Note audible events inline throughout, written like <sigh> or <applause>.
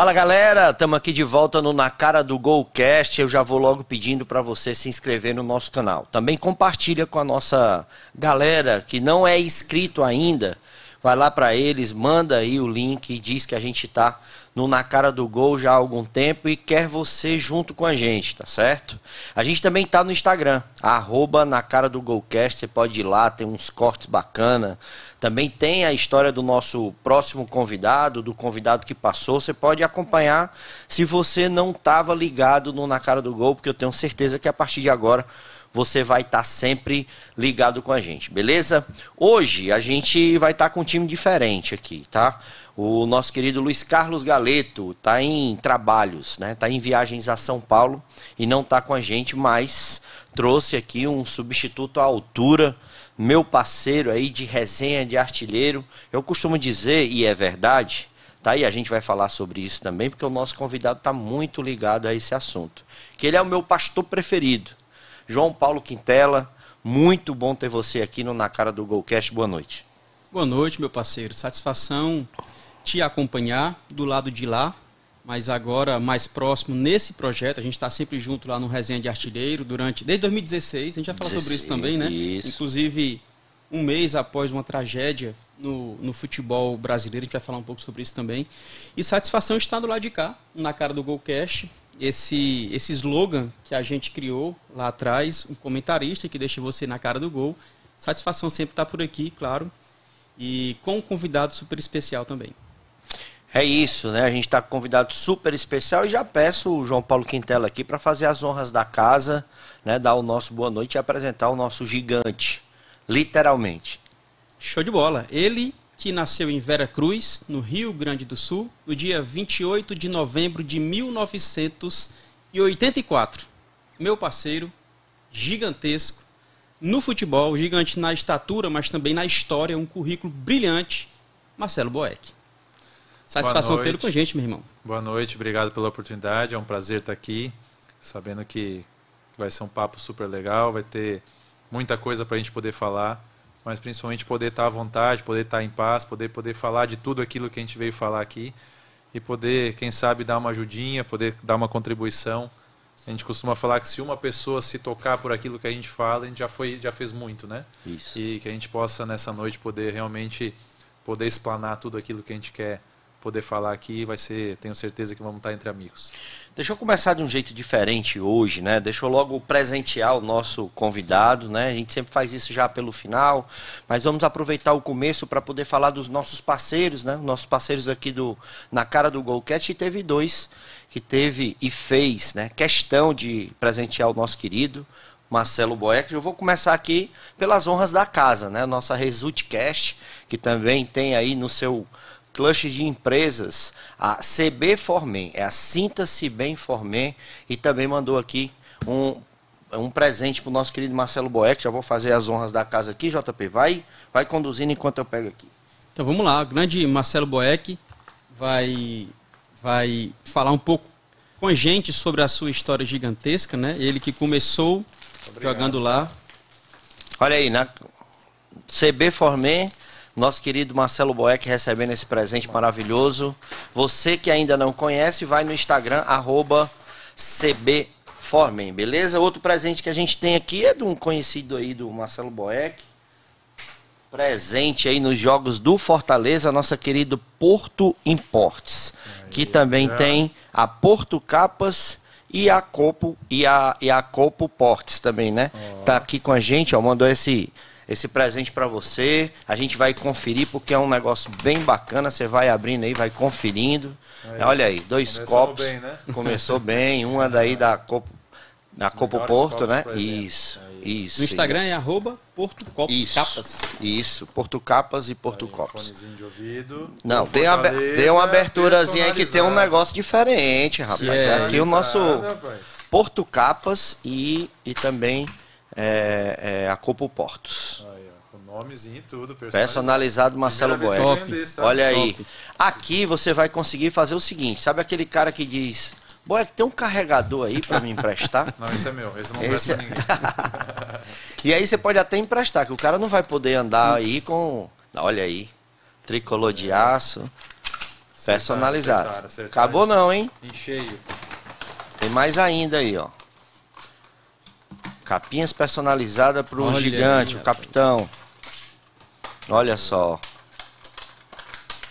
Fala galera, estamos aqui de volta no Na Cara do Golcast. Eu já vou logo pedindo para você se inscrever no nosso canal. Também compartilha com a nossa galera que não é inscrito ainda. Vai lá para eles, manda aí o link, e diz que a gente está no Na Cara do Gol já há algum tempo e quer você junto com a gente, tá certo? A gente também tá no Instagram, arroba Na Cara do Golcast, você pode ir lá, tem uns cortes bacana. Também tem a história do nosso próximo convidado, do convidado que passou, você pode acompanhar se você não estava ligado no Na Cara do Gol, porque eu tenho certeza que a partir de agora você vai estar tá sempre ligado com a gente, beleza? Hoje a gente vai estar tá com um time diferente aqui, tá? O nosso querido Luiz Carlos Galeto está em trabalhos, né? Tá em viagens a São Paulo e não está com a gente, mas trouxe aqui um substituto à altura meu parceiro aí de resenha de artilheiro. Eu costumo dizer, e é verdade, tá? E a gente vai falar sobre isso também, porque o nosso convidado está muito ligado a esse assunto. Que ele é o meu pastor preferido. João Paulo Quintela, muito bom ter você aqui no Na Cara do Golcast. Boa noite. Boa noite, meu parceiro. Satisfação te acompanhar do lado de lá, mas agora mais próximo nesse projeto. A gente está sempre junto lá no Resenha de Artilheiro durante desde 2016. A gente já falou sobre isso também, né? Isso. Inclusive um mês após uma tragédia no, no futebol brasileiro, a gente vai falar um pouco sobre isso também. E satisfação estar do lado de cá, na cara do Golcast, esse, esse slogan que a gente criou lá atrás, um comentarista que deixa você na cara do gol. Satisfação sempre estar tá por aqui, claro. E com um convidado super especial também. É isso, né? A gente está com convidado super especial e já peço o João Paulo Quintela aqui para fazer as honras da casa, né? Dar o nosso boa noite e apresentar o nosso gigante, literalmente. Show de bola. Ele que nasceu em Vera Cruz, no Rio Grande do Sul, no dia 28 de novembro de 1984. Meu parceiro, gigantesco, no futebol, gigante na estatura, mas também na história, um currículo brilhante, Marcelo Boeck. Satisfação tê-lo com a gente, meu irmão. Boa noite, obrigado pela oportunidade, é um prazer estar aqui, sabendo que vai ser um papo super legal, vai ter muita coisa para a gente poder falar mas principalmente poder estar tá à vontade, poder estar tá em paz, poder poder falar de tudo aquilo que a gente veio falar aqui e poder, quem sabe, dar uma ajudinha, poder dar uma contribuição. A gente costuma falar que se uma pessoa se tocar por aquilo que a gente fala, a gente já foi, já fez muito, né? Isso. E que a gente possa nessa noite poder realmente poder explanar tudo aquilo que a gente quer poder falar aqui. Vai ser, tenho certeza que vamos estar tá entre amigos. Deixa eu começar de um jeito diferente hoje, né? Deixa eu logo presentear o nosso convidado, né? A gente sempre faz isso já pelo final, mas vamos aproveitar o começo para poder falar dos nossos parceiros, né? Nossos parceiros aqui do na cara do Golcast e teve dois que teve e fez, né? Questão de presentear o nosso querido Marcelo Boeck. Eu vou começar aqui pelas honras da casa, né? Nossa resultcast que também tem aí no seu cluster de empresas, a CB Formem, é a Sinta-se Bem Formem, e também mandou aqui um, um presente para o nosso querido Marcelo Boeck, já vou fazer as honras da casa aqui, JP, vai, vai conduzindo enquanto eu pego aqui. Então vamos lá, o grande Marcelo Boeck vai, vai falar um pouco com a gente sobre a sua história gigantesca, né? Ele que começou Obrigado. jogando lá. Olha aí, na CB Formem, nosso querido Marcelo Boeck recebendo esse presente maravilhoso. Você que ainda não conhece, vai no Instagram, arroba cbformen, beleza? Outro presente que a gente tem aqui é de um conhecido aí do Marcelo Boeck. Presente aí nos jogos do Fortaleza, nossa querida Porto Importes, que também é. tem a Porto Capas e a Copo e a, e a Copo Portes também, né? Oh. Tá aqui com a gente, ó, mandou esse esse presente para você. A gente vai conferir porque é um negócio bem bacana. Você vai abrindo aí, vai conferindo. Aí, Olha aí, dois começou copos. Bem, né? Começou <laughs> bem, uma é. daí da Copo na Copo Porto, né? Isso, aí. isso. No Instagram é arroba Porto Copos. isso, Capas. Isso, Porto Capas e Porto aí, Copos. Um de ouvido. Não, tem uma, dê uma aberturazinha aí que tem um negócio diferente, rapaz. É, Aqui o nosso rapaz. Porto Capas e, e também é, é, a Copo Portos. nomezinho e tudo. Personalizado, personalizado Marcelo Boeck. Tá? Olha aí. Top. Aqui você vai conseguir fazer o seguinte: sabe aquele cara que diz. Boeck, tem um carregador aí para me emprestar? <laughs> Não, esse é meu, esse não esse... É ninguém. <laughs> e aí você pode até emprestar, que o cara não vai poder andar aí com. Olha aí. Tricolor de é. aço. Personalizado. Acertaram, acertaram, acertaram. Acabou não, hein? Em cheio. Tem mais ainda aí, ó. Capinhas personalizadas para o gigante, aí, o capitão. Olha só.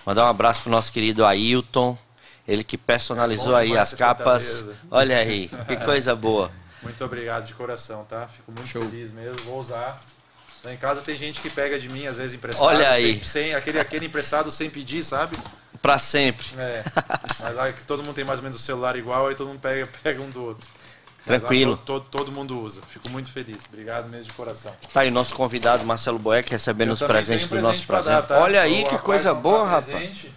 Mandar um abraço pro nosso querido Ailton. Ele que personalizou é aí as capas. Fortaleza. Olha aí, que coisa boa. Muito obrigado de coração, tá? Fico muito Show. feliz mesmo. Vou usar. Em casa tem gente que pega de mim, às vezes, emprestado. Olha aí. Sem, sem aquele, aquele emprestado sem pedir, sabe? Pra sempre. É. Mas lá que todo mundo tem mais ou menos o celular igual, aí todo mundo pega, <laughs> pega um do outro. Tranquilo. Todo, todo, todo, mundo usa. Fico muito feliz. Obrigado mesmo de coração. Tá aí o nosso convidado Marcelo Boeck recebendo Eu os presentes um presente do nosso presente. tá? Olha aí que coisa boa, rapaz. Presente.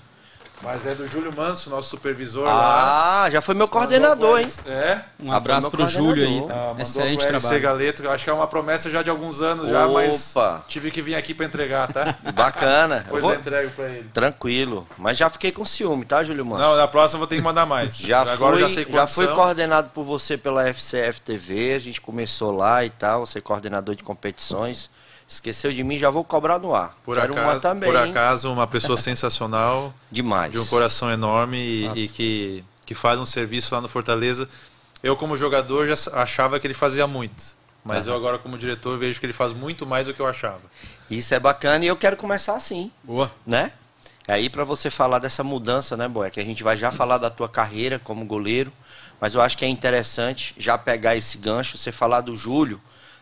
Mas é do Júlio Manso, nosso supervisor ah, lá. Ah, já foi meu coordenador, hein? É. Um abraço pro Júlio aí. Tá? Ah, Excelente trabalho. Galeto, acho que é uma promessa já de alguns anos Opa. já, mas tive que vir aqui para entregar, tá? <laughs> Bacana. Depois eu, vou... entrego para ele. Tranquilo. Mas já fiquei com ciúme, tá, Júlio Manso? Não, na próxima eu vou ter que mandar mais. já Agora fui, já sei Já fui coordenado por você pela FCF TV, a gente começou lá e tal, é coordenador de competições. Esqueceu de mim, já vou cobrar no ar. Por Quero acaso, uma também. Por acaso, hein? uma pessoa <laughs> sensacional. Demais. De um coração enorme e, e, que, que faz um serviço lá no Fortaleza. Eu, como jogador, já achava que ele fazia muito. Mas uhum. eu agora, como diretor, vejo que ele faz muito mais do que eu achava. Isso é bacana e eu quero começar assim. Boa. Né? É aí, para você falar dessa mudança, né, Boé? Que a gente vai já falar da tua carreira como goleiro. Mas eu acho que é interessante já pegar esse gancho, você falar do Júlio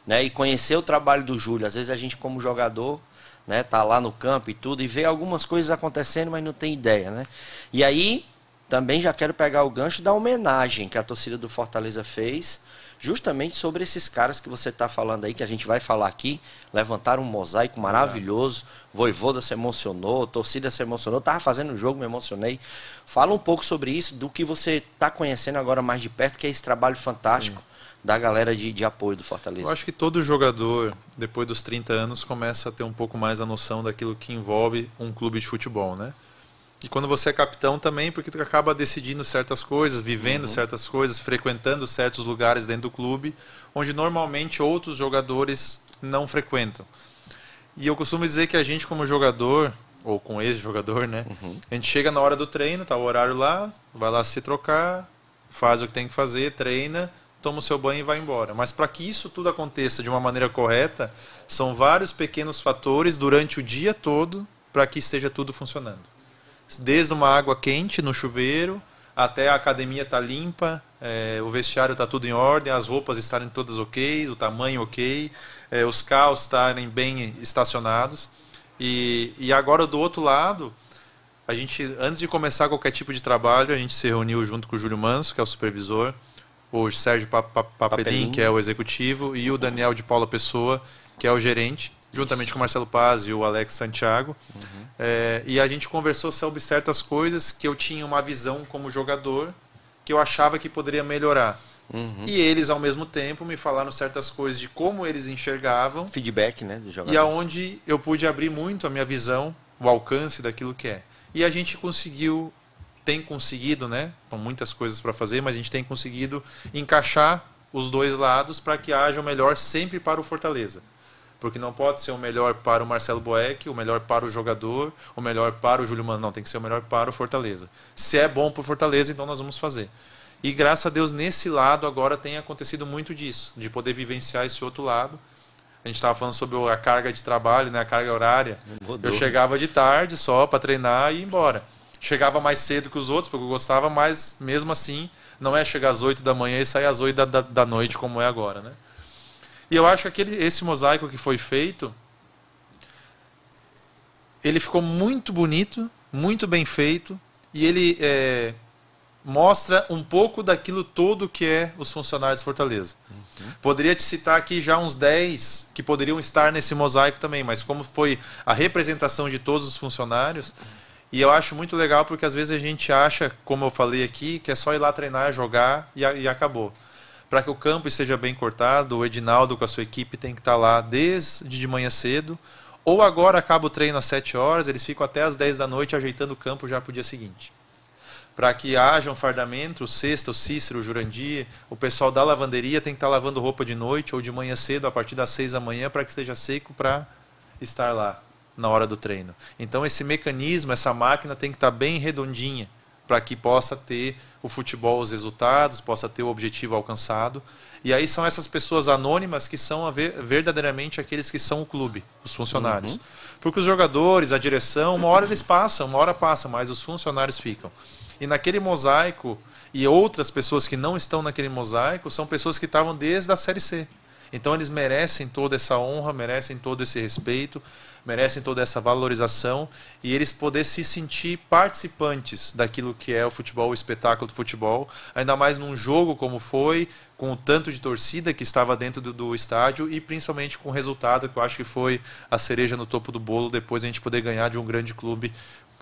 né? E conhecer o trabalho do Júlio. Às vezes a gente, como jogador, né, tá lá no campo e tudo, e vê algumas coisas acontecendo, mas não tem ideia, né? E aí, também já quero pegar o gancho da homenagem que a torcida do Fortaleza fez, justamente sobre esses caras que você está falando aí, que a gente vai falar aqui, levantaram um mosaico maravilhoso, é. Voivoda se emocionou, torcida se emocionou, tava fazendo o jogo, me emocionei. Fala um pouco sobre isso, do que você está conhecendo agora mais de perto, que é esse trabalho fantástico. Sim da galera de, de apoio do Fortaleza? Eu acho que todo jogador, depois dos 30 anos, começa a ter um pouco mais a noção daquilo que envolve um clube de futebol, né? E quando você é capitão também, porque tu acaba decidindo certas coisas, vivendo uhum. certas coisas, frequentando certos lugares dentro do clube, onde normalmente outros jogadores não frequentam. E eu costumo dizer que a gente, como jogador, ou com ex-jogador, né? Uhum. A gente chega na hora do treino, tá o horário lá, vai lá se trocar, faz o que tem que fazer, treina, toma o seu banho e vai embora. Mas para que isso tudo aconteça de uma maneira correta, são vários pequenos fatores durante o dia todo para que esteja tudo funcionando. Desde uma água quente no chuveiro, até a academia estar tá limpa, é, o vestiário está tudo em ordem, as roupas estarem todas ok, o tamanho ok, é, os carros estarem bem estacionados. E, e agora do outro lado, a gente antes de começar qualquer tipo de trabalho, a gente se reuniu junto com o Júlio Manso, que é o supervisor, o Sérgio Papelim, que é o executivo, e o Daniel de Paula Pessoa, que é o gerente, juntamente com o Marcelo Paz e o Alex Santiago. Uhum. É, e a gente conversou sobre certas coisas que eu tinha uma visão como jogador que eu achava que poderia melhorar. Uhum. E eles, ao mesmo tempo, me falaram certas coisas de como eles enxergavam. Feedback, né? Do E aonde eu pude abrir muito a minha visão, o alcance daquilo que é. E a gente conseguiu tem conseguido, né? São muitas coisas para fazer, mas a gente tem conseguido encaixar os dois lados para que haja o melhor sempre para o Fortaleza. Porque não pode ser o melhor para o Marcelo Boeck, o melhor para o jogador, o melhor para o Júlio Mano. Não, tem que ser o melhor para o Fortaleza. Se é bom para o Fortaleza, então nós vamos fazer. E graças a Deus, nesse lado agora tem acontecido muito disso, de poder vivenciar esse outro lado. A gente estava falando sobre a carga de trabalho, né, a carga horária. Eu chegava de tarde só para treinar e ir embora chegava mais cedo que os outros, porque eu gostava, mas mesmo assim, não é chegar às 8 da manhã e sair às 8 da, da, da noite, como é agora. Né? E eu acho que aquele, esse mosaico que foi feito, ele ficou muito bonito, muito bem feito, e ele é, mostra um pouco daquilo todo que é os funcionários de Fortaleza. Uhum. Poderia te citar aqui já uns 10 que poderiam estar nesse mosaico também, mas como foi a representação de todos os funcionários e eu acho muito legal porque às vezes a gente acha, como eu falei aqui, que é só ir lá treinar, jogar e, e acabou. Para que o campo esteja bem cortado, o Edinaldo com a sua equipe tem que estar tá lá desde de manhã cedo. Ou agora acaba o treino às 7 horas, eles ficam até às 10 da noite ajeitando o campo já para o dia seguinte. Para que haja um fardamento, o Sexta, o Cícero, o Jurandir, o pessoal da lavanderia tem que estar tá lavando roupa de noite ou de manhã cedo, a partir das 6 da manhã, para que esteja seco para estar lá na hora do treino. Então esse mecanismo, essa máquina tem que estar tá bem redondinha para que possa ter o futebol os resultados, possa ter o objetivo alcançado. E aí são essas pessoas anônimas que são verdadeiramente aqueles que são o clube, os funcionários. Uhum. Porque os jogadores, a direção, uma hora eles passam, uma hora passa, mas os funcionários ficam. E naquele mosaico e outras pessoas que não estão naquele mosaico são pessoas que estavam desde a série C. Então eles merecem toda essa honra, merecem todo esse respeito, merecem toda essa valorização e eles poder se sentir participantes daquilo que é o futebol, o espetáculo do futebol, ainda mais num jogo como foi, com o tanto de torcida que estava dentro do, do estádio e principalmente com o resultado que eu acho que foi a cereja no topo do bolo depois a gente poder ganhar de um grande clube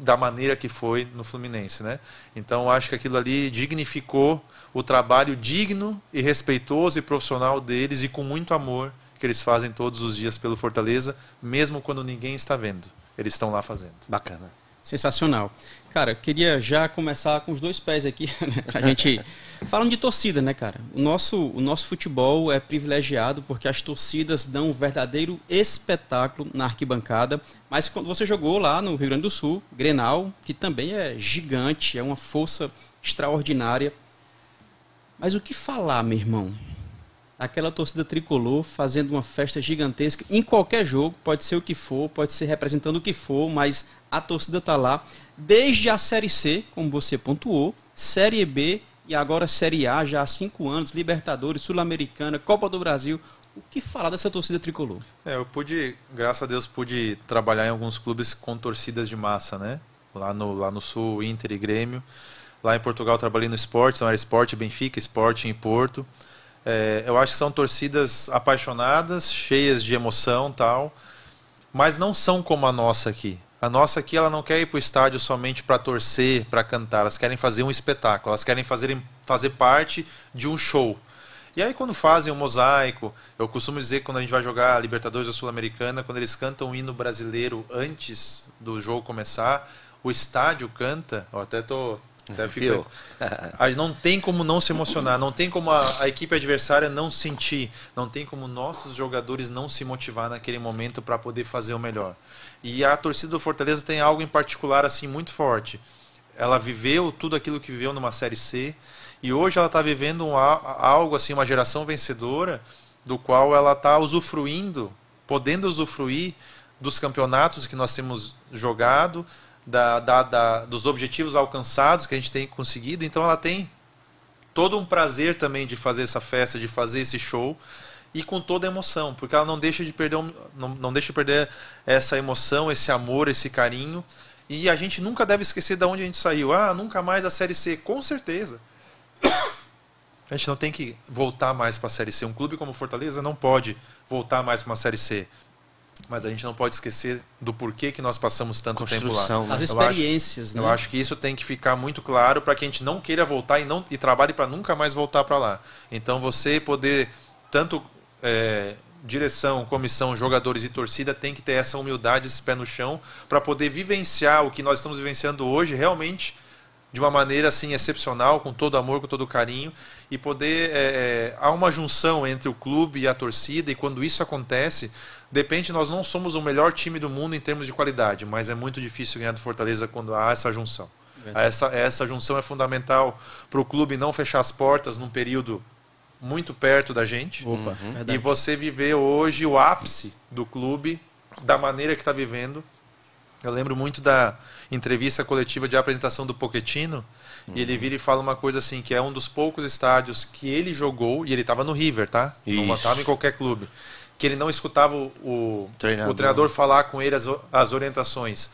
da maneira que foi no Fluminense, né? Então acho que aquilo ali dignificou o trabalho digno e respeitoso e profissional deles e com muito amor que eles fazem todos os dias pelo Fortaleza, mesmo quando ninguém está vendo. Eles estão lá fazendo. Bacana. Sensacional. Cara, queria já começar com os dois pés aqui, <laughs> né? a gente falando de torcida, né, cara? O nosso, o nosso futebol é privilegiado porque as torcidas dão um verdadeiro espetáculo na arquibancada. Mas quando você jogou lá no Rio Grande do Sul, Grenal, que também é gigante, é uma força extraordinária. Mas o que falar, meu irmão? aquela torcida tricolor fazendo uma festa gigantesca em qualquer jogo, pode ser o que for, pode ser representando o que for, mas a torcida está lá desde a Série C, como você pontuou, Série B e agora Série A já há cinco anos, Libertadores, Sul-Americana, Copa do Brasil. O que falar dessa torcida tricolor? É, eu pude, graças a Deus, pude trabalhar em alguns clubes com torcidas de massa, né? Lá no, lá no Sul, Inter e Grêmio. Lá em Portugal trabalhei no esporte, então era esporte Benfica, esporte em Porto. É, eu acho que são torcidas apaixonadas, cheias de emoção tal, mas não são como a nossa aqui. A nossa aqui ela não quer ir para o estádio somente para torcer, para cantar. Elas querem fazer um espetáculo, elas querem fazer, fazer parte de um show. E aí quando fazem o um mosaico, eu costumo dizer que quando a gente vai jogar a Libertadores da Sul-Americana, quando eles cantam o hino brasileiro antes do jogo começar, o estádio canta, eu até tô, até uhum. então, fica... <laughs> não tem como não se emocionar, não tem como a, a, equipe adversária não sentir, não tem como nossos jogadores não se motivar naquele momento para poder fazer o melhor. E a torcida do Fortaleza tem algo em particular assim muito forte. Ela viveu tudo aquilo que viveu numa série C e hoje ela está vivendo um, algo assim, uma geração vencedora do qual ela está usufruindo, podendo usufruir dos campeonatos que nós temos jogado, da, da, da, dos objetivos alcançados que a gente tem conseguido. Então ela tem todo um prazer também de fazer essa festa, de fazer esse show e com toda a emoção, porque ela não deixa de perder, não, não deixa de perder essa emoção, esse amor, esse carinho. E a gente nunca deve esquecer de onde a gente saiu. Ah, nunca mais a Série C, com certeza. A gente não tem que voltar mais para a Série C. Um clube como Fortaleza não pode voltar mais para uma Série C mas a gente não pode esquecer do porquê que nós passamos tanto tempo lá. Né? As experiências, eu acho, né? Eu acho que isso tem que ficar muito claro para que a gente não queira voltar e não e trabalhe para nunca mais voltar para lá. Então você poder tanto é, direção, comissão, jogadores e torcida tem que ter essa humildade, esse pé no chão para poder vivenciar o que nós estamos vivenciando hoje realmente de uma maneira assim excepcional, com todo amor, com todo carinho, e poder é, é, há uma junção entre o clube e a torcida, e quando isso acontece, Depende, nós não somos o melhor time do mundo em termos de qualidade, mas é muito difícil ganhar do Fortaleza quando há essa junção. Essa, essa junção é fundamental para o clube não fechar as portas num período muito perto da gente. Opa, uhum. E você viver hoje o ápice do clube da maneira que está vivendo. Eu lembro muito da entrevista coletiva de apresentação do Poquetino, uhum. e ele uhum. vira e fala uma coisa assim, que é um dos poucos estádios que ele jogou, e ele estava no River, tá? Não estava em qualquer clube que ele não escutava o, treinador. o treinador falar com ele as, as orientações.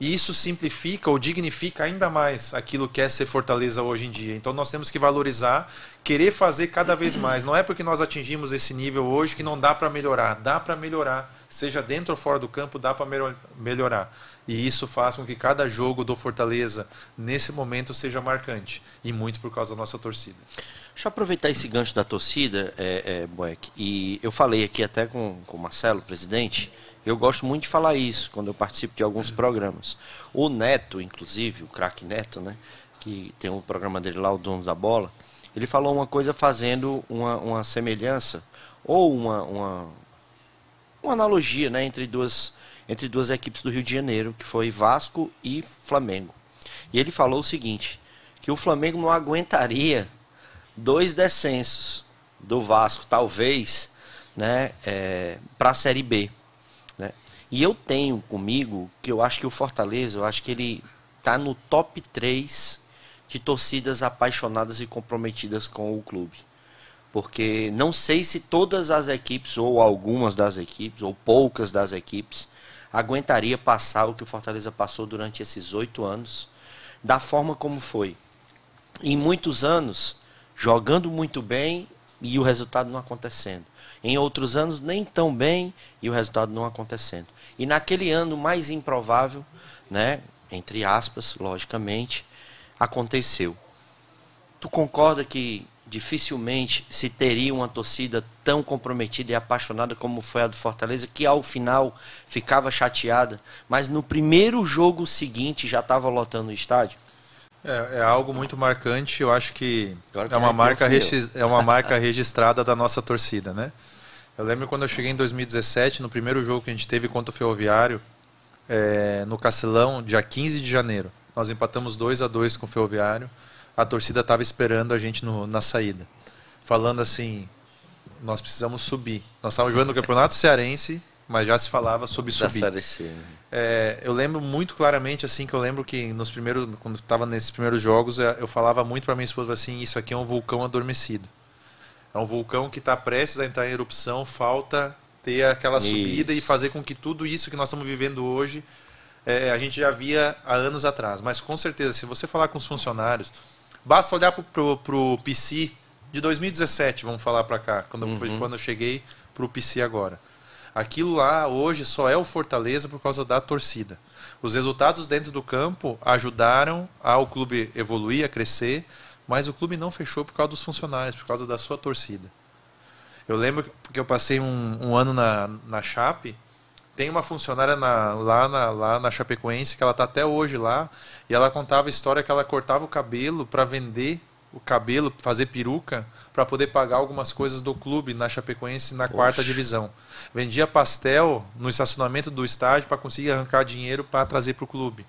E isso simplifica ou dignifica ainda mais aquilo que é ser Fortaleza hoje em dia. Então nós temos que valorizar, querer fazer cada vez mais. Não é porque nós atingimos esse nível hoje que não dá para melhorar. Dá para melhorar, seja dentro ou fora do campo, dá para melhorar. E isso faz com que cada jogo do Fortaleza nesse momento seja marcante e muito por causa da nossa torcida. Deixa eu aproveitar esse gancho da torcida, é, é, Boeck, e eu falei aqui até com, com o Marcelo, presidente, eu gosto muito de falar isso quando eu participo de alguns programas. O Neto, inclusive, o craque Neto, né, que tem um programa dele lá, o Dono da Bola, ele falou uma coisa fazendo uma, uma semelhança ou uma, uma, uma analogia né, entre, duas, entre duas equipes do Rio de Janeiro, que foi Vasco e Flamengo. E ele falou o seguinte, que o Flamengo não aguentaria dois descensos do Vasco, talvez, né, é, para a Série B. Né? E eu tenho comigo que eu acho que o Fortaleza, eu acho que ele tá no top 3 de torcidas apaixonadas e comprometidas com o clube. Porque não sei se todas as equipes, ou algumas das equipes, ou poucas das equipes, aguentaria passar o que o Fortaleza passou durante esses oito anos, da forma como foi. Em muitos anos, jogando muito bem e o resultado não acontecendo. Em outros anos, nem tão bem e o resultado não acontecendo. E naquele ano mais improvável, né, entre aspas, logicamente, aconteceu. Tu concorda que dificilmente se teria uma torcida tão comprometida e apaixonada como foi a do Fortaleza, que ao final ficava chateada, mas no primeiro jogo seguinte já estava lotando o estádio? É, é, algo muito marcante. Eu acho que, claro que é, uma é, marca é uma marca registrada da nossa torcida, né? Eu lembro quando eu cheguei em 2017, no primeiro jogo que a gente teve contra o Ferroviário, é, no Castelão, dia 15 de janeiro. Nós empatamos 2 a 2 com o Ferroviário. A torcida estava esperando a gente no, na saída, falando assim: nós precisamos subir. Nós estávamos jogando no Campeonato Cearense, mas já se falava sobre subir. É, eu lembro muito claramente assim que eu lembro que nos primeiros quando estava nesses primeiros jogos é, eu falava muito para minha esposa assim isso aqui é um vulcão adormecido é um vulcão que está prestes a entrar em erupção falta ter aquela isso. subida e fazer com que tudo isso que nós estamos vivendo hoje é, a gente já via há anos atrás mas com certeza se você falar com os funcionários basta olhar para o PC de 2017 vamos falar para cá quando, uhum. quando eu cheguei para o PC agora Aquilo lá hoje só é o Fortaleza por causa da torcida. Os resultados dentro do campo ajudaram ao clube evoluir, a crescer, mas o clube não fechou por causa dos funcionários, por causa da sua torcida. Eu lembro que eu passei um, um ano na, na Chape, tem uma funcionária na, lá, na, lá na Chapecoense que ela está até hoje lá, e ela contava a história que ela cortava o cabelo para vender o cabelo, fazer peruca para poder pagar algumas coisas do clube na Chapecoense na quarta divisão. Vendia pastel no estacionamento do estádio para conseguir arrancar dinheiro para trazer para o clube.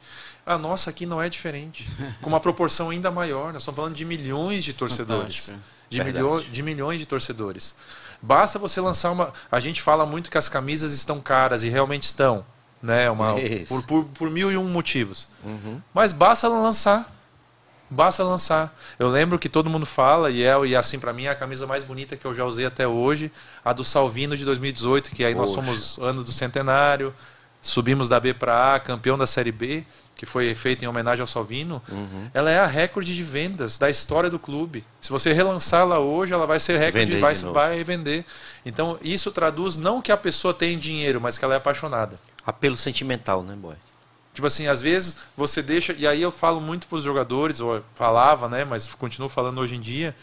A nossa aqui não é diferente, com uma proporção ainda maior. Nós estamos falando de milhões de torcedores, de, milho, de milhões de torcedores. Basta você lançar uma. A gente fala muito que as camisas estão caras e realmente estão, né? Uma, por, por, por, mil e um motivos. Uhum. Mas basta lançar Basta lançar. Eu lembro que todo mundo fala, e, é, e assim para mim é a camisa mais bonita que eu já usei até hoje, a do Salvino de 2018, que aí Poxa. nós somos anos do centenário, subimos da B para A, campeão da Série B, que foi feita em homenagem ao Salvino. Uhum. Ela é a recorde de vendas da história do clube. Se você relançá-la hoje, ela vai ser recorde, vai, vai vender. Então isso traduz não que a pessoa tem dinheiro, mas que ela é apaixonada. Apelo sentimental, né, boy? Tipo assim, às vezes você deixa. E aí eu falo muito para os jogadores, ou falava, né? Mas continuo falando hoje em dia,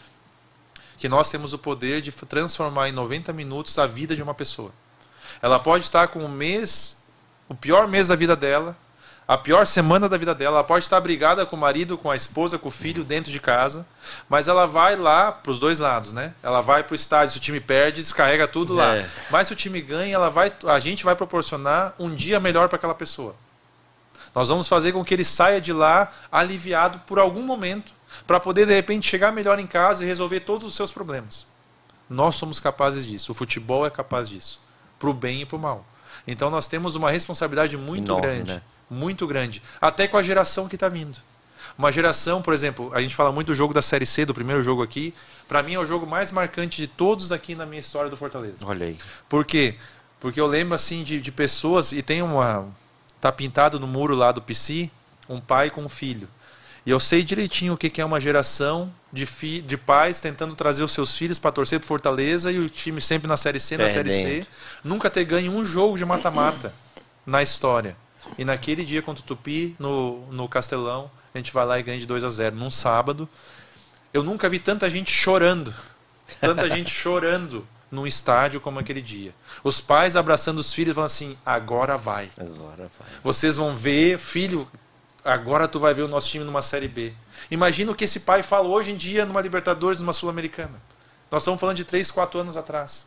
que nós temos o poder de transformar em 90 minutos a vida de uma pessoa. Ela pode estar com o mês, o pior mês da vida dela, a pior semana da vida dela. Ela pode estar brigada com o marido, com a esposa, com o filho dentro de casa, mas ela vai lá para os dois lados, né? Ela vai para o estádio, se o time perde, descarrega tudo é. lá. Mas se o time ganha, ela vai, a gente vai proporcionar um dia melhor para aquela pessoa. Nós vamos fazer com que ele saia de lá aliviado por algum momento, para poder de repente chegar melhor em casa e resolver todos os seus problemas. Nós somos capazes disso. O futebol é capaz disso, para o bem e para o mal. Então nós temos uma responsabilidade muito Enorme, grande, né? muito grande, até com a geração que está vindo. Uma geração, por exemplo, a gente fala muito do jogo da Série C, do primeiro jogo aqui. Para mim é o jogo mais marcante de todos aqui na minha história do Fortaleza. Olha aí. Por quê? Porque eu lembro assim de, de pessoas, e tem uma, Tá pintado no muro lá do PC um pai com um filho. E eu sei direitinho o que é uma geração de, fi, de pais tentando trazer os seus filhos para torcer por Fortaleza e o time sempre na Série C, na Série C. Nunca ter ganho um jogo de mata-mata na história. E naquele dia contra o Tupi, no, no Castelão, a gente vai lá e ganha de 2 a 0 num sábado. Eu nunca vi tanta gente chorando. Tanta <laughs> gente chorando num estádio como aquele dia. Os pais abraçando os filhos falando assim: agora vai. Agora vai. Vocês vão ver, filho, agora tu vai ver o nosso time numa Série B. Imagina o que esse pai fala hoje em dia numa Libertadores, numa Sul-Americana. Nós estamos falando de 3, 4 anos atrás.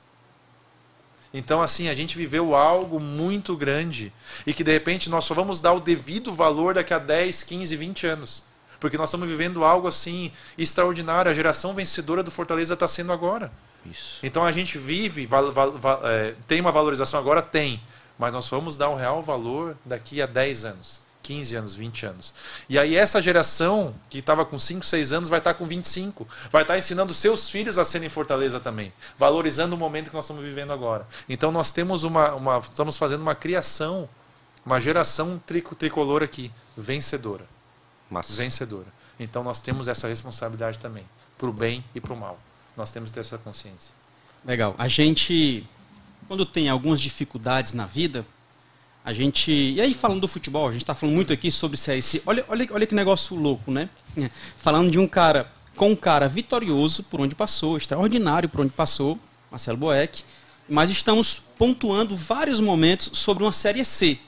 Então, assim, a gente viveu algo muito grande e que de repente nós só vamos dar o devido valor daqui a 10, 15, 20 anos. Porque nós estamos vivendo algo assim extraordinário. A geração vencedora do Fortaleza está sendo agora. Isso. Então a gente vive, val, val, val, é, tem uma valorização agora? Tem. Mas nós vamos dar o um real valor daqui a 10 anos, 15 anos, 20 anos. E aí essa geração que estava com 5, 6 anos vai estar tá com 25. Vai estar tá ensinando seus filhos a serem fortaleza também. Valorizando o momento que nós estamos vivendo agora. Então nós temos uma. uma estamos fazendo uma criação, uma geração trico, tricolor aqui, vencedora. Vencedora. Então nós temos essa responsabilidade também, para o bem e para o mal. Nós temos que ter essa consciência. Legal. A gente, quando tem algumas dificuldades na vida, a gente. E aí, falando do futebol, a gente está falando muito aqui sobre CS. Olha, olha, olha que negócio louco, né? <laughs> Falando de um cara, com um cara vitorioso por onde passou, extraordinário por onde passou, Marcelo Boeck, mas estamos pontuando vários momentos sobre uma Série C.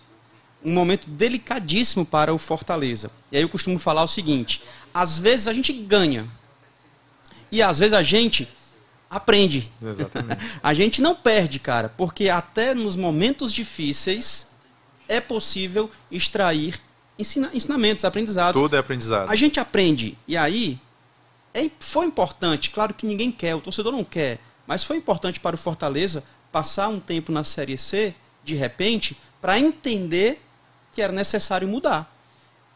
Um momento delicadíssimo para o Fortaleza. E aí eu costumo falar o seguinte: às vezes a gente ganha, e às vezes a gente aprende. Exatamente. <laughs> a gente não perde, cara, porque até nos momentos difíceis é possível extrair ensina ensinamentos, aprendizados. Tudo é aprendizado. A gente aprende. E aí é, foi importante, claro que ninguém quer, o torcedor não quer, mas foi importante para o Fortaleza passar um tempo na Série C, de repente, para entender que era necessário mudar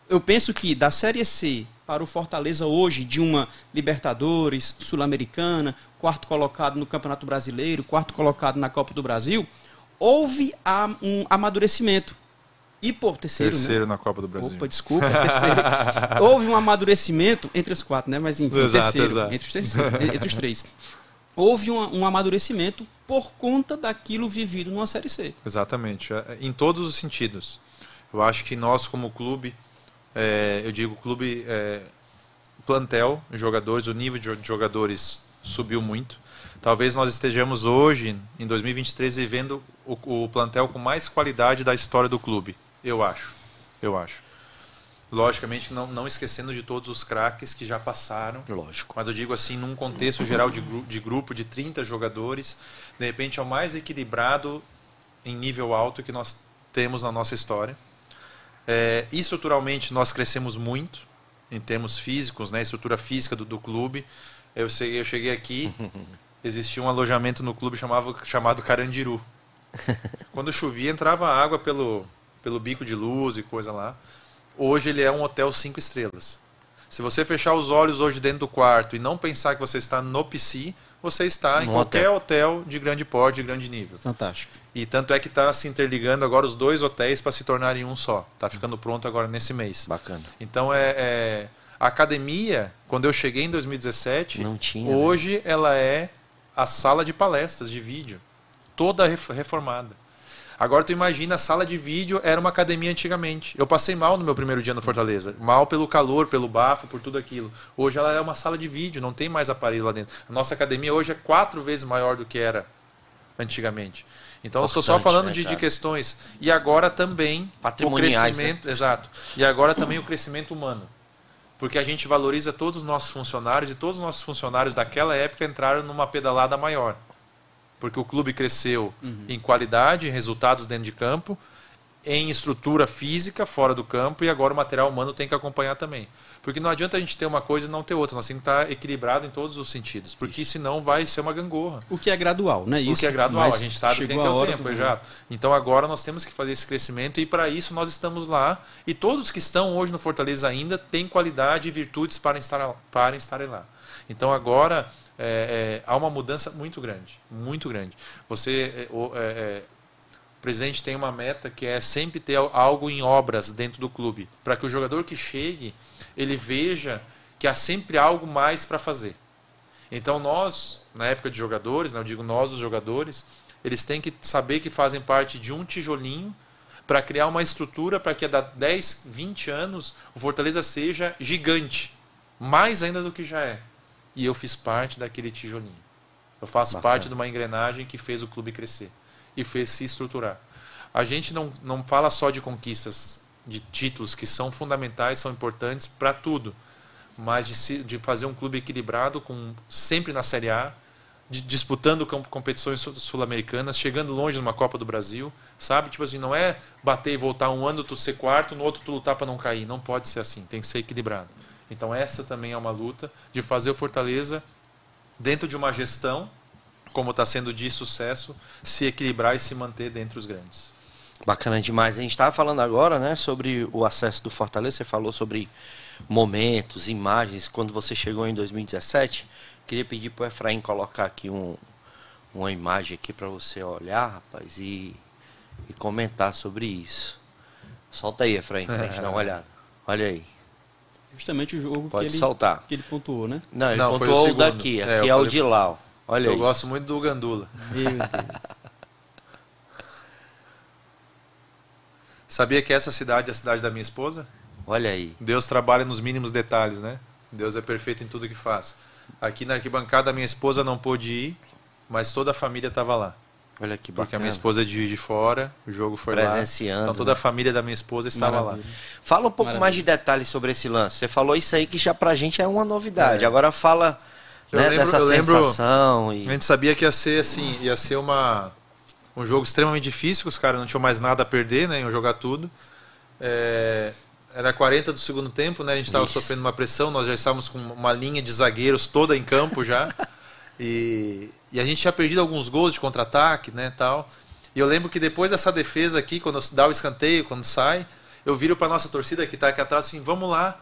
eu penso que da Série C para o Fortaleza hoje, de uma Libertadores, Sul-Americana, quarto colocado no Campeonato Brasileiro, quarto colocado na Copa do Brasil, houve um amadurecimento. E por terceiro. Né? Terceiro né? na Copa do Brasil. Opa, desculpa. <laughs> houve um amadurecimento entre os quatro, né? Mas enfim, exato, terceiro, exato. Entre, os terceiro, né? entre os três. Houve um, um amadurecimento por conta daquilo vivido numa Série C. Exatamente. É, em todos os sentidos. Eu acho que nós, como clube, é, eu digo clube é, plantel, jogadores, o nível de jogadores subiu muito. Talvez nós estejamos hoje, em 2023, vivendo o, o plantel com mais qualidade da história do clube. Eu acho. Eu acho. Logicamente, não, não esquecendo de todos os craques que já passaram. Lógico. Mas eu digo assim, num contexto geral de, gru de grupo de 30 jogadores, de repente é o mais equilibrado em nível alto que nós temos na nossa história. É, estruturalmente, nós crescemos muito em termos físicos, né? estrutura física do, do clube. Eu, eu cheguei aqui, <laughs> existia um alojamento no clube chamava, chamado Carandiru. <laughs> Quando chovia, entrava água pelo, pelo bico de luz e coisa lá. Hoje ele é um hotel cinco estrelas. Se você fechar os olhos hoje dentro do quarto e não pensar que você está no PC, você está no em qualquer hotel. hotel de grande porte, de grande nível. Fantástico. E tanto é que está se interligando agora os dois hotéis para se tornarem um só. Está ficando pronto agora nesse mês. Bacana. Então é, é a academia, quando eu cheguei em 2017, tinha, né? hoje né? ela é a sala de palestras de vídeo, toda reformada. Agora tu imagina, a sala de vídeo era uma academia antigamente. Eu passei mal no meu primeiro dia no Fortaleza. Mal pelo calor, pelo bafo, por tudo aquilo. Hoje ela é uma sala de vídeo, não tem mais aparelho lá dentro. A nossa academia hoje é quatro vezes maior do que era antigamente. Então eu estou só falando né, de, de, questões. E agora também o né? crescimento. Né? Exato. E agora também o crescimento humano. Porque a gente valoriza todos os nossos funcionários e todos os nossos funcionários daquela época entraram numa pedalada maior. Porque o clube cresceu uhum. em qualidade, em resultados dentro de campo em estrutura física fora do campo e agora o material humano tem que acompanhar também. Porque não adianta a gente ter uma coisa e não ter outra, nós temos que estar equilibrado em todos os sentidos, porque Isso. senão vai ser uma gangorra. O que é gradual, né? Isso, o que é gradual, a gente sabe que tem que ter o tempo, já. Então agora nós temos que fazer esse crescimento e para isso nós estamos lá e todos que estão hoje no Fortaleza ainda têm qualidade e virtudes para estar para estarem lá. Então agora é, é, há uma mudança muito grande, muito grande. Você é, é, é presidente tem uma meta que é sempre ter algo em obras dentro do clube, para que o jogador que chegue, ele veja que há sempre algo mais para fazer. Então nós, na época de jogadores, né, eu digo nós os jogadores, eles têm que saber que fazem parte de um tijolinho para criar uma estrutura para que a 10, 20 anos o Fortaleza seja gigante, mais ainda do que já é. E eu fiz parte daquele tijolinho. Eu faço Bacana. parte de uma engrenagem que fez o clube crescer e fez se estruturar. A gente não, não fala só de conquistas, de títulos que são fundamentais, são importantes para tudo, mas de, se, de fazer um clube equilibrado, com sempre na Série A, de, disputando competições sul-americanas, chegando longe numa Copa do Brasil, sabe? Tipo assim, não é bater e voltar um ano tu ser quarto, no outro tu lutar para não cair. Não pode ser assim, tem que ser equilibrado. Então essa também é uma luta de fazer o Fortaleza dentro de uma gestão como está sendo de sucesso, se equilibrar e se manter dentro dos grandes. Bacana demais. A gente estava falando agora né, sobre o acesso do Fortaleza, você falou sobre momentos, imagens, quando você chegou em 2017. Queria pedir para o Efraim colocar aqui um, uma imagem aqui para você olhar, rapaz, e, e comentar sobre isso. Solta aí, Efraim, para a gente dar uma <laughs> olhada. Olha aí. Justamente o jogo Pode que, ele, que ele pontuou, né? Não, ele Não, pontuou o, o daqui, é, aqui é, é o de lá. Ó. Olha Eu aí. gosto muito do Gandula. Meu Deus. <laughs> Sabia que essa cidade é a cidade da minha esposa? Olha aí. Deus trabalha nos mínimos detalhes, né? Deus é perfeito em tudo que faz. Aqui na arquibancada, minha esposa não pôde ir, mas toda a família estava lá. Olha que bacana. Porque a minha esposa é de, fora, o jogo foi Presenciando, lá. Então né? toda né? a família da minha esposa estava Maravilha. lá. Fala um pouco Maravilha. mais de detalhes sobre esse lance. Você falou isso aí que já pra gente é uma novidade. É. Agora fala eu né? lembro, Dessa eu sensação. Lembro, e... A gente sabia que ia ser assim, ia ser uma, um jogo extremamente difícil, que os caras não tinham mais nada a perder, né? Iam jogar tudo. É, era 40 do segundo tempo, né? A gente estava sofrendo uma pressão, nós já estávamos com uma linha de zagueiros toda em campo já. <laughs> e, e a gente tinha perdido alguns gols de contra-ataque, né, tal. E eu lembro que depois dessa defesa aqui, quando dá o escanteio, quando sai, eu viro para nossa torcida que está aqui atrás assim, vamos lá,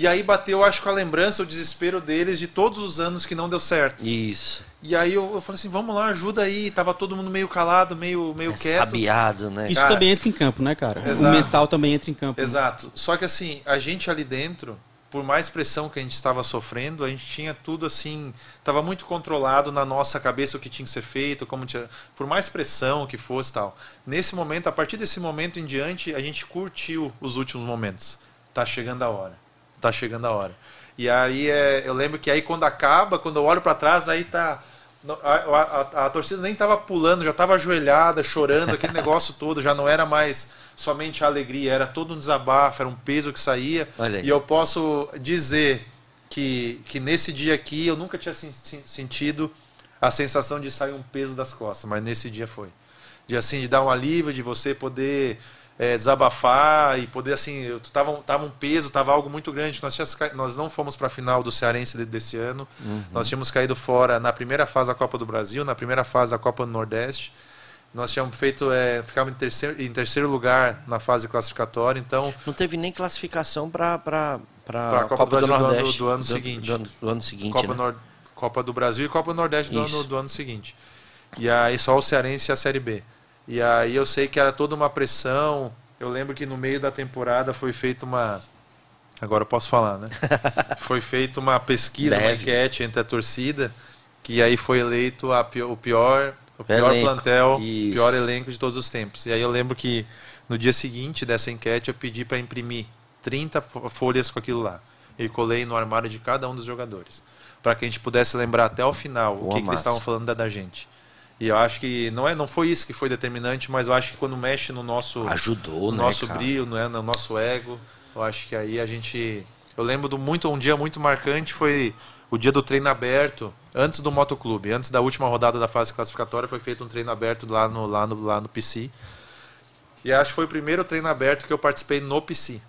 e aí bateu, acho, com a lembrança, o desespero deles de todos os anos que não deu certo. Isso. E aí eu, eu falei assim, vamos lá, ajuda aí. Tava todo mundo meio calado, meio, meio é, quieto. Sabiado, né? Isso cara, também entra em campo, né, cara? Exato. O mental também entra em campo. Né? Exato. Né? Só que assim, a gente ali dentro, por mais pressão que a gente estava sofrendo, a gente tinha tudo assim, tava muito controlado na nossa cabeça o que tinha que ser feito, como tinha, por mais pressão que fosse tal. Nesse momento, a partir desse momento em diante, a gente curtiu os últimos momentos. Tá chegando a hora tá chegando a hora. E aí é, eu lembro que aí quando acaba, quando eu olho para trás, aí tá. A, a, a, torcida nem tava pulando, já tava ajoelhada, chorando, aquele <laughs> negócio todo, já não era mais somente a alegria, era todo um desabafo, era um peso que saía. E eu posso dizer que, que nesse dia aqui eu nunca tinha sentido a sensação de sair um peso das costas, mas nesse dia foi. De assim, de dar um alívio, de você poder é, desabafar e poder assim, tava, tava um peso, tava algo muito grande. Nós, tínhamos, nós não fomos para a final do Cearense desse ano. Uhum. Nós tínhamos caído fora na primeira fase da Copa do Brasil, na primeira fase da Copa do Nordeste. Nós tínhamos feito, é, ficamos em terceiro, em terceiro lugar na fase classificatória, então não teve nem classificação para para para a Copa, Copa do, Brasil do, Nordeste, do, ano, do ano seguinte, do, ano, do ano seguinte, Copa, né? Copa do Brasil e Copa do Nordeste do ano, do ano seguinte. E aí só o Cearense e a Série B. E aí eu sei que era toda uma pressão. Eu lembro que no meio da temporada foi feita uma. Agora eu posso falar, né? <laughs> foi feita uma pesquisa, Deve. uma enquete entre a torcida, que aí foi eleito a, o pior, o pior elenco. plantel, pior elenco de todos os tempos. E aí eu lembro que no dia seguinte dessa enquete eu pedi para imprimir 30 folhas com aquilo lá. E colei no armário de cada um dos jogadores. Para que a gente pudesse lembrar até o final Boa o que, que eles estavam falando da, da gente. E eu acho que não é, não foi isso que foi determinante, mas eu acho que quando mexe no nosso ajudou, no né, nosso cara? brilho, né, no nosso ego, eu acho que aí a gente eu lembro muito um dia muito marcante foi o dia do treino aberto, antes do motoclube, antes da última rodada da fase classificatória, foi feito um treino aberto lá no lá no lá no PC. E acho que foi o primeiro treino aberto que eu participei no PC.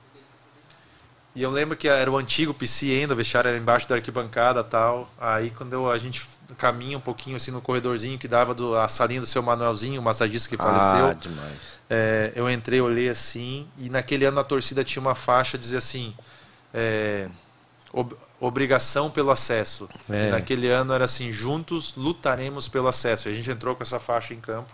E eu lembro que era o antigo PC ainda, o vestiário era embaixo da arquibancada tal. Aí quando eu, a gente caminha um pouquinho assim no corredorzinho que dava do, a salinha do seu Manuelzinho, o massagista que ah, faleceu. Ah, demais. É, eu entrei, olhei assim, e naquele ano a torcida tinha uma faixa dizia assim. É, ob, obrigação pelo acesso. É. naquele ano era assim, juntos lutaremos pelo acesso. E a gente entrou com essa faixa em campo.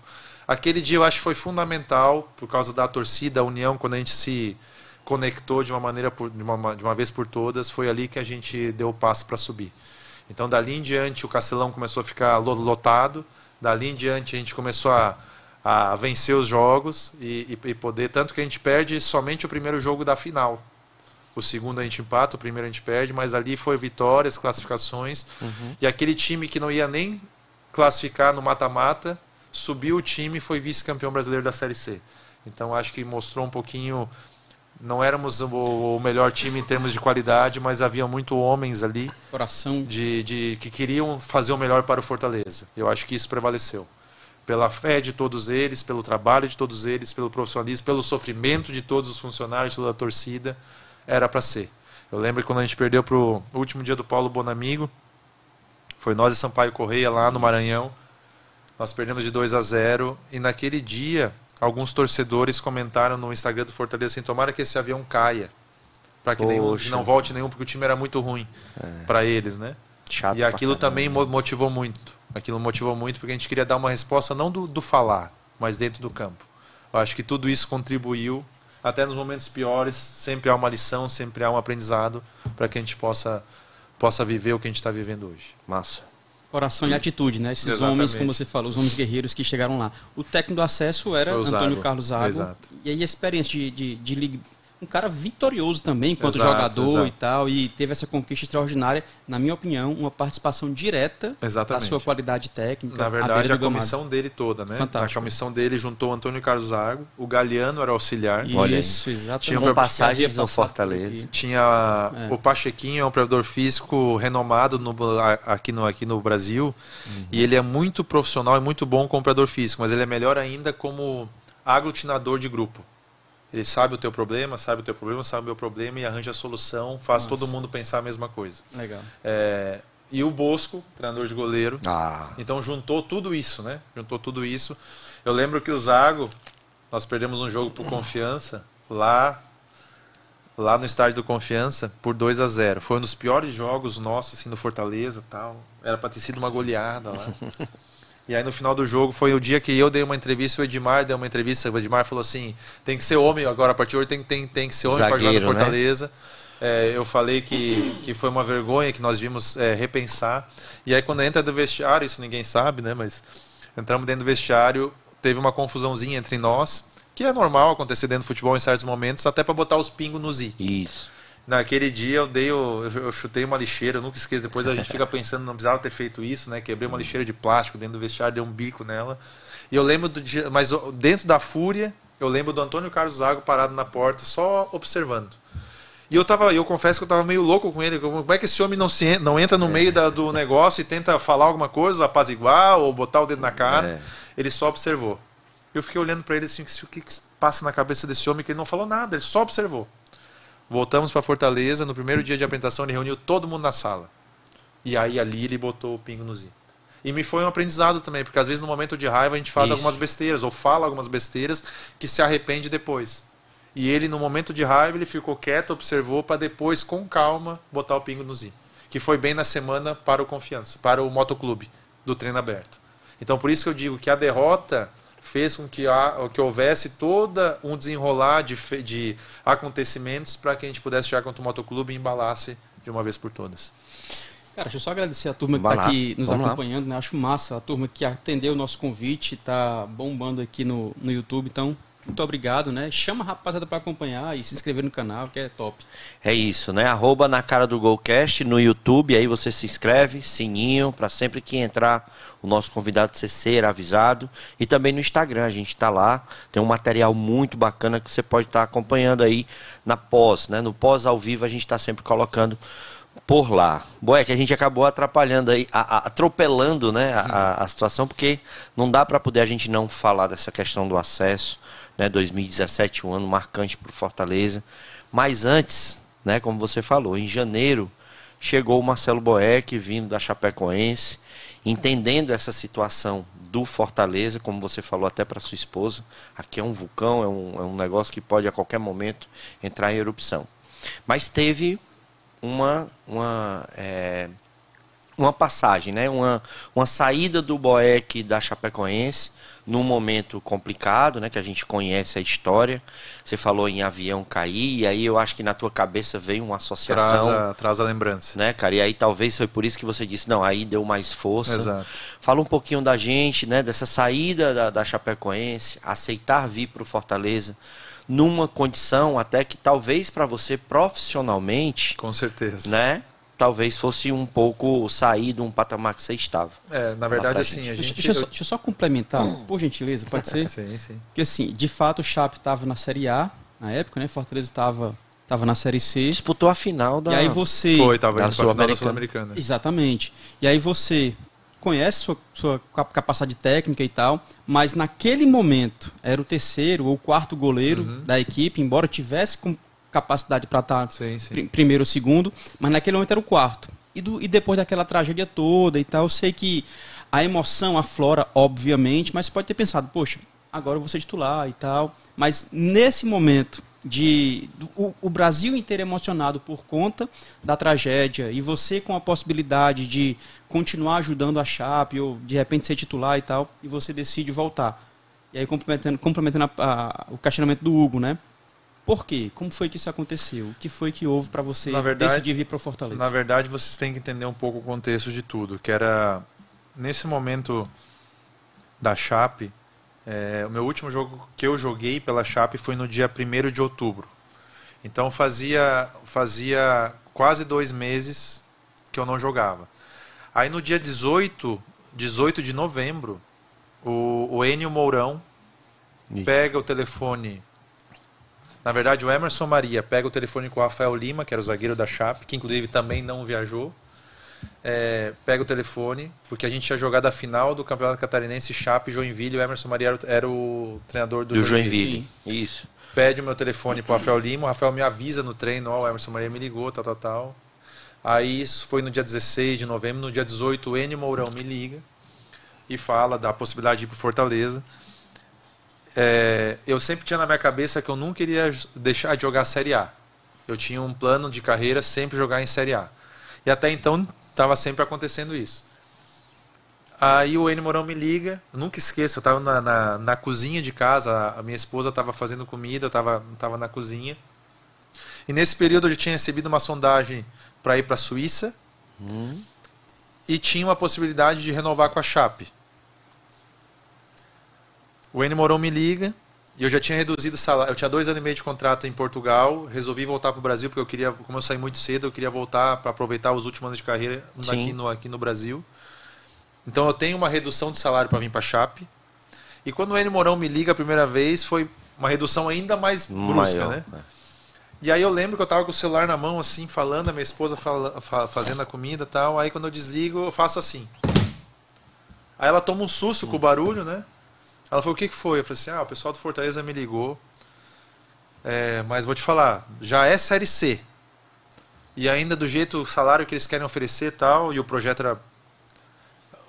Aquele dia eu acho que foi fundamental por causa da torcida, da união, quando a gente se conectou de uma maneira por, de, uma, de uma vez por todas, foi ali que a gente deu o passo para subir. Então dali em diante o Castelão começou a ficar lotado, dali em diante a gente começou a, a vencer os jogos e, e, e poder, tanto que a gente perde somente o primeiro jogo da final, o segundo a gente empata, o primeiro a gente perde, mas ali foi vitórias, classificações. Uhum. E aquele time que não ia nem classificar no mata-mata, subiu o time e foi vice-campeão brasileiro da Série C. Então acho que mostrou um pouquinho não éramos o, melhor time em termos de qualidade, mas havia muito homens ali coração de, de que queriam fazer o melhor para o Fortaleza. Eu acho que isso prevaleceu. Pela fé de todos eles, pelo trabalho de todos eles, pelo profissionalismo, pelo sofrimento de todos os funcionários, toda a torcida, era para ser. Eu lembro quando a gente perdeu para o último dia do Paulo Bonamigo, foi nós e Sampaio Correia lá no Maranhão. Nós perdemos de 2 a 0 e naquele dia alguns torcedores comentaram no Instagram do Fortaleza assim: tomara que esse avião caia. Para que nenhum, não volte nenhum, porque o time era muito ruim é. para eles, né? Chato e aquilo também motivou muito. Aquilo motivou muito porque a gente queria dar uma resposta não do, do falar, mas dentro do campo. Eu acho que tudo isso contribuiu, até nos momentos piores, sempre há uma lição, sempre há um aprendizado para que a gente possa, possa viver o que a gente está vivendo hoje. Massa coração e atitude, né? Esses Exatamente. homens, como você falou, os homens guerreiros que chegaram lá. O técnico do acesso era Antônio Carlos Zago. Exato. E aí a experiência de, de, de, um cara vitorioso também enquanto exato, jogador exato. e tal, e teve essa conquista extraordinária, na minha opinião, uma participação direta Exatamente. da sua qualidade técnica. Na verdade, a comissão dele toda, né? Fantástico. A comissão dele juntou o Antônio Carlos Argo, o Galeano era auxiliar. Olha isso, exatamente. Tinha uma passagem no Fortaleza. Aqui. Tinha é. o Pachequinho, é um preparador físico renomado no, aqui, no, aqui no Brasil, uhum. e ele é muito profissional e é muito bom como preparador físico, mas ele é melhor ainda como aglutinador de grupo. Ele sabe o teu problema, sabe o teu problema, sabe o meu problema e arranja a solução, faz Nossa. todo mundo pensar a mesma coisa. Legal. É, e o Bosco, treinador de goleiro. Ah. Então juntou tudo isso, né? Juntou tudo isso. Eu lembro que o Zago, nós perdemos um jogo por confiança lá lá no estádio do Confiança por 2 a 0. Foi um dos piores jogos nossos assim no Fortaleza, tal. Era para ter sido uma goleada lá. <laughs> E aí no final do jogo foi o dia que eu dei uma entrevista, o Edmar deu uma entrevista, o Edmar falou assim, tem que ser homem agora, a partir de hoje tem, tem, tem que ser homem para jogar no Fortaleza. Né? É, eu falei que, que foi uma vergonha que nós vimos é, repensar. E aí quando entra do vestiário, isso ninguém sabe, né? Mas entramos dentro do vestiário, teve uma confusãozinha entre nós, que é normal acontecer dentro do futebol em certos momentos, até para botar os pingos nos i. Isso. Naquele dia eu dei eu chutei uma lixeira, eu nunca esqueço. Depois a gente fica pensando, não precisava ter feito isso, né? Quebrei uma uhum. lixeira de plástico dentro do vestiário, dei um bico nela. E eu lembro do dia, mas dentro da fúria, eu lembro do Antônio Carlos Zago parado na porta, só observando. E eu tava, eu confesso que eu tava meio louco com ele. Como é que esse homem não, se, não entra no é. meio da, do negócio e tenta falar alguma coisa, apaziguar ou botar o dedo na cara? É. Ele só observou. Eu fiquei olhando para ele assim, o que, que passa na cabeça desse homem que ele não falou nada, ele só observou. Voltamos para Fortaleza, no primeiro dia de apresentação ele reuniu todo mundo na sala. E aí ali ele botou o pingo no i. E me foi um aprendizado também, porque às vezes no momento de raiva a gente faz Isso. algumas besteiras ou fala algumas besteiras que se arrepende depois. E ele no momento de raiva ele ficou quieto, observou para depois com calma botar o pingo no i. Que foi bem na semana para o Confiança, para o Motoclube do treino aberto. Então por isso que eu digo que a derrota fez com que, que houvesse todo um desenrolar de, de acontecimentos para que a gente pudesse chegar contra o motoclube e embalasse de uma vez por todas. Cara, deixa eu só agradecer a turma que está aqui nos Vamos acompanhando, né? Acho massa a turma que atendeu o nosso convite, está bombando aqui no, no YouTube, então muito obrigado, né? Chama a rapaziada para acompanhar e se inscrever no canal, que é top. É isso, né? Arroba na cara do Golcast no YouTube, aí você se inscreve, sininho, para sempre que entrar o nosso convidado você ser avisado. E também no Instagram, a gente está lá, tem um material muito bacana que você pode estar tá acompanhando aí na pós, né? No pós ao vivo a gente está sempre colocando por lá. Boa, é que a gente acabou atrapalhando aí, a, a, atropelando né, a, a, situação, porque não dá para poder a gente não falar dessa questão do acesso, né? 2017, um ano marcante para o Fortaleza. Mas antes, né, como você falou, em janeiro chegou o Marcelo Boeck vindo da Chapecoense, entendendo essa situação do Fortaleza, como você falou até para sua esposa, aqui é um vulcão, é um, é um negócio que pode a qualquer momento entrar em erupção. Mas teve uma, uma, é, uma passagem, né? uma, uma saída do Boeck da Chapecoense num momento complicado, né, que a gente conhece a história. Você falou em avião cair, e aí eu acho que na tua cabeça veio uma associação. Traz a, traz a lembrança. Né, cara? E aí talvez foi por isso que você disse, não, aí deu mais força. Exato. Fala um pouquinho da gente, né, dessa saída da, da Chapecoense, aceitar vir para o Fortaleza numa condição até que talvez para você profissionalmente, com certeza, né, talvez fosse um pouco sair de um patamar que você estava. É, na verdade, assim, a gente... Deixa eu, só, deixa, eu só, complementar, <coughs> por gentileza, pode ser? sim, sim. Porque, assim, de fato, o Chape estava na Série A, na época, né? Fortaleza estava Tava na Série C. Disputou a final da... E aí você... Foi, estava na Sul-Americana. sul Exatamente. E aí você conhece sua, sua capacidade técnica e tal, mas naquele momento era o terceiro ou quarto goleiro uhum. da equipe, embora tivesse capacidade para estar tá sim, sim. Pr primeiro ou segundo, mas naquele momento era o quarto. E, do, e depois daquela tragédia toda e tal, eu sei que a emoção aflora, obviamente, mas pode ter pensado, poxa, agora eu vou ser titular e tal. Mas nesse momento de do, o, o, Brasil inteiro emocionado por conta da tragédia e você com a possibilidade de continuar ajudando a Chape ou de repente ser titular e tal, e você decide voltar. E aí complementando, complementando a, a, o questionamento do Hugo, né? Por quê? Como foi que isso aconteceu? O que foi que houve para você verdade, decidir vir para o Fortaleza? Na verdade, vocês têm que entender um pouco o contexto de tudo, que era nesse momento da Chape, é, o meu último jogo que eu joguei pela Chape foi no dia 1 de outubro. Então fazia, fazia quase dois meses que eu não jogava. Aí no dia 18, 18 de novembro, o, o Enio Mourão pega o telefone na verdade, o Emerson Maria pega o telefone com o Rafael Lima, que era o zagueiro da Chape, que inclusive também não viajou. É, pega o telefone, porque a gente tinha jogado a final do Campeonato Catarinense Chape Joinville, o Emerson Maria era o, era o treinador do, do Joinville. Joinville. Isso. Pede o meu telefone pro Rafael Lima, o Rafael me avisa no treino, ó, o Emerson Maria me ligou, tal, tal, tal. Aí isso foi no dia 16 de novembro, no dia 18 o N Mourão me liga e fala da possibilidade de ir pro Fortaleza é, eu sempre tinha na minha cabeça que eu nunca iria deixar de jogar Série A. Eu tinha um plano de carreira sempre jogar em Série A. E até então estava sempre acontecendo isso. Aí o N Morão me liga, nunca esqueço, eu estava na, na, na, cozinha de casa, a minha esposa estava fazendo comida, eu estava na cozinha. E nesse período eu tinha recebido uma sondagem para ir para a Suíça hum. e tinha uma possibilidade de renovar com a Chape. O N Moron me liga, e eu já tinha reduzido o salário. Eu tinha dois anos e meio de contrato em Portugal, resolvi voltar para o Brasil, porque eu queria, como eu saí muito cedo, eu queria voltar para aproveitar os últimos anos de carreira aqui no, aqui no Brasil. Então eu tenho uma redução de salário para vir para Chape. E quando o N Moron me liga a primeira vez, foi uma redução ainda mais brusca, Maior, né? É. E aí eu lembro que eu tava com o celular na mão, assim, falando, a minha esposa fala, fa, fazendo a comida e tal. Aí quando eu desligo, eu faço assim. Aí ela toma um susto com o barulho, né? Ela falou, o que, que foi? Eu falei assim, ah, o pessoal do Fortaleza me ligou. É, mas vou te falar, já é série C. E ainda do jeito o salário que eles querem oferecer tal, e o projeto era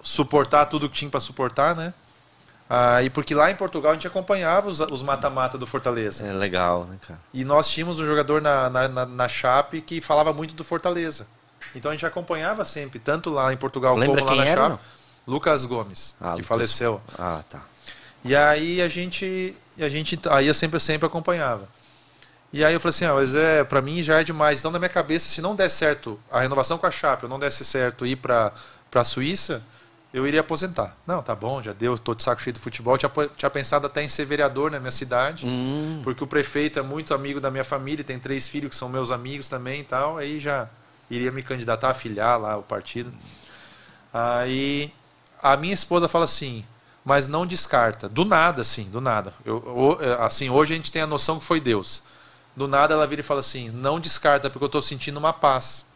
suportar tudo que tinha para suportar, né? Ah, e porque lá em Portugal a gente acompanhava os mata-mata do Fortaleza. É legal, né, cara? E nós tínhamos um jogador na, na, na, na Chape que falava muito do Fortaleza. Então a gente acompanhava sempre, tanto lá em Portugal Lembra como lá na era, Chape. Não? Lucas Gomes, ah, que Lucas. faleceu. Ah, tá. E aí a gente, a gente aí eu sempre, sempre acompanhava. E aí eu falei assim, ah, mas é, para mim já é demais. Então na minha cabeça, se não der certo a renovação com a Chape, ou não desse certo ir para para Suíça, eu iria aposentar. Não, tá bom, já deu, tô de saco cheio do futebol. tinha, tinha pensado até em ser vereador na minha cidade, hum. porque o prefeito é muito amigo da minha família, tem três filhos que são meus amigos também e tal. Aí já iria me candidatar a filiar lá o partido. Aí a minha esposa fala assim: mas não descarta. Do nada, assim, do nada. Eu, é, assim, hoje a gente tem a noção que foi Deus. Do nada ela vira e fala assim: não descarta, porque eu estou sentindo uma paz.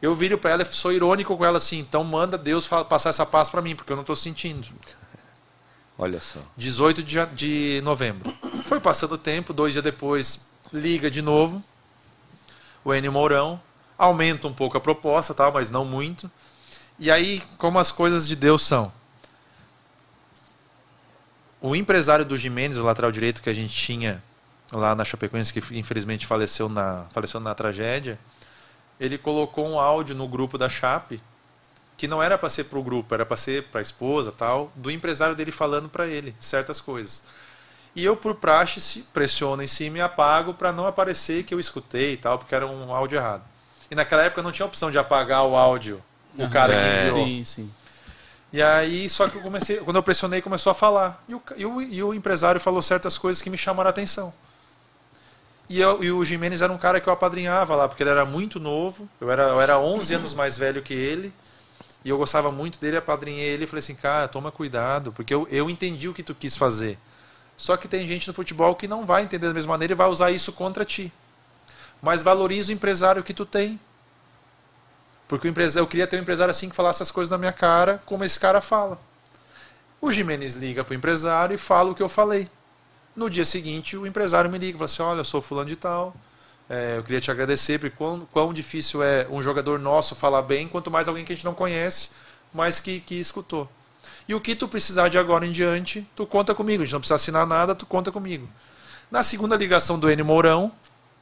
Eu viro para ela e sou irônico com ela assim: então manda Deus passar essa paz para mim, porque eu não estou sentindo. <laughs> Olha só. 18 de, novembro. Foi passando o tempo, dois dias depois, liga de novo. O Enio Mourão aumenta um pouco a proposta, tá? mas não muito. E aí, como as coisas de Deus são? o empresário do Jimenez, o lateral direito que a gente tinha lá na Chapecoense, que infelizmente faleceu na, faleceu na tragédia, ele colocou um áudio no grupo da Chape, que não era para ser para o grupo, era para ser para a esposa tal, do empresário dele falando para ele certas coisas. E eu, por praxe, pressiono em cima e apago para não aparecer que eu escutei e tal, porque era um áudio errado. E naquela época não tinha opção de apagar o áudio do cara que é. enviou. Sim, sim. E aí, só que eu comecei, quando eu pressionei, começou a falar. E o, e o, e o empresário falou certas coisas que me chamaram a atenção. E, eu, e o Jimenez era um cara que eu apadrinhava lá, porque ele era muito novo, eu era, eu era 11 anos mais velho que ele, e eu gostava muito dele, apadrinhei ele e falei assim, cara, toma cuidado, porque eu, eu entendi o que tu quis fazer. Só que tem gente no futebol que não vai entender da mesma maneira e vai usar isso contra ti. Mas valoriza o empresário que tu tem. Porque o empresário, eu queria ter um empresário assim que falasse as coisas na minha cara, como esse cara fala. O Jimenez liga para o empresário e fala o que eu falei. No dia seguinte, o empresário me liga e fala assim: Olha, eu sou fulano de tal, é, eu queria te agradecer, porque quão, quão difícil é um jogador nosso falar bem, quanto mais alguém que a gente não conhece, mas que, que escutou. E o que tu precisar de agora em diante, tu conta comigo. A gente não precisa assinar nada, tu conta comigo. Na segunda ligação do N Mourão,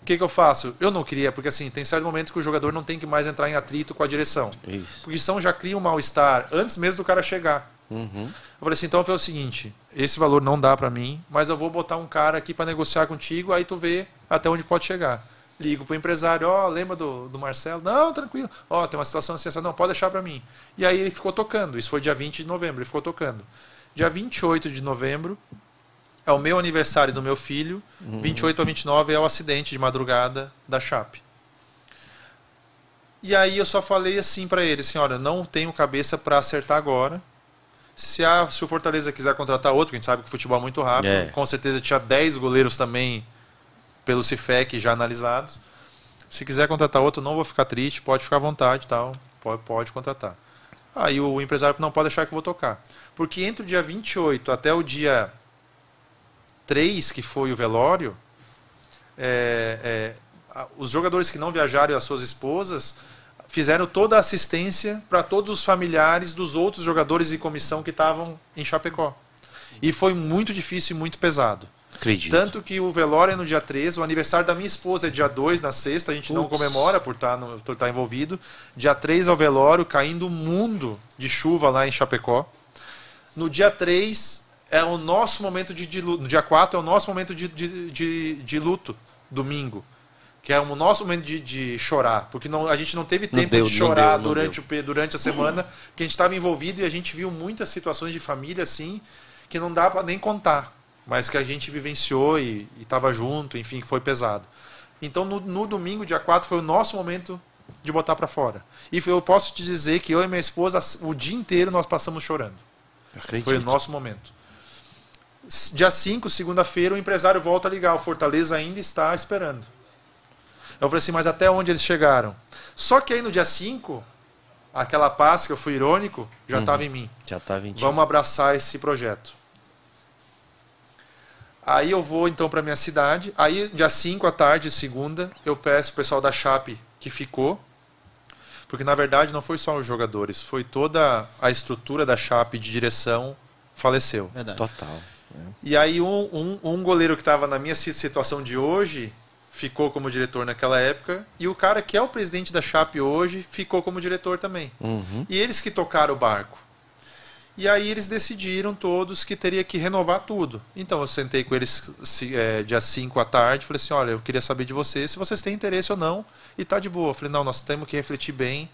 que, que eu faço? Eu não queria, porque assim, tem certo momento que o jogador não tem que mais entrar em atrito com a direção. Isso. Porque isso já cria um mal-estar antes mesmo do cara chegar. Uhum. Eu falei assim, então foi o seguinte, esse valor não dá para mim, mas eu vou botar um cara aqui para negociar contigo, aí tu vê até onde pode chegar. Ligo pro empresário, ó, oh, lembra do, do Marcelo? Não, tranquilo. Ó, oh, tem uma situação assim, assim não, pode deixar para mim. E aí ele ficou tocando, isso foi dia 20 de novembro, ele ficou tocando. Dia 28 de novembro, é o meu aniversário do meu filho, uhum. 28 a 29 é o acidente de madrugada da Chape. E aí eu só falei assim para ele, senhora, assim, olha, não tenho cabeça para acertar agora. Se, a, se o Fortaleza quiser contratar outro, que a gente sabe que o futebol é muito rápido, é. com certeza tinha 10 goleiros também pelo Cifec já analisados. Se quiser contratar outro, não vou ficar triste, pode ficar à vontade tal, pode, pode contratar. Aí o empresário não pode deixar que eu vou tocar. Porque entre o dia 28 até o dia 3, que foi o velório, é, é, os jogadores que não viajaram e as suas esposas fizeram toda a assistência para todos os familiares dos outros jogadores e comissão que estavam em Chapecó. E foi muito difícil e muito pesado. Acredito. Tanto que o velório é no dia 3, o aniversário da minha esposa é dia 2, na sexta, a gente Ups. não comemora por estar, tá no, por estar tá envolvido. Dia 3 é o velório, caindo um mundo de chuva lá em Chapecó. No dia 3, é o nosso momento de, de luto. No dia 4 é o nosso momento de, de, de, de luto, domingo. Que é o nosso momento de, de chorar. Porque não, a gente não teve tempo não deu, de chorar deu, durante, o, durante a semana, uhum. que a gente estava envolvido e a gente viu muitas situações de família assim, que não dá para nem contar. Mas que a gente vivenciou e estava junto, enfim, que foi pesado. Então, no, no domingo, dia 4, foi o nosso momento de botar para fora. E eu posso te dizer que eu e minha esposa, o dia inteiro, nós passamos chorando. Acredito. Foi o nosso momento. Dia 5, segunda-feira, o empresário volta a ligar. O Fortaleza ainda está esperando. Eu falei assim, mas até onde eles chegaram? Só que aí no dia 5, aquela paz que eu fui irônico, já estava uhum. em mim. Já estava em ti. Vamos abraçar esse projeto. Aí eu vou então para minha cidade. Aí, dia 5 à tarde, segunda, eu peço o pessoal da Chape que ficou. Porque na verdade não foi só os jogadores, foi toda a estrutura da Chape de direção faleceu. Verdade. Total. E aí um, um, um goleiro que estava na minha situação de hoje ficou como diretor naquela época e o cara que é o presidente da Chape hoje ficou como diretor também. Uhum. E eles que tocaram o barco. E aí eles decidiram todos que teria que renovar tudo. Então eu sentei com eles é, dia 5 à tarde, falei assim, olha, eu queria saber de vocês se vocês têm interesse ou não. E tá de boa. Eu falei, não, nós temos que refletir bem,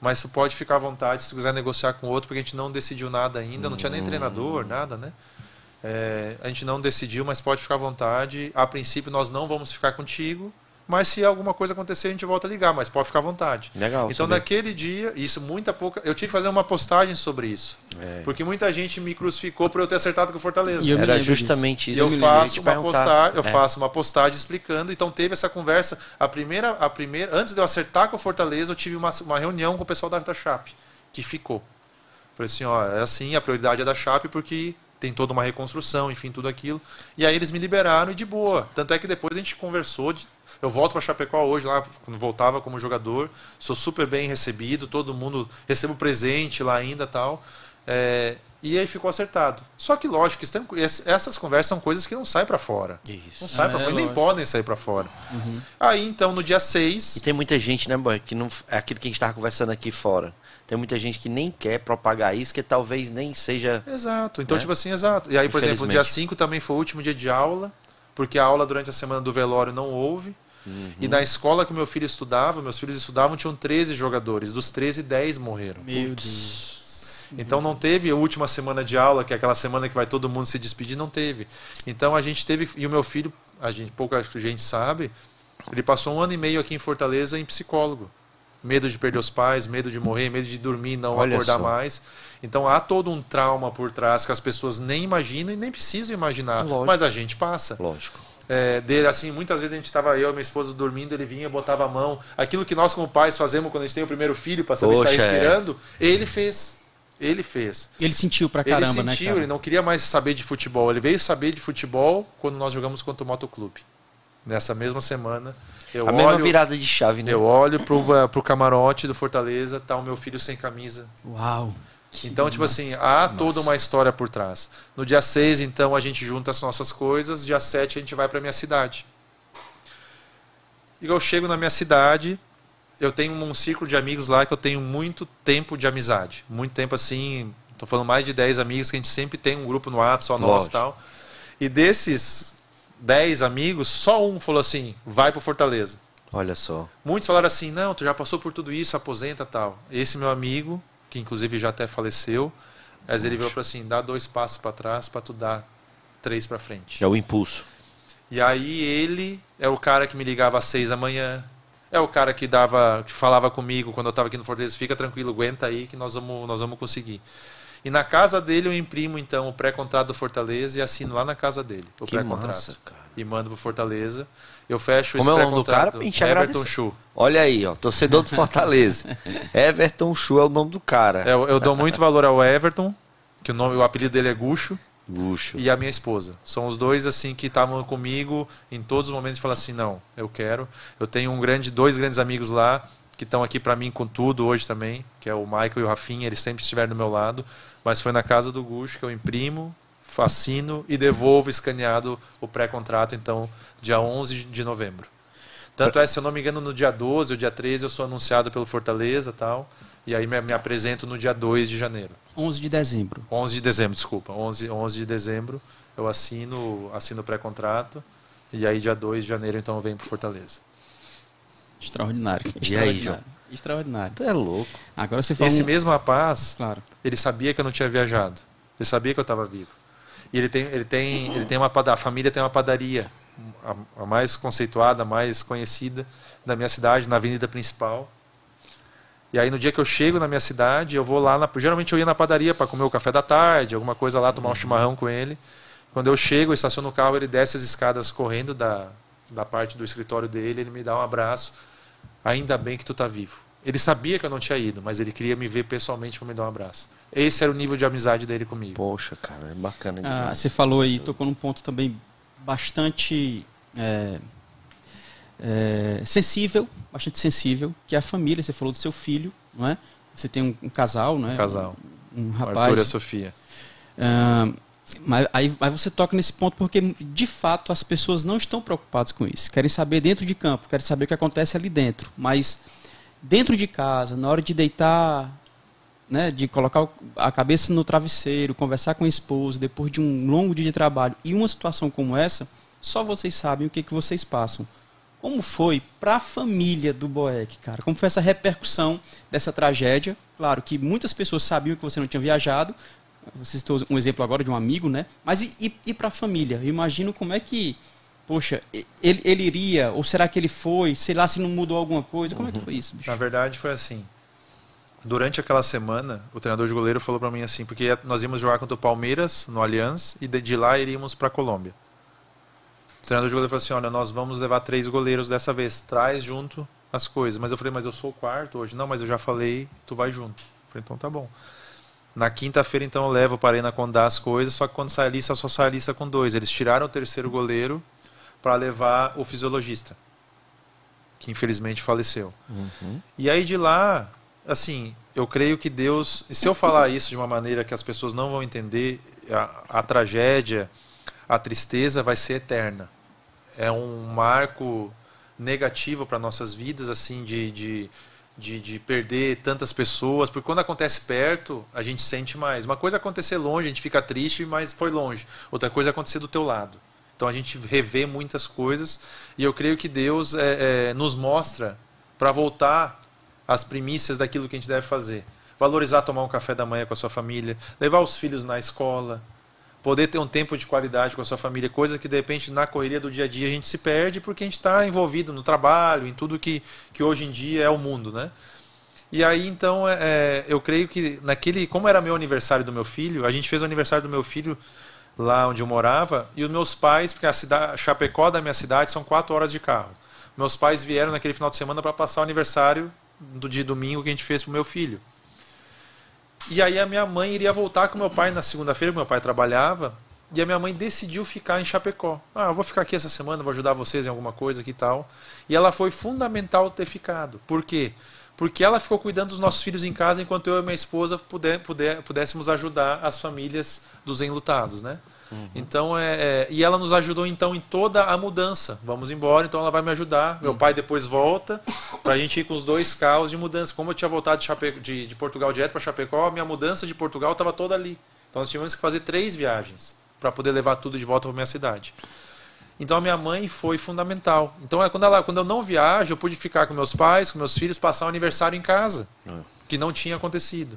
mas você pode ficar à vontade se quiser negociar com outro, porque a gente não decidiu nada ainda, não tinha nem hum. treinador, nada, né? É, a gente não decidiu, mas pode ficar à vontade. A princípio, nós não vamos ficar contigo. Mas se alguma coisa acontecer, a gente volta a ligar, mas pode ficar à vontade. Legal. Então, saber. naquele dia, isso muita pouca. Eu tive que fazer uma postagem sobre isso. É. Porque muita gente me crucificou por eu ter acertado com o Fortaleza. E eu Era justamente isso. E eu, faço uma, postagem, eu é. faço uma postagem explicando. Então teve essa conversa. A primeira, a primeira, antes de eu acertar com o Fortaleza, eu tive uma, uma reunião com o pessoal da, da Chape, que ficou. Falei assim, ó, é assim, a prioridade é da Chape, porque tem toda uma reconstrução, enfim, tudo aquilo. E aí eles me liberaram e de boa. Tanto é que depois a gente conversou. De, eu volto para Chapecó hoje, lá quando voltava como jogador, sou super bem recebido, todo mundo recebo presente lá ainda tal. É, e aí ficou acertado. Só que lógico, essas conversas são coisas que não saem para fora. Isso. Não saem ah, para é, fora, lógico. nem podem sair para fora. Uhum. Aí então no dia 6... E tem muita gente, né, boy, que não é aquilo que a gente tava conversando aqui fora. Tem muita gente que nem quer propagar isso, que talvez nem seja. Exato. Então, né? tipo assim, exato. E aí, por exemplo, dia 5 também foi o último dia de aula, porque a aula durante a semana do velório não houve. Uhum. E na escola que meu filho estudava, meus filhos estudavam, tinham 13 jogadores. Dos 13, 10 morreram. Meu Deus. Então não teve a última semana de aula, que é aquela semana que vai todo mundo se despedir, não teve. Então a gente teve, e o meu filho, a gente pouca gente sabe, ele passou um ano e meio aqui em Fortaleza em psicólogo medo de perder os pais, medo de morrer, medo de dormir e não Olha acordar só. mais. Então há todo um trauma por trás que as pessoas nem imaginam e nem precisam imaginar, Lógico. mas a gente passa. Lógico. É, dele assim, muitas vezes a gente estava eu e minha esposa dormindo, ele vinha, botava a mão, aquilo que nós como pais fazemos quando a gente tem o primeiro filho para saber tá Poxa, se é. está respirando, é. ele fez. Ele fez. Ele sentiu pra caramba, ele né, sentiu, né? Ele não queria mais saber de futebol. Ele veio saber de futebol quando nós jogamos contra o Motoclube. Nessa mesma semana, eu a olho, mesma virada de chave, né? Eu olho pro, pro camarote do Fortaleza, tá o meu filho sem camisa. Uau! Então, tipo assim, há toda uma história por trás. No dia 6, então, a gente junta as nossas coisas, dia 7 a gente vai para minha cidade. E eu chego na minha cidade, eu tenho um ciclo de amigos lá que eu tenho muito tempo de amizade. Muito tempo assim, tô falando mais de 10 amigos que a gente sempre tem um grupo no ato só nós e tal. E desses 10 amigos, só um falou assim: vai pro Fortaleza. Olha só. Muitos falaram assim: não, tu já passou por tudo isso, aposenta tal. Esse meu amigo, que inclusive já até faleceu, mas Nossa. ele veio para assim: dá dois passos para trás para tu dar três para frente. É o impulso. E aí ele é o cara que me ligava às seis da manhã, é o cara que dava, que falava comigo quando eu estava aqui no Fortaleza, fica tranquilo, aguenta aí que nós vamos, nós vamos conseguir. E na casa dele eu imprimo, então, o pré-contrato do Fortaleza e assino lá na casa dele o pré-contrato. E mando pro Fortaleza. Eu fecho Como esse é o nome do cara? Everton Chu. Olha aí, ó, torcedor do <laughs> Fortaleza. Everton Chu é o nome do cara. É, eu, eu dou muito valor ao Everton, que o, nome, o apelido dele é Gucho. Gucho. E a minha esposa. São os dois assim que estavam comigo em todos os momentos e falaram assim: "Não, eu quero". Eu tenho um grande, dois grandes amigos lá, que estão aqui para mim com tudo hoje também, que é o Michael e o Rafinha, eles sempre estiveram do meu lado, mas foi na casa do Gush que eu imprimo, assino e devolvo escaneado o pré-contrato, então, dia 11 de novembro. Tanto é, se eu não me engano, no dia 12 ou dia 13 eu sou anunciado pelo Fortaleza tal, e aí me, me apresento no dia 2 de janeiro. 11 de dezembro. 11 de dezembro, desculpa. 11, 11 de dezembro eu assino assino o pré-contrato, e aí dia 2 de janeiro então eu venho para Fortaleza. Extraordinário. Extraordinário. E aí, Extraordinário. Tu é louco. Agora você falou... Esse mesmo rapaz, claro. ele sabia que eu não tinha viajado. Ele sabia que eu estava vivo. E ele tem, ele tem, ele tem uma padaria, a família tem uma padaria, a, a, mais conceituada, a mais conhecida da minha cidade, na avenida principal. E aí no dia que eu chego na minha cidade, eu vou lá, na, geralmente eu ia na padaria para comer o café da tarde, alguma coisa lá, tomar um uhum. chimarrão com ele. Quando eu chego, eu estaciono o carro, ele desce as escadas correndo da, da parte do escritório dele, ele me dá um abraço ainda bem que tu está vivo. Ele sabia que eu não tinha ido, mas ele queria me ver pessoalmente para me dar um abraço. Esse era o nível de amizade dele comigo. Poxa, cara, é bacana. Ah, você falou aí, tocou num ponto também bastante é, é, sensível, bastante sensível, que é a família. Você falou do seu filho, não é? Você tem um, um casal, não é? Um casal. Um, um rapaz. Arthur e a Sofia. Ah, mas aí, aí você toca nesse ponto porque, de fato, as pessoas não estão preocupadas com isso. Querem saber dentro de campo, querem saber o que acontece ali dentro. Mas dentro de casa, na hora de deitar, né, de colocar a cabeça no travesseiro, conversar com a esposa depois de um longo dia de trabalho e uma situação como essa, só vocês sabem o que, que vocês passam. Como foi para a família do Boeck, cara? Como foi essa repercussão dessa tragédia? Claro que muitas pessoas sabiam que você não tinha viajado, você citou um exemplo agora de um amigo, né? Mas e, e, e para a família? Eu imagino como é que. Poxa, ele, ele iria? Ou será que ele foi? Sei lá se não mudou alguma coisa? Como uhum. é que uhum. foi isso, bicho? Na verdade, foi assim. Durante aquela semana, o treinador de goleiro falou para mim assim, porque nós íamos jogar contra o Palmeiras no Allianz e de lá iríamos para a Colômbia. O treinador de goleiro falou assim: olha, nós vamos levar três goleiros dessa vez, traz junto as coisas. Mas eu falei, mas eu sou o quarto hoje. Não, mas eu já falei, tu vai junto. Eu falei, então tá bom. Na quinta-feira, então, eu levo para a condar as coisas, só que quando sai a lista, só sai a lista com dois. Eles tiraram o terceiro goleiro para levar o fisiologista, que infelizmente faleceu. Uhum. E aí de lá, assim, eu creio que Deus. Se eu falar isso de uma maneira que as pessoas não vão entender, a, a tragédia, a tristeza vai ser eterna. É um marco negativo para nossas vidas, assim, de, de de, de perder tantas pessoas, porque quando acontece perto, a gente sente mais. Uma coisa é acontecer longe, a gente fica triste, mas foi longe. Outra coisa é acontecer do teu lado. Então a gente revê muitas coisas e eu creio que Deus é, é, nos mostra para voltar às primícias daquilo que a gente deve fazer. Valorizar tomar um café da manhã com a sua família, levar os filhos na escola, poder ter um tempo de qualidade com a sua família, coisa que de repente na correria do dia a dia a gente se perde porque a gente está envolvido no trabalho, em tudo que, que hoje em dia é o mundo, né? E aí então é, é, eu creio que naquele, como era meu aniversário do meu filho, a gente fez o aniversário do meu filho lá onde eu morava e os meus pais, porque a cidade Chapecó da minha cidade são quatro horas de carro. Meus pais vieram naquele final de semana para passar o aniversário do dia domingo que a gente fez pro meu filho. E aí a minha mãe iria voltar com meu pai na segunda-feira, meu pai trabalhava, e a minha mãe decidiu ficar em Chapecó. Ah, eu vou ficar aqui essa semana, vou ajudar vocês em alguma coisa aqui e tal. E ela foi fundamental ter ficado. Por quê? Porque ela ficou cuidando dos nossos filhos em casa enquanto eu e minha esposa puder, puder, pudéssemos ajudar as famílias dos enlutados, né? Uhum. Então é, é, e ela nos ajudou então em toda a mudança. Vamos embora, então ela vai me ajudar. Meu uhum. pai depois volta para a gente ir com os dois carros de mudança. Como eu tinha voltado de, Chape... de, de Portugal direto para Chapecó, a minha mudança de Portugal estava toda ali. Então nós tivemos que fazer três viagens para poder levar tudo de volta para minha cidade. Então a minha mãe foi fundamental. Então é quando ela, quando eu não viajo, eu pude ficar com meus pais, com meus filhos, passar o um aniversário em casa, uhum. que não tinha acontecido.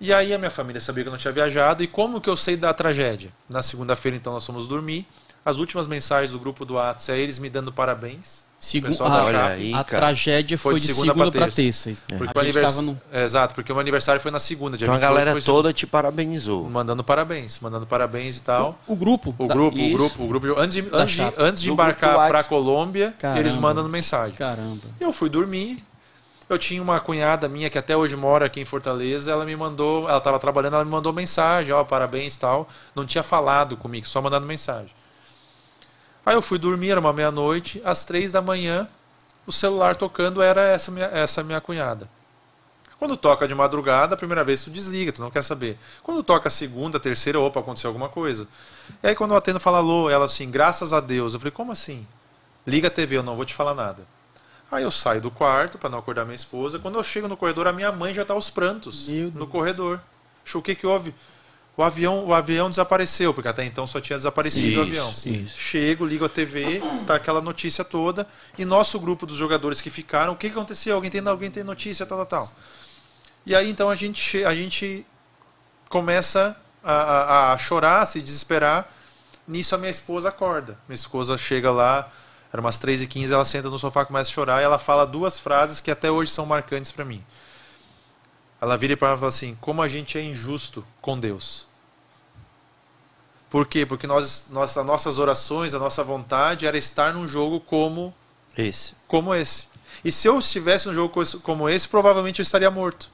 E aí a minha família sabia que eu não tinha viajado. E como que eu sei da tragédia? Na segunda-feira, então, nós fomos dormir. As últimas mensagens do grupo do WhatsApp é eles me dando parabéns. Segu ah, aí, a cara. tragédia foi, foi de, segunda, segunda para terça. terça. É. Porque anivers... no... é, exato, porque o meu aniversário foi na segunda. Dia então a galera toda te parabenizou. Mandando parabéns, mandando parabéns e tal. O, grupo. O grupo, da... o grupo, o grupo. Antes de, antes de, antes de embarcar para Colômbia, Caramba. eles mandando mensagem. Caramba. Eu fui dormir, eu tinha uma cunhada minha que até hoje mora aqui em Fortaleza, ela me mandou, ela estava trabalhando, ela me mandou mensagem, ó, parabéns tal. Não tinha falado comigo, só mandando mensagem. Aí eu fui dormir, era uma meia-noite, às três da manhã, o celular tocando era essa minha, essa minha cunhada. Quando toca de madrugada, a primeira vez tu desliga, tu não quer saber. Quando toca a segunda, a terceira, opa, aconteceu alguma coisa. E aí quando eu atendo, fala alô, ela assim, graças a Deus. Eu falei, como assim? Liga a TV, eu não vou te falar nada. Aí eu saio do quarto para não acordar minha esposa. Quando eu chego no corredor, a minha mãe já está aos prantos no corredor. O que, que houve? O avião, o avião desapareceu, porque até então só tinha desaparecido isso, o avião. Isso. Chego, ligo a TV, tá aquela notícia toda. E nosso grupo dos jogadores que ficaram, o que, que aconteceu? Alguém tem, alguém tem notícia, tal, tal, tal. E aí então a gente, a gente começa a, a, a chorar, a se desesperar. Nisso a minha esposa acorda. Minha esposa chega lá, era umas 3h15, ela senta no sofá, começa a chorar e ela fala duas frases que até hoje são marcantes para mim. Ela vira para mim e fala assim: Como a gente é injusto com Deus. Por quê? Porque nós, nós, as nossas orações, a nossa vontade era estar num jogo como esse. Como esse. E se eu estivesse num jogo como esse, provavelmente eu estaria morto.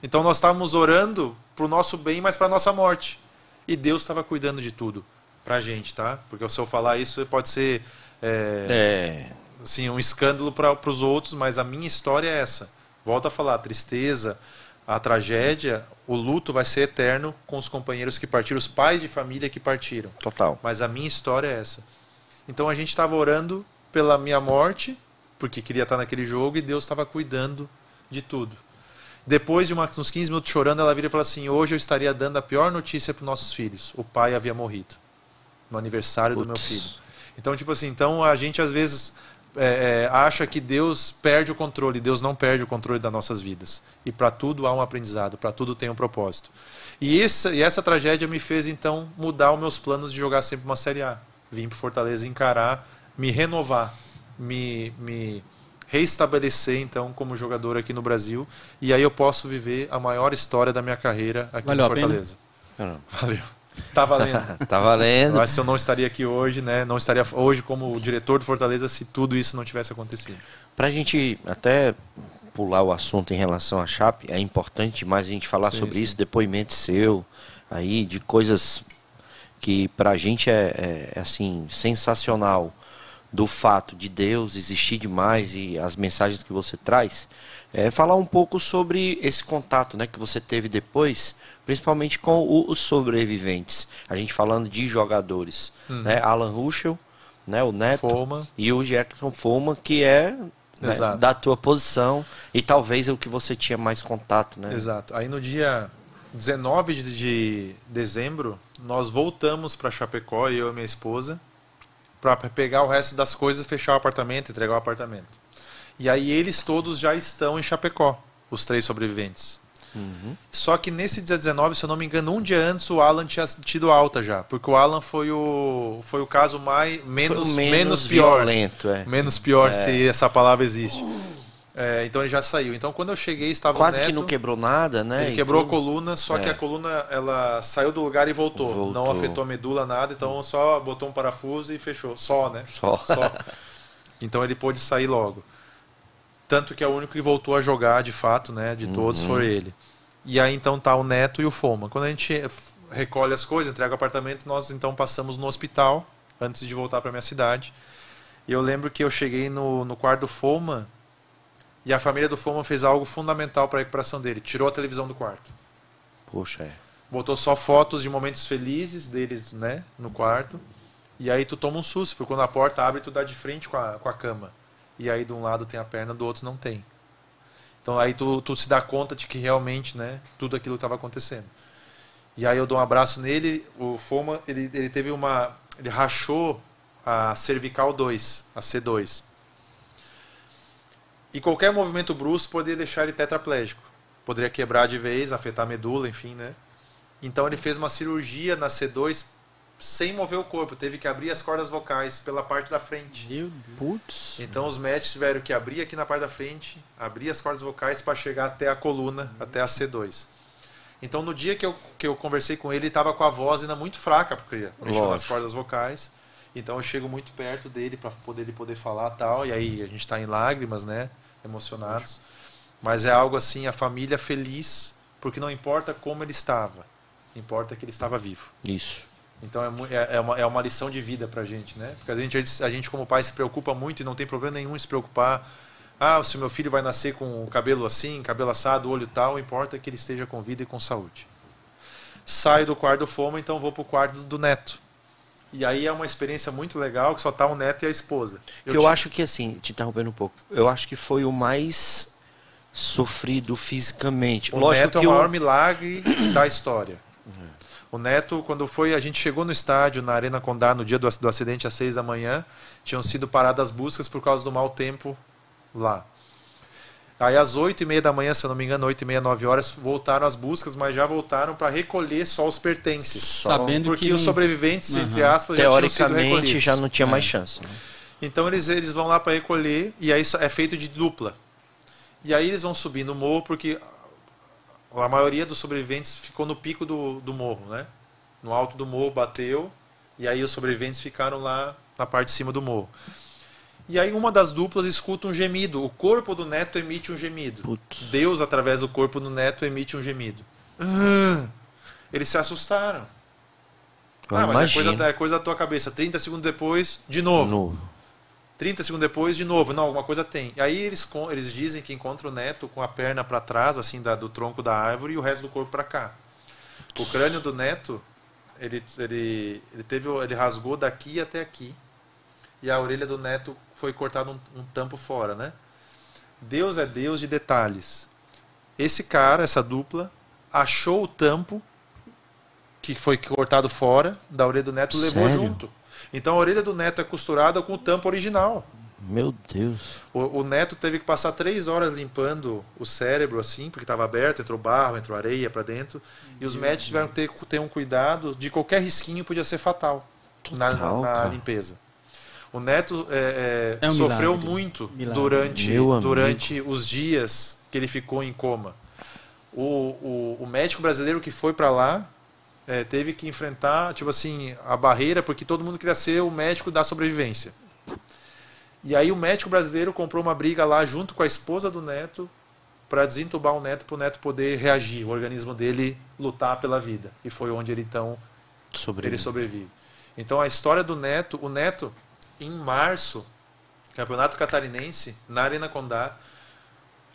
Então nós estávamos orando para o nosso bem, mas para a nossa morte. E Deus estava cuidando de tudo para a gente, tá? Porque se eu falar isso, pode ser é, é. assim, um escândalo para os outros, mas a minha história é essa. Volto a falar, a tristeza, a tragédia, o luto vai ser eterno com os companheiros que partiram, os pais de família que partiram. Total. Mas a minha história é essa. Então a gente estava orando pela minha morte, porque queria estar naquele jogo, e Deus estava cuidando de tudo. Depois de uma, uns 15 minutos chorando, ela vira e fala assim: Hoje eu estaria dando a pior notícia para nossos filhos. O pai havia morrido no aniversário do meu filho. Então, tipo assim, então a gente às vezes é, é, acha que Deus perde o controle. Deus não perde o controle das nossas vidas. E para tudo há um aprendizado, para tudo tem um propósito. E essa, e essa tragédia me fez então mudar os meus planos de jogar sempre uma Série A. Vim para Fortaleza encarar, me renovar, me, me reestabelecer então como jogador aqui no Brasil. E aí eu posso viver a maior história da minha carreira aqui Valeu no Fortaleza. Valeu. Tá valendo. <laughs> tá valendo. Mas eu não estaria aqui hoje, né? Não estaria hoje como diretor do Fortaleza se tudo isso não tivesse acontecido. Para a gente até pular o assunto em relação à Chape, é importante mais a gente falar sim, sobre sim. isso, depoimento seu, aí, de coisas que para a gente é, é, é, assim, sensacional do fato de Deus existir demais e as mensagens que você traz. É, falar um pouco sobre esse contato né, que você teve depois, principalmente com o, os sobreviventes. A gente falando de jogadores. Uhum. Né, Alan Ruschel, né, o Neto Foma. e o Jackson Foma, que é né, da tua posição e talvez é o que você tinha mais contato. Né? Exato. Aí no dia 19 de dezembro, nós voltamos para Chapecó, eu e minha esposa, para pegar o resto das coisas, fechar o apartamento, entregar o apartamento. E aí eles todos já estão em Chapecó, os três sobreviventes. Uhum. Só que nesse dia 19, se eu não me engano, um dia antes o Alan tinha tido alta já. Porque o Alan foi o, foi o caso mais, menos, menos, menos, pior. Violento, é. Menos pior, é. se essa palavra existe. É, então ele já saiu. Então quando eu cheguei, estava Quase Neto, que não quebrou nada, né? Ele quebrou então... a coluna, só que é. a coluna ela saiu do lugar e voltou. voltou. Não afetou a medula, nada. Então só botou um parafuso e fechou. Só, né? Só. só. Então ele pôde sair logo. Tanto que é o único que voltou a jogar de fato, né? De todos uhum. foi ele. E aí então tá o Neto e o Foma. Quando a gente recolhe as coisas, entrega o apartamento, nós então passamos no hospital antes de voltar para minha cidade. E eu lembro que eu cheguei no, no quarto do Foma e a família do Foma fez algo fundamental para a recuperação dele: tirou a televisão do quarto. Poxa, é. Botou só fotos de momentos felizes deles, né? No quarto. E aí tu toma um susto, porque quando a porta abre, tu dá de frente com a, com a cama e aí de um lado tem a perna, do outro não tem. Então aí tu, tu se dá conta de que realmente, né, tudo aquilo estava acontecendo. E aí eu dou um abraço nele, o Foma, ele, ele teve uma, ele rachou a cervical 2, a C2. E qualquer movimento brusco poderia deixar ele tetraplégico. Poderia quebrar de vez, afetar a medula, enfim, né? Então ele fez uma cirurgia na C2 sem mover o corpo, teve que abrir as cordas vocais pela parte da frente. Meu Deus. Putz. Então os médicos tiveram que abrir aqui na parte da frente, abrir as cordas vocais para chegar até a coluna, uhum. até a C2. Então no dia que eu, que eu conversei com ele, ele estava com a voz ainda muito fraca, porque mexeu nas cordas vocais. Então eu chego muito perto dele para poder ele poder falar tal, e aí a gente está em lágrimas, né, emocionados. Mas é algo assim, a família feliz, porque não importa como ele estava, importa que ele estava vivo. Isso. Então é, é, é, uma, é uma lição de vida para a gente, né? Porque a gente, a gente, como pai, se preocupa muito e não tem problema nenhum em se preocupar. Ah, se o meu filho vai nascer com o cabelo assim, cabelo assado, olho tal, importa que ele esteja com vida e com saúde. Saio do quarto do fome, então vou para o quarto do neto. E aí é uma experiência muito legal que só tá o neto e a esposa. Eu, eu te... acho que, assim, te interrompendo um pouco, eu acho que foi o mais sofrido fisicamente. O Lógico neto é que é o maior milagre da história. O Neto, quando foi, a gente chegou no estádio, na Arena Condá, no dia do, do acidente, às seis da manhã, tinham sido paradas as buscas por causa do mau tempo lá. Aí às oito e meia da manhã, se eu não me engano, oito e meia, nove horas, voltaram as buscas, mas já voltaram para recolher só os pertences. Sabendo porque que... os sobreviventes, uhum. entre aspas, Teoricamente, já, já não tinha é. mais chance. Né? Então eles, eles vão lá para recolher, e aí é feito de dupla. E aí eles vão subir no morro, porque a maioria dos sobreviventes ficou no pico do, do morro, né? No alto do morro bateu, e aí os sobreviventes ficaram lá na parte de cima do morro. E aí uma das duplas escuta um gemido. O corpo do neto emite um gemido. Putz. Deus, através do corpo do neto, emite um gemido. eles se assustaram. Eu ah, mas é coisa, da, é coisa, da tua cabeça. 30 segundos depois, de novo. De novo. 30 segundos depois, de novo, não, alguma coisa tem. E aí eles, eles dizem que encontram o neto com a perna para trás, assim, da, do tronco da árvore e o resto do corpo para cá. O crânio do neto, ele, ele, ele, teve, ele rasgou daqui até aqui. E a orelha do neto foi cortada um, um tampo fora, né? Deus é Deus de detalhes. Esse cara, essa dupla, achou o tampo que foi cortado fora da orelha do neto e levou junto. Então a orelha do Neto é costurada com o tampo original. Meu Deus. O, o, Neto teve que passar três horas limpando o cérebro, assim, porque estava aberto, entrou barro, entrou areia para dentro. Meu e os médicos tiveram que ter, ter, um cuidado de qualquer risquinho podia ser fatal Total, na, na limpeza. O Neto é, é, é um sofreu milagre. muito milagre. durante, durante os dias que ele ficou em coma. O, o, o médico brasileiro que foi para lá é, teve que enfrentar, tipo assim, a barreira, porque todo mundo queria ser o médico da sobrevivência. E aí o médico brasileiro comprou uma briga lá junto com a esposa do neto para desentubar o neto, para o neto poder reagir, o organismo dele lutar pela vida. E foi onde ele então sobrevive. Ele sobrevive. Então a história do neto, o neto em março, campeonato catarinense na Arena Condá,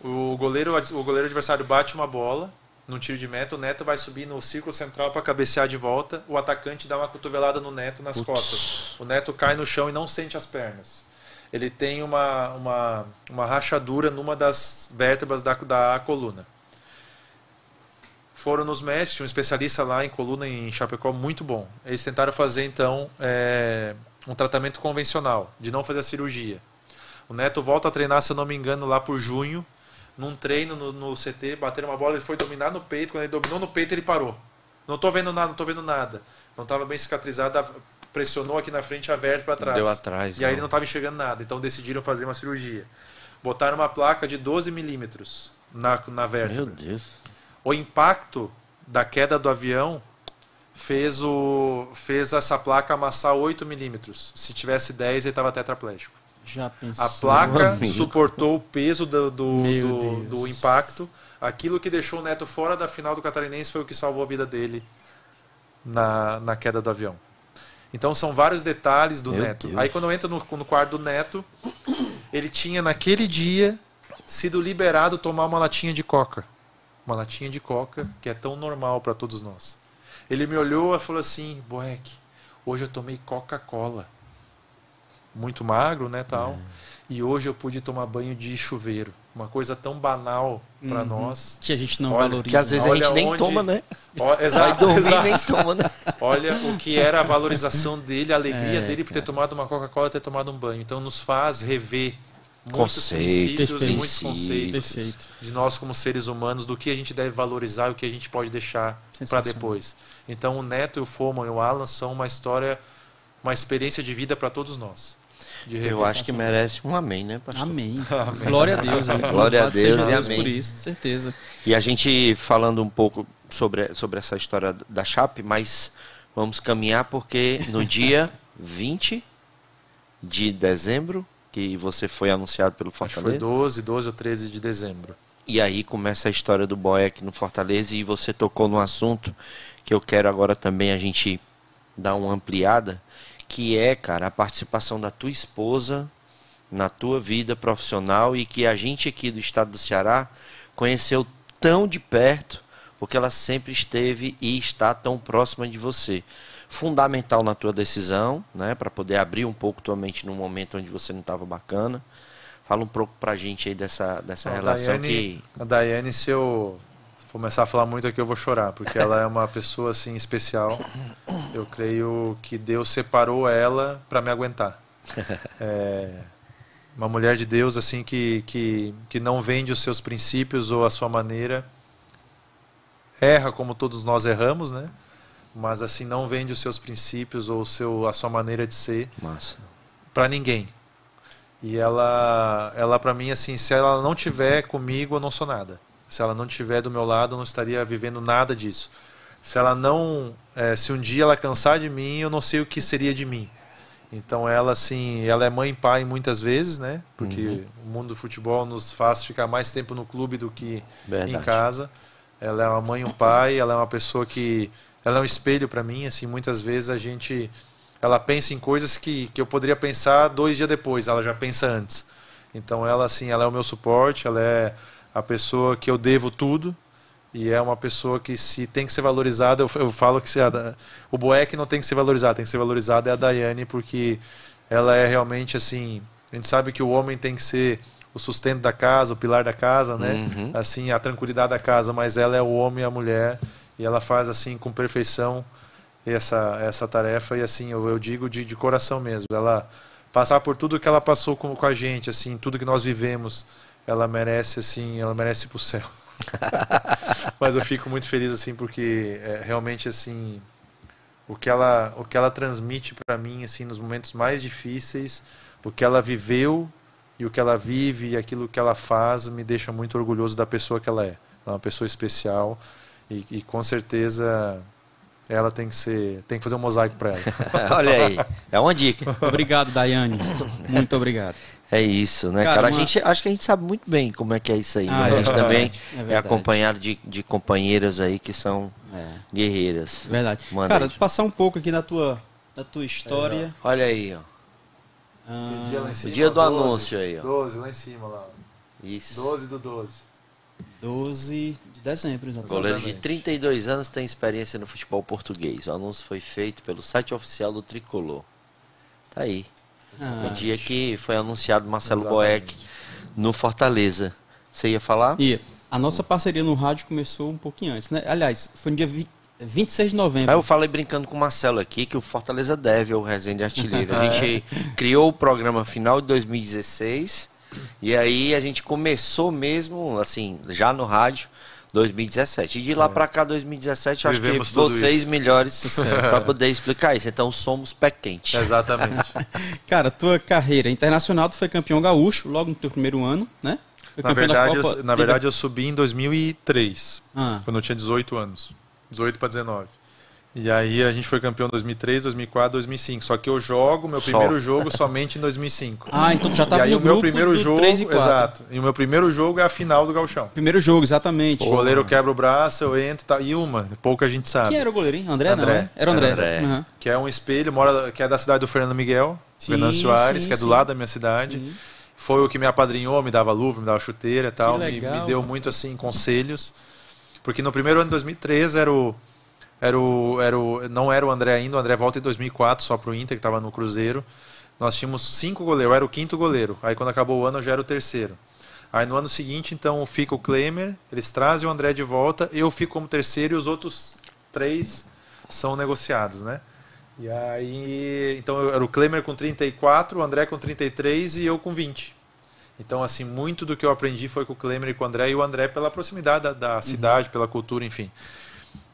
o goleiro, o goleiro adversário bate uma bola no tiro de meta, o Neto vai subir no círculo central para cabecear de volta, o atacante dá uma cotovelada no Neto nas costas. O Neto cai no chão e não sente as pernas. Ele tem uma, uma, uma rachadura numa das vértebras da, da coluna. Foram nos médicos, um especialista lá em coluna em Chapecó muito bom. Eles tentaram fazer então é, um tratamento convencional, de não fazer a cirurgia. O Neto volta a treinar, se eu não me engano, lá por junho num treino no, no CT, bateram uma bola, ele foi dominar no peito, quando ele dominou no peito, ele parou. Não tô vendo nada, não tô vendo nada. Não estava bem cicatrizado. pressionou aqui na frente a vértebra atrás. Deu atrás. E não. aí né? ele não estava enxergando nada, então decidiram fazer uma cirurgia. Botaram uma placa de 12 milímetros na, na vértebra. Meu Deus. O impacto da queda do avião fez, o, fez essa placa amassar 8 milímetros. Se tivesse 10, ele estava tetraplégico. Já pensou, a placa amigo. suportou o peso do, do, do, do, impacto. Aquilo que deixou o Neto fora da final do Catarinense foi o que salvou a vida dele na, na queda do avião. Então são vários detalhes do Meu Neto. Deus. Aí quando eu entro no, no quarto do Neto, ele tinha naquele dia sido liberado tomar uma latinha de coca. Uma latinha de coca que é tão normal para todos nós. Ele me olhou e falou assim: Boeck, hoje eu tomei Coca-Cola muito magro, né, tal. É. E hoje eu pude tomar banho de chuveiro, uma coisa tão banal para uhum. nós que a gente não olha, valoriza, que às vezes a gente nem onde... toma, né? Olha, exato, dormir, exato. nem <laughs> toma, né? Olha o que era a valorização dele, a alegria é, dele por ter tomado uma Coca-Cola, ter tomado um banho. Então nos faz rever muitos conceitos, e muitos conceitos de nós como seres humanos, do que a gente deve valorizar e o que a gente pode deixar para depois. Então o Neto, o Foman e o Alan são uma história, uma experiência de vida para todos nós. Eu acho que merece um amém, né, pastor? Amém. <laughs> amém. Glória a Deus. Né? Glória a Deus e amém. por isso, certeza. E a gente falando um pouco sobre, sobre essa história da Chape, mas vamos caminhar porque no <laughs> dia 20 de dezembro, que você foi anunciado pelo Fortaleza. Acho foi 12, 12 ou 13 de dezembro. E aí começa a história do boy aqui no Fortaleza e você tocou num assunto que eu quero agora também a gente dar uma ampliada, que é, cara, a participação da tua esposa na tua vida profissional e que a gente aqui do estado do Ceará conheceu tão de perto, porque ela sempre esteve e está tão próxima de você. Fundamental na tua decisão, né, para poder abrir um pouco tua mente num momento onde você não estava bacana. Fala um pouco pra gente aí dessa, dessa a relação Daiane, que a Daiane, seu começar a falar muito aqui, é eu vou chorar, porque ela é uma pessoa assim especial. Eu creio que Deus separou ela para me aguentar. <laughs> É uma mulher de Deus assim que, que, que não vende os seus princípios ou a sua maneira. Erra como todos nós erramos, né? Mas assim não vende os seus princípios ou o seu, a sua maneira de ser para ninguém. E ela ela para mim assim, se ela não tiver comigo, eu não sou nada. Se ela não estiver do meu lado, eu não estaria vivendo nada disso. Se ela não, é, se um dia ela cansar de mim, eu não sei o que seria de mim. Então ela assim, ela é mãe e pai muitas vezes, né? Porque uhum. o mundo do futebol nos faz ficar mais tempo no clube do que Verdade. em casa. Ela é uma mãe e um pai, ela é uma pessoa que ela é um espelho para mim, assim, muitas vezes a gente ela pensa em coisas que, que eu poderia pensar dois dias depois, ela já pensa antes. Então ela assim, ela é o meu suporte, ela é a pessoa que eu devo tudo e é uma pessoa que se tem que ser valorizada, eu, eu falo que se a, o Boeck não tem que ser valorizado, tem que ser valorizada é a Daiane, porque ela é realmente assim, a gente sabe que o homem tem que ser o sustento da casa, o pilar da casa, né? Uhum. Assim, a tranquilidade da casa, mas ela é o homem e a mulher e ela faz assim com perfeição essa essa tarefa e assim, eu, eu digo de, de coração mesmo, ela passar por tudo que ela passou com, com a gente, assim, tudo que nós vivemos, ela merece assim, ela merece ir pro céu. <laughs> Mas eu fico muito feliz assim porque é, realmente assim o que ela o que ela transmite para mim assim nos momentos mais difíceis, o que ela viveu e o que ela vive e aquilo que ela faz me deixa muito orgulhoso da pessoa que ela é. Ela é uma pessoa especial e, e com certeza ela tem que ser, tem que fazer um mosaico para ela. <laughs> Olha aí, é uma dica. Obrigado, Daiane. Muito obrigado. É isso, né, cara? cara uma... a gente, acho que a gente sabe muito bem como é que é isso aí. Ah, né? é, a gente é, também é, é acompanhado de, de companheiras aí que são é. guerreiras. Verdade. Manda cara, aí. passar um pouco aqui da tua, na tua história. É, olha aí, ó. Ah, dia, cima, o dia do 12, anúncio aí, ó. 12, lá em cima, lá. Isso. 12 do 12. 12 de dezembro, exatamente. Goleiro de 32 anos tem experiência no futebol português. O anúncio foi feito pelo site oficial do Tricolor. Tá aí. Ah, o dia que foi anunciado Marcelo exatamente. Boeck no Fortaleza. Você ia falar? Ia. A nossa parceria no rádio começou um pouquinho antes, né? Aliás, foi no dia 26 de novembro. Aí ah, eu falei brincando com o Marcelo aqui que o Fortaleza deve ao Resende Artilheiro. A <laughs> gente é. criou o programa final de 2016 e aí a gente começou mesmo, assim, já no rádio, 2017. E de lá é. para cá, 2017, Vivemos acho que vocês isso. melhores <laughs> é. para poder explicar isso. Então, somos pé quente. Exatamente. <laughs> Cara, tua carreira internacional, tu foi campeão gaúcho logo no teu primeiro ano, né? Foi na verdade, Copa, eu, na verdade, eu subi em 2003, ah. quando eu tinha 18 anos. 18 para 19. E aí a gente foi campeão em 2003, 2004, 2005. Só que eu jogo meu Só. primeiro jogo somente em 2005. <laughs> Ah, então já estava no E aí o meu primeiro jogo, exato. E o meu primeiro jogo é a final do Galchão. Primeiro jogo, exatamente. O goleiro quebra o braço, eu entro, tá, e uma, pouca gente sabe. Quem era o goleiro, hein? André, André. não, né? Era o André. André. Uhum. Que é um espelho, mora que é da cidade do Fernando Miguel, Fernando Soares, que é do sim. lado da minha cidade. Foi o que me apadrinhou, me dava luva, me dava chuteira e tal, legal, me, me deu muito assim conselhos. Porque no primeiro ano de 2013 era o era o, era o, não era o André ainda, o André volta em 2004 só para o Inter, que estava no Cruzeiro. Nós tínhamos cinco goleiros, eu era o quinto goleiro. Aí quando acabou o ano eu já era o terceiro. Aí no ano seguinte, então, fica o Klemer, eles trazem o André de volta, eu fico como terceiro e os outros três são negociados, né? E aí, então era o Klemer com 34, o André com 33 e eu com 20. Então, assim, muito do que eu aprendi foi com o Klemer e com o André, e o André pela proximidade da, da cidade, uhum. pela cultura, enfim.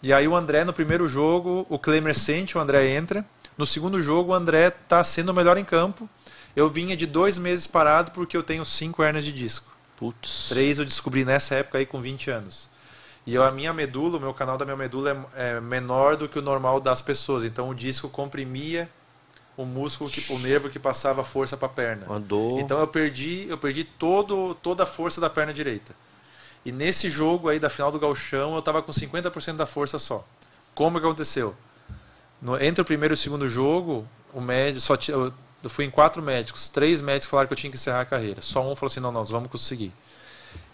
E aí o André, no primeiro jogo, o Klemer sente, o André entra. No segundo jogo, o André está sendo o melhor em campo. Eu vinha de dois meses parado porque eu tenho cinco hernias de disco. Putz. Três eu descobri nessa época aí com 20 anos. E eu, a minha medula, o meu canal da minha medula é, é, menor do que o normal das pessoas. Então o disco comprimia o músculo, que, o nervo que passava força para a perna. Andou. Então eu perdi, eu perdi todo, toda a força da perna direita. E nesse jogo aí da final do Galchão, eu estava com 50% da força só. Como que aconteceu? No, entre o primeiro e o segundo jogo, o médico só eu fui em quatro médicos, três médicos falaram que eu tinha que encerrar a carreira. Só um falou assim: "Não, nós vamos conseguir".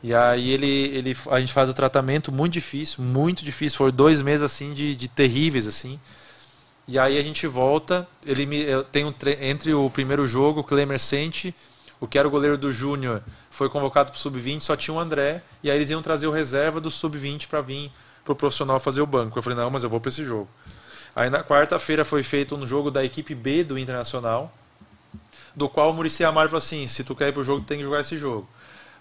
E aí ele, ele a gente faz o tratamento muito difícil, muito difícil, foram dois meses assim de, de terríveis assim. E aí a gente volta, ele me eu tenho entre o primeiro jogo, o Klemer sente, o que era o goleiro do Júnior foi convocado para o sub-20, só tinha o André, e aí eles iam trazer o reserva do sub-20 para vir para o profissional fazer o banco. Eu falei, não, mas eu vou para esse jogo. Aí na quarta-feira foi feito um jogo da equipe B do Internacional, do qual o Murici Amaro falou assim: se tu quer ir pro jogo, tu tem que jogar esse jogo.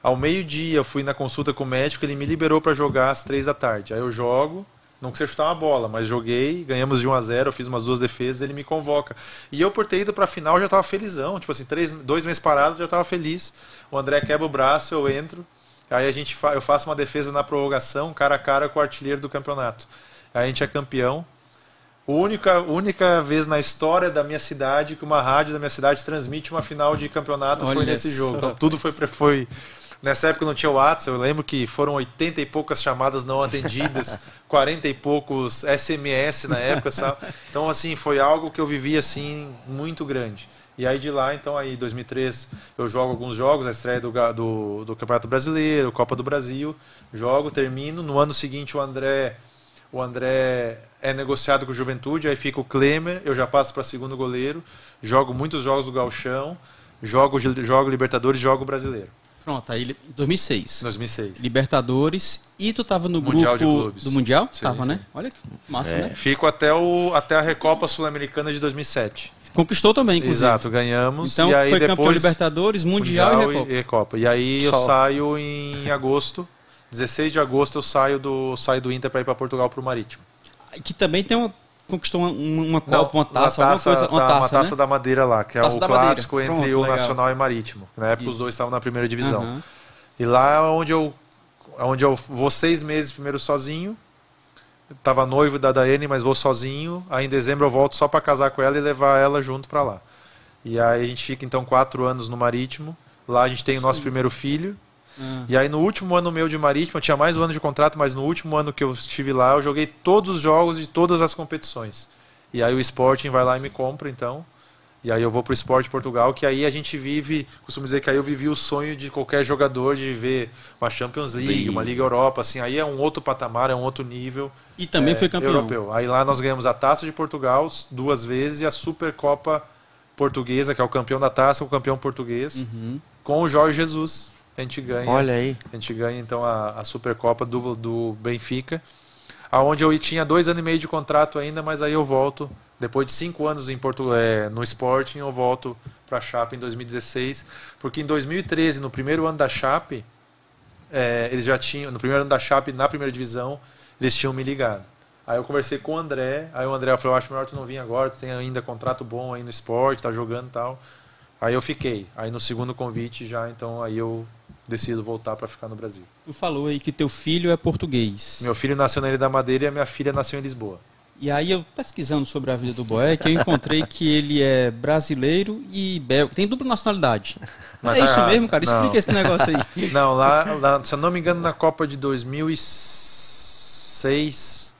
Ao meio-dia, eu fui na consulta com o médico, ele me liberou para jogar às três da tarde. Aí eu jogo, não que você chutar uma bola, mas joguei, ganhamos de 1 a 0 eu fiz umas duas defesas, ele me convoca. E eu, por ter ido pra final, já tava felizão. Tipo assim, três, dois meses parado, já tava feliz. O André quebra o braço, eu entro. Aí a gente fa eu faço uma defesa na prorrogação, cara a cara com o artilheiro do campeonato. Aí a gente é campeão. única, única vez na história da minha cidade que uma rádio da minha cidade transmite uma final de campeonato Olha foi nesse jogo. Então, tudo foi, foi Nessa época não tinha o WhatsApp, eu lembro que foram 80 e poucas chamadas não atendidas, 40 <laughs> e poucos SMS na época, sabe? Então, assim, foi algo que eu vivi, assim, muito grande. E aí de lá, então, aí 2003 eu jogo alguns jogos, a estreia do, do, do Campeonato Brasileiro, Copa do Brasil, jogo, termino. No ano seguinte o André o André é negociado com o Juventude, aí fica o Klemer, eu já passo para segundo goleiro, jogo muitos jogos do Galchão, jogo, jogo Libertadores, jogo Brasileiro. Pronto, aí 2006. 2006. Libertadores. E tu tava no Mundial grupo do Mundial? Sim, tava, sim. né? Olha que massa, é. né? Fico até, o, até a Recopa Sul-Americana de 2007. Conquistou também, inclusive. Exato, ganhamos. Então e aí foi depois, campeão Libertadores, Mundial, mundial e, Recopa. e, Recopa. e aí Sol. eu saio em agosto. 16 de agosto eu saio do, saio do Inter para ir para Portugal para o Marítimo. Que também tem um, conquistou uma, uma copa, uma taça, uma taça, coisa, uma da, taça, uma taça né? da madeira lá, que é taça é o clássico Pronto, entre legal. o Nacional e Marítimo. Na época Isso. os dois estavam na primeira divisão. Uhum. E lá é onde eu, onde eu vou seis meses primeiro sozinho. Tava noivo da Daiane, mas vou sozinho. Aí em dezembro eu volto só para casar com ela e levar ela junto para lá. E aí a gente fica então quatro anos no Marítimo. Lá a gente tem o nosso primeiro filho, Uhum. E aí no último ano meu de marítimo, eu tinha mais um ano de contrato, mas no último ano que eu estive lá, eu joguei todos os jogos de todas as competições. E aí o Sporting vai lá e me compra, então. E aí eu vou pro Sport Portugal, que aí a gente vive, costumo dizer que aí eu vivi o sonho de qualquer jogador de ver uma Champions League, uma Liga Europa, assim, aí é um outro patamar, é um outro nível. E também é, foi campeão. Europeu. Aí lá nós ganhamos a Taça de Portugal duas vezes e a Supercopa Portuguesa, que é o campeão da taça, o campeão português, uhum. com o Jorge Jesus. A gente ganha. Olha aí. A gente ganha então a, a Supercopa do, do Benfica. Aonde eu tinha dois anos e meio de contrato ainda, mas aí eu volto. Depois de cinco anos em Porto, é, no Sporting, eu volto para a Chape em 2016. Porque em 2013, no primeiro ano da Chape, é, eles já tinham. No primeiro ano da Chape, na primeira divisão, eles tinham me ligado. Aí eu conversei com o André, aí o André falou, eu acho melhor tu não vir agora, tu tem ainda contrato bom aí no esporte, tá jogando e tal. Aí eu fiquei. Aí no segundo convite já, então aí eu decido voltar para ficar no Brasil. Tu falou aí que teu filho é português. Meu filho nasceu na Ilha da Madeira e a minha filha nasceu em Lisboa. E aí eu pesquisando sobre a vida do Boeck, eu encontrei que ele é brasileiro e belga. Tem dupla nacionalidade. <laughs> Mas é isso ah, mesmo, cara? Não. Explica esse negócio aí. <laughs> Não, lá, lá, se eu não me engano, na Copa de 2006,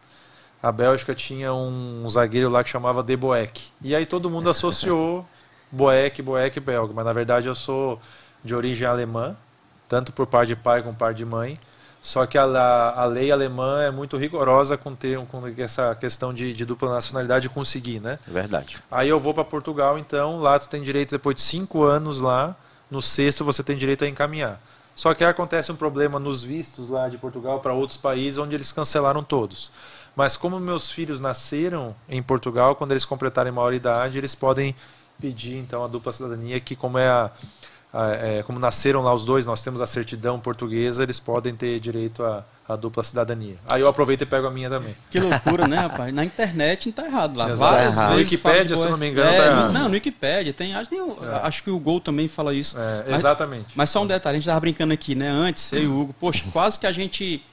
a Bélgica tinha um zagueiro lá que chamava De Boeck. E aí todo mundo associou <laughs> Boeck, Boeck belga. Mas na verdade eu sou de origem alemã tanto por parte de pai como por parte de mãe. Só que a, a, a, lei alemã é muito rigorosa com, ter, com essa questão de, de dupla nacionalidade conseguir, né? É verdade. Aí eu vou para Portugal, então, lá tu tem direito, depois de cinco anos lá, no sexto você tem direito a encaminhar. Só que aí acontece um problema nos vistos lá de Portugal para outros países, onde eles cancelaram todos. Mas como meus filhos nasceram em Portugal, quando eles completarem maior idade, eles podem pedir, então, a dupla cidadania, que como é a ah, é, como nasceram lá os dois, nós temos a certidão portuguesa, eles podem ter direito a, a dupla cidadania. Aí eu aproveito e pego a minha também. Que loucura, né, rapaz? Na internet não tá errado lá. Várias é, vezes. Wikipedia se não me engano. É, tá Não, no Wikipedia Tem, acho, tem, é. acho que o Gol também fala isso. É, exatamente. Mas, mas, só um detalhe, a gente tava brincando aqui, né? Antes, eu e o Hugo, poxa, quase que a gente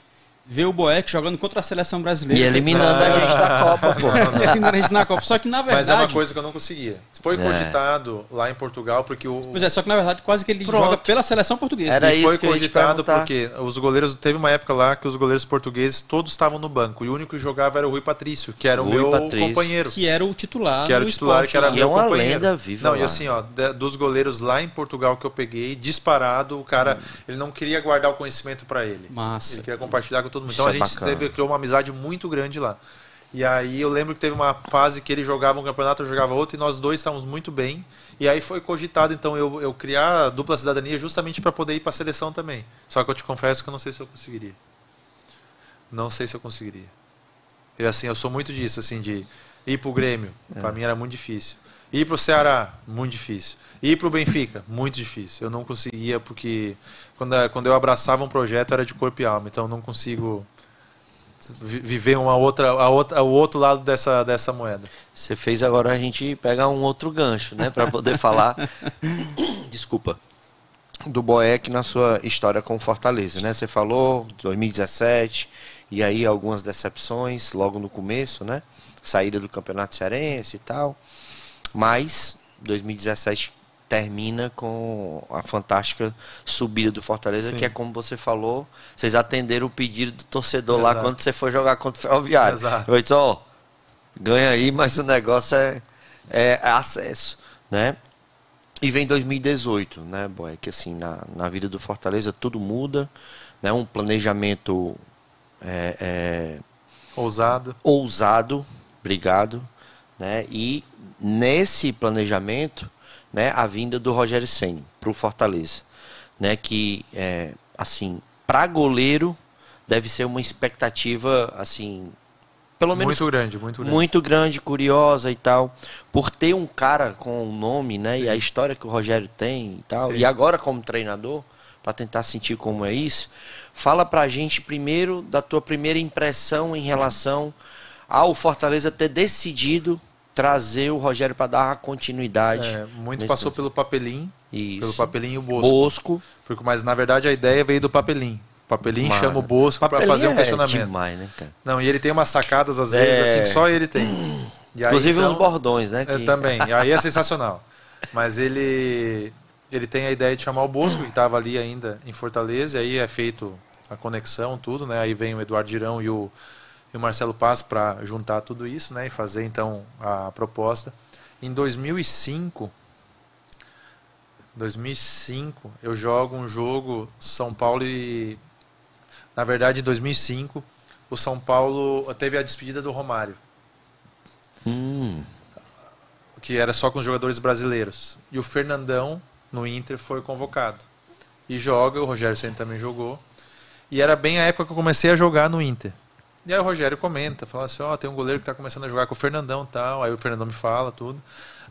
ver o Boeck jogando contra a seleção brasileira. E eliminando a ah. gente da Copa, pô. <laughs> eliminando a gente na Copa. Só que na verdade. Mas é uma coisa que eu não conseguia. Foi é. cogitado é. lá em Portugal, porque o. Pois é, só que na verdade quase que ele Pronto. joga pela seleção portuguesa. Era e foi cogitado porque os goleiros. Teve uma época lá que os goleiros portugueses todos estavam no banco. E o único que jogava era o Rui Patrício, que era Rui o meu Patrício. companheiro. Que era o titular. Que era o titular, esporte, que era e é meu é uma companheiro. lenda viva. Não, lá. e assim, ó, dos goleiros lá em Portugal que eu peguei, disparado, o cara, hum. ele não queria guardar o conhecimento para ele. Massa. Ele queria compartilhar com todo todo mundo. Então Isso a é gente é teve, criou uma amizade muito grande lá. E aí eu lembro que teve uma fase que ele jogava um campeonato, eu jogava outro, e nós dois estávamos muito bem. E aí foi cogitado, então, eu, eu criar a dupla cidadania justamente para poder ir para a seleção também. Só que eu te confesso que eu não sei se eu conseguiria. Não sei se eu conseguiria. E assim, eu sou muito disso, assim, de ir para o Grêmio, é. para mim era muito difícil. Ir para o Ceará, muito difícil. Ir para o Benfica, muito difícil. Eu não conseguia porque quando, quando eu abraçava um projeto era de corpo e alma, então não consigo viver uma outra, a outra, o outro lado dessa, dessa moeda. Você fez agora a gente pegar um outro gancho, né, para poder <laughs> falar. Desculpa. Do Boeck na sua história com Fortaleza, né? Você falou 2017 e aí algumas decepções logo no começo, né? Saída do Campeonato Cearense e tal. Mas 2017 termina com a fantástica subida do Fortaleza, Sim. que é como você falou, vocês atenderam o pedido do torcedor Exato. lá quando você foi jogar contra o Ferroviário. Exato. Eu disse, ó, ganha aí, mas o negócio é, é, é acesso, né? E vem 2018, né, boy? Que assim, na, na vida do Fortaleza tudo muda, né? Um planejamento... É, é, ousado. Ousado, obrigado. Né? E nesse planejamento né, a vinda do Rogério Senni para o Fortaleza. Né, que, é, assim, para goleiro, deve ser uma expectativa, assim, pelo menos... Muito grande, muito grande. Muito grande, curiosa e tal. Por ter um cara com o nome, né, e a história que o Rogério tem e tal, Sim. e agora como treinador, para tentar sentir como é isso, fala para a gente primeiro da tua primeira impressão em relação ao Fortaleza ter decidido trazer o Rogério para dar continuidade. É, muito passou pelo Papelim, Isso. pelo Papelim e o Bosco. Bosco. Porque, mas na verdade a ideia veio do Papelim. Papelim Mano. chama o Bosco para fazer um é questionamento. É demais, né, cara? Não, e ele tem umas sacadas às vezes é... assim que só ele tem. <clears throat> Aí, Inclusive então, uns bordões, né? É, que... Também. <laughs> E aí é sensacional. Mas ele ele tem a ideia de chamar o Bosco que estava ali ainda em Fortaleza. E aí é feito a conexão, tudo, né? Aí vem o Eduardo Girão e o e o Marcelo Paz para juntar tudo isso né, e fazer então a proposta. Em 2005, 2005 eu jogo um jogo São Paulo e na verdade em 2005 o São Paulo teve a despedida do Romário. Hum. Que era só com os jogadores brasileiros. E o Fernandão no Inter foi convocado. E joga, o Rogério Senna também jogou. E era bem a época que eu comecei a jogar no Inter. E aí o Rogério comenta, fala assim, ó, oh, tem um goleiro que está começando a jogar com o Fernandão tal. Aí o Fernandão me fala tudo.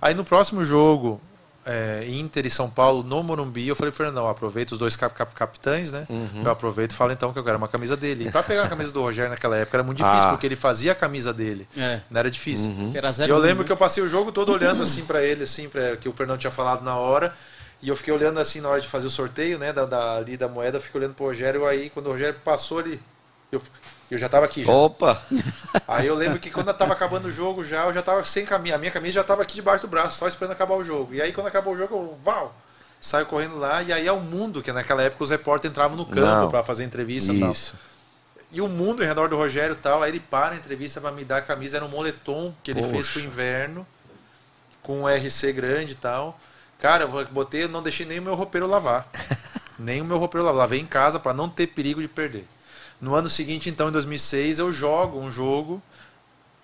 Aí no próximo jogo, é, Inter e São Paulo no Morumbi, eu falei, Fernandão, aproveita os dois cap cap capitães, né? Uhum. Eu aproveito e falo então que eu quero uma camisa dele. E pra pegar a camisa do Rogério naquela época era muito difícil, ah. porque ele fazia a camisa dele. É. Não era difícil. Uhum. Era zero e eu lembro que eu né? passei o jogo todo olhando assim para ele, assim, pra, que o Fernandão tinha falado na hora. E eu fiquei olhando assim na hora de fazer o sorteio, né? Da, da ali da moeda, eu fiquei olhando pro Rogério. Aí quando o Rogério passou ali, eu eu já estava aqui já. Opa! <laughs> Aí eu lembro que quando estava acabando o jogo já, eu já estava sem camisa. A minha camisa já estava aqui debaixo do braço, só esperando acabar o jogo. E aí quando acabou o jogo, eu, uau! Saio correndo lá e aí é o mundo, que naquela época os repórteres entravam no campo para fazer entrevista e tal. E o mundo em redor do Rogério tal, aí ele para a entrevista para me dar a camisa, era um moletom que ele Poxa. fez pro inverno, com um RC grande e tal. Cara, eu botei, não deixei nem o meu roupeiro lavar. <laughs> nem o meu roupeiro lavar. Lavei em casa para não ter perigo de perder. No ano seguinte, então, em 2006, eu jogo um jogo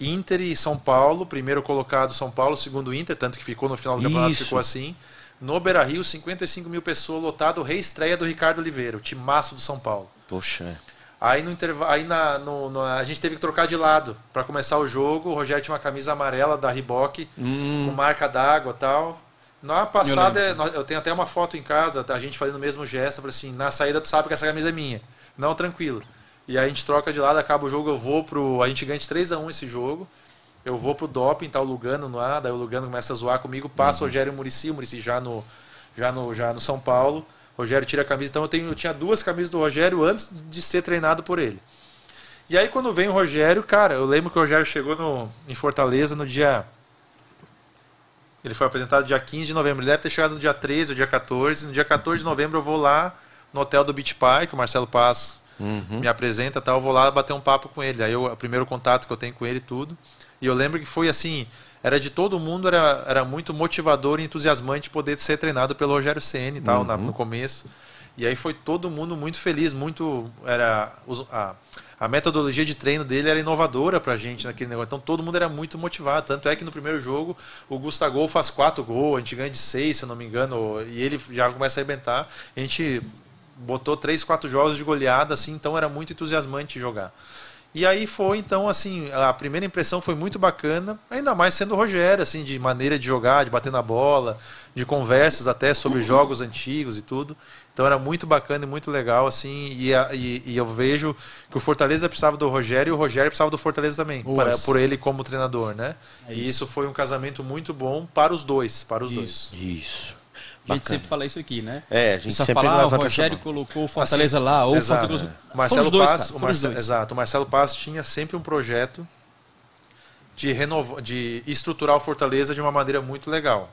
Inter e São Paulo, primeiro colocado São Paulo, segundo Inter, tanto que ficou no final do Isso. campeonato, ficou assim. No Beira Rio, 55 mil pessoas lotado, reestreia do Ricardo Oliveira, o timaço do São Paulo. Poxa. Aí, no intervalo, aí na, no, no, a gente teve que trocar de lado. para começar o jogo, o Rogério tinha uma camisa amarela da Riboc, hum. com marca d'água e tal. Na passada, eu, eu, tenho até uma foto em casa, tá, a gente fazendo o mesmo gesto. Eu falei assim: na saída, tu sabe que essa camisa é minha. Não, tranquilo. E aí a gente troca de lado, acaba o jogo, eu vou pro. A gente ganha de 3x1 esse jogo. Eu vou pro doping, tá o Lugano no daí o Lugano começa a zoar comigo, passa o uhum. Rogério Murici, o Murici já no, já, no, já no São Paulo. O Rogério tira a camisa, então eu, tenho, eu tinha duas camisas do Rogério antes de ser treinado por ele. E aí quando vem o Rogério, cara, eu lembro que o Rogério chegou no, em Fortaleza no dia. Ele foi apresentado dia 15 de novembro. Ele deve ter chegado no dia 13 ou dia 14. No dia 14 de novembro eu vou lá no hotel do Beach Park, o Marcelo Passo Uhum. Me apresenta tal, eu vou lá bater um papo com ele. Aí eu, o primeiro contato que eu tenho com ele tudo. E eu lembro que foi assim, era de todo mundo, era, era muito motivador e entusiasmante poder ser treinado pelo Rogério Ceni tal uhum. na, no começo. E aí foi todo mundo muito feliz, muito era a, a metodologia de treino dele era inovadora para gente naquele negócio. Então todo mundo era muito motivado. Tanto é que no primeiro jogo o Gustavo faz quatro gols, a gente ganha de seis, se eu não me engano, e ele já começa a arrebentar. A gente botou três, quatro jogos de goleada, assim, então era muito entusiasmante jogar. E aí foi, então, assim, a primeira impressão foi muito bacana, ainda mais sendo o Rogério, assim, de maneira de jogar, de bater na bola, de conversas até sobre jogos antigos e tudo. Então era muito bacana e muito legal, assim, e, a, e, e, eu vejo que o Fortaleza precisava do Rogério e o Rogério precisava do Fortaleza também, para, por ele como treinador, né? É isso. E isso foi um casamento muito bom para os dois, para os isso. dois. Isso. A gente sempre fala isso aqui, né? É, a gente só sempre fala, ah, o Rogério colocou o assim, Fortaleza assim, lá, ou exato, o Fortaleza... É. Marcelo dois, Paz, cara, o Exato, o Marcelo Paz tinha sempre um projeto de, renovar de estruturar o Fortaleza de uma maneira muito legal,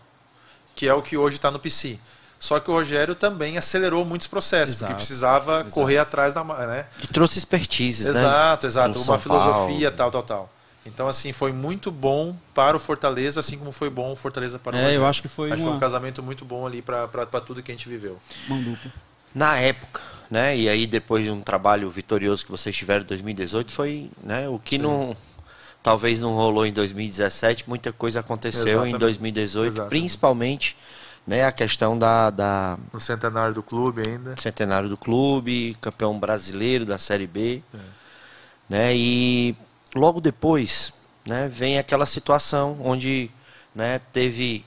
que é o que hoje está no PC. Só que o Rogério também acelerou muitos processos, exato, porque precisava exato. correr atrás da... Né? E trouxe expertises, exato, né? Exato, exato, uma São filosofia, Paulo. tal, tal, tal. Então, assim, foi muito bom para o Fortaleza, assim como foi bom o Fortaleza para o É, eu acho que foi, acho uma... um casamento muito bom ali para tudo que a gente viveu. Manduca. Na época, né? E aí depois de um trabalho vitorioso que vocês tiveram em 2018, foi né, o que Sim. não talvez não rolou em 2017, muita coisa aconteceu Exatamente. em 2018, Exatamente. principalmente né, a questão da, da... O centenário do clube ainda. Centenário do clube, campeão brasileiro da Série B. É. Né, e logo depois né, vem aquela situação onde né, teve,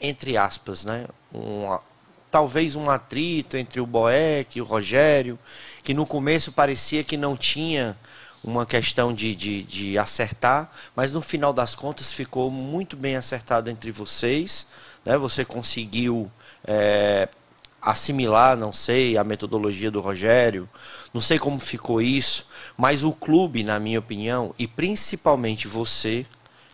entre aspas, né, uma, talvez um atrito entre o Boeck e o Rogério, que no começo parecia que não tinha uma questão de, de, de, acertar, mas no final das contas ficou muito bem acertado entre vocês. Né? Você conseguiu é, assimilar, não sei, a metodologia do Rogério, não sei como ficou isso, mas o clube, na minha opinião, e principalmente você,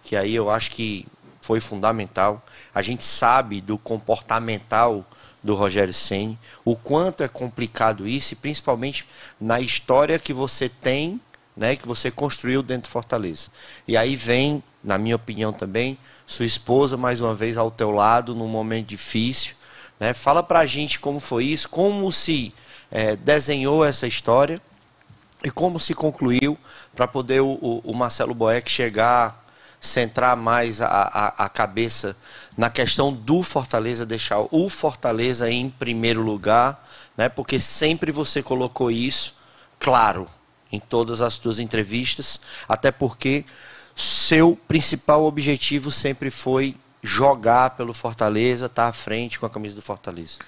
que aí eu acho que foi fundamental, a gente sabe do comportamental do Rogério Ceni, o quanto é complicado isso, e principalmente na história que você tem, né, que você construiu dentro de Fortaleza. E aí vem, na minha opinião também, sua esposa mais uma vez ao teu lado num momento difícil, né? Fala para a gente como foi isso, como se é, desenhou essa história e como se concluiu para poder o, o, Marcelo Boeck chegar, centrar mais a, a, a, cabeça na questão do Fortaleza, deixar o Fortaleza em primeiro lugar, né? porque sempre você colocou isso claro em todas as suas entrevistas, até porque seu principal objetivo sempre foi jogar pelo Fortaleza, estar tá à frente com a camisa do Fortaleza.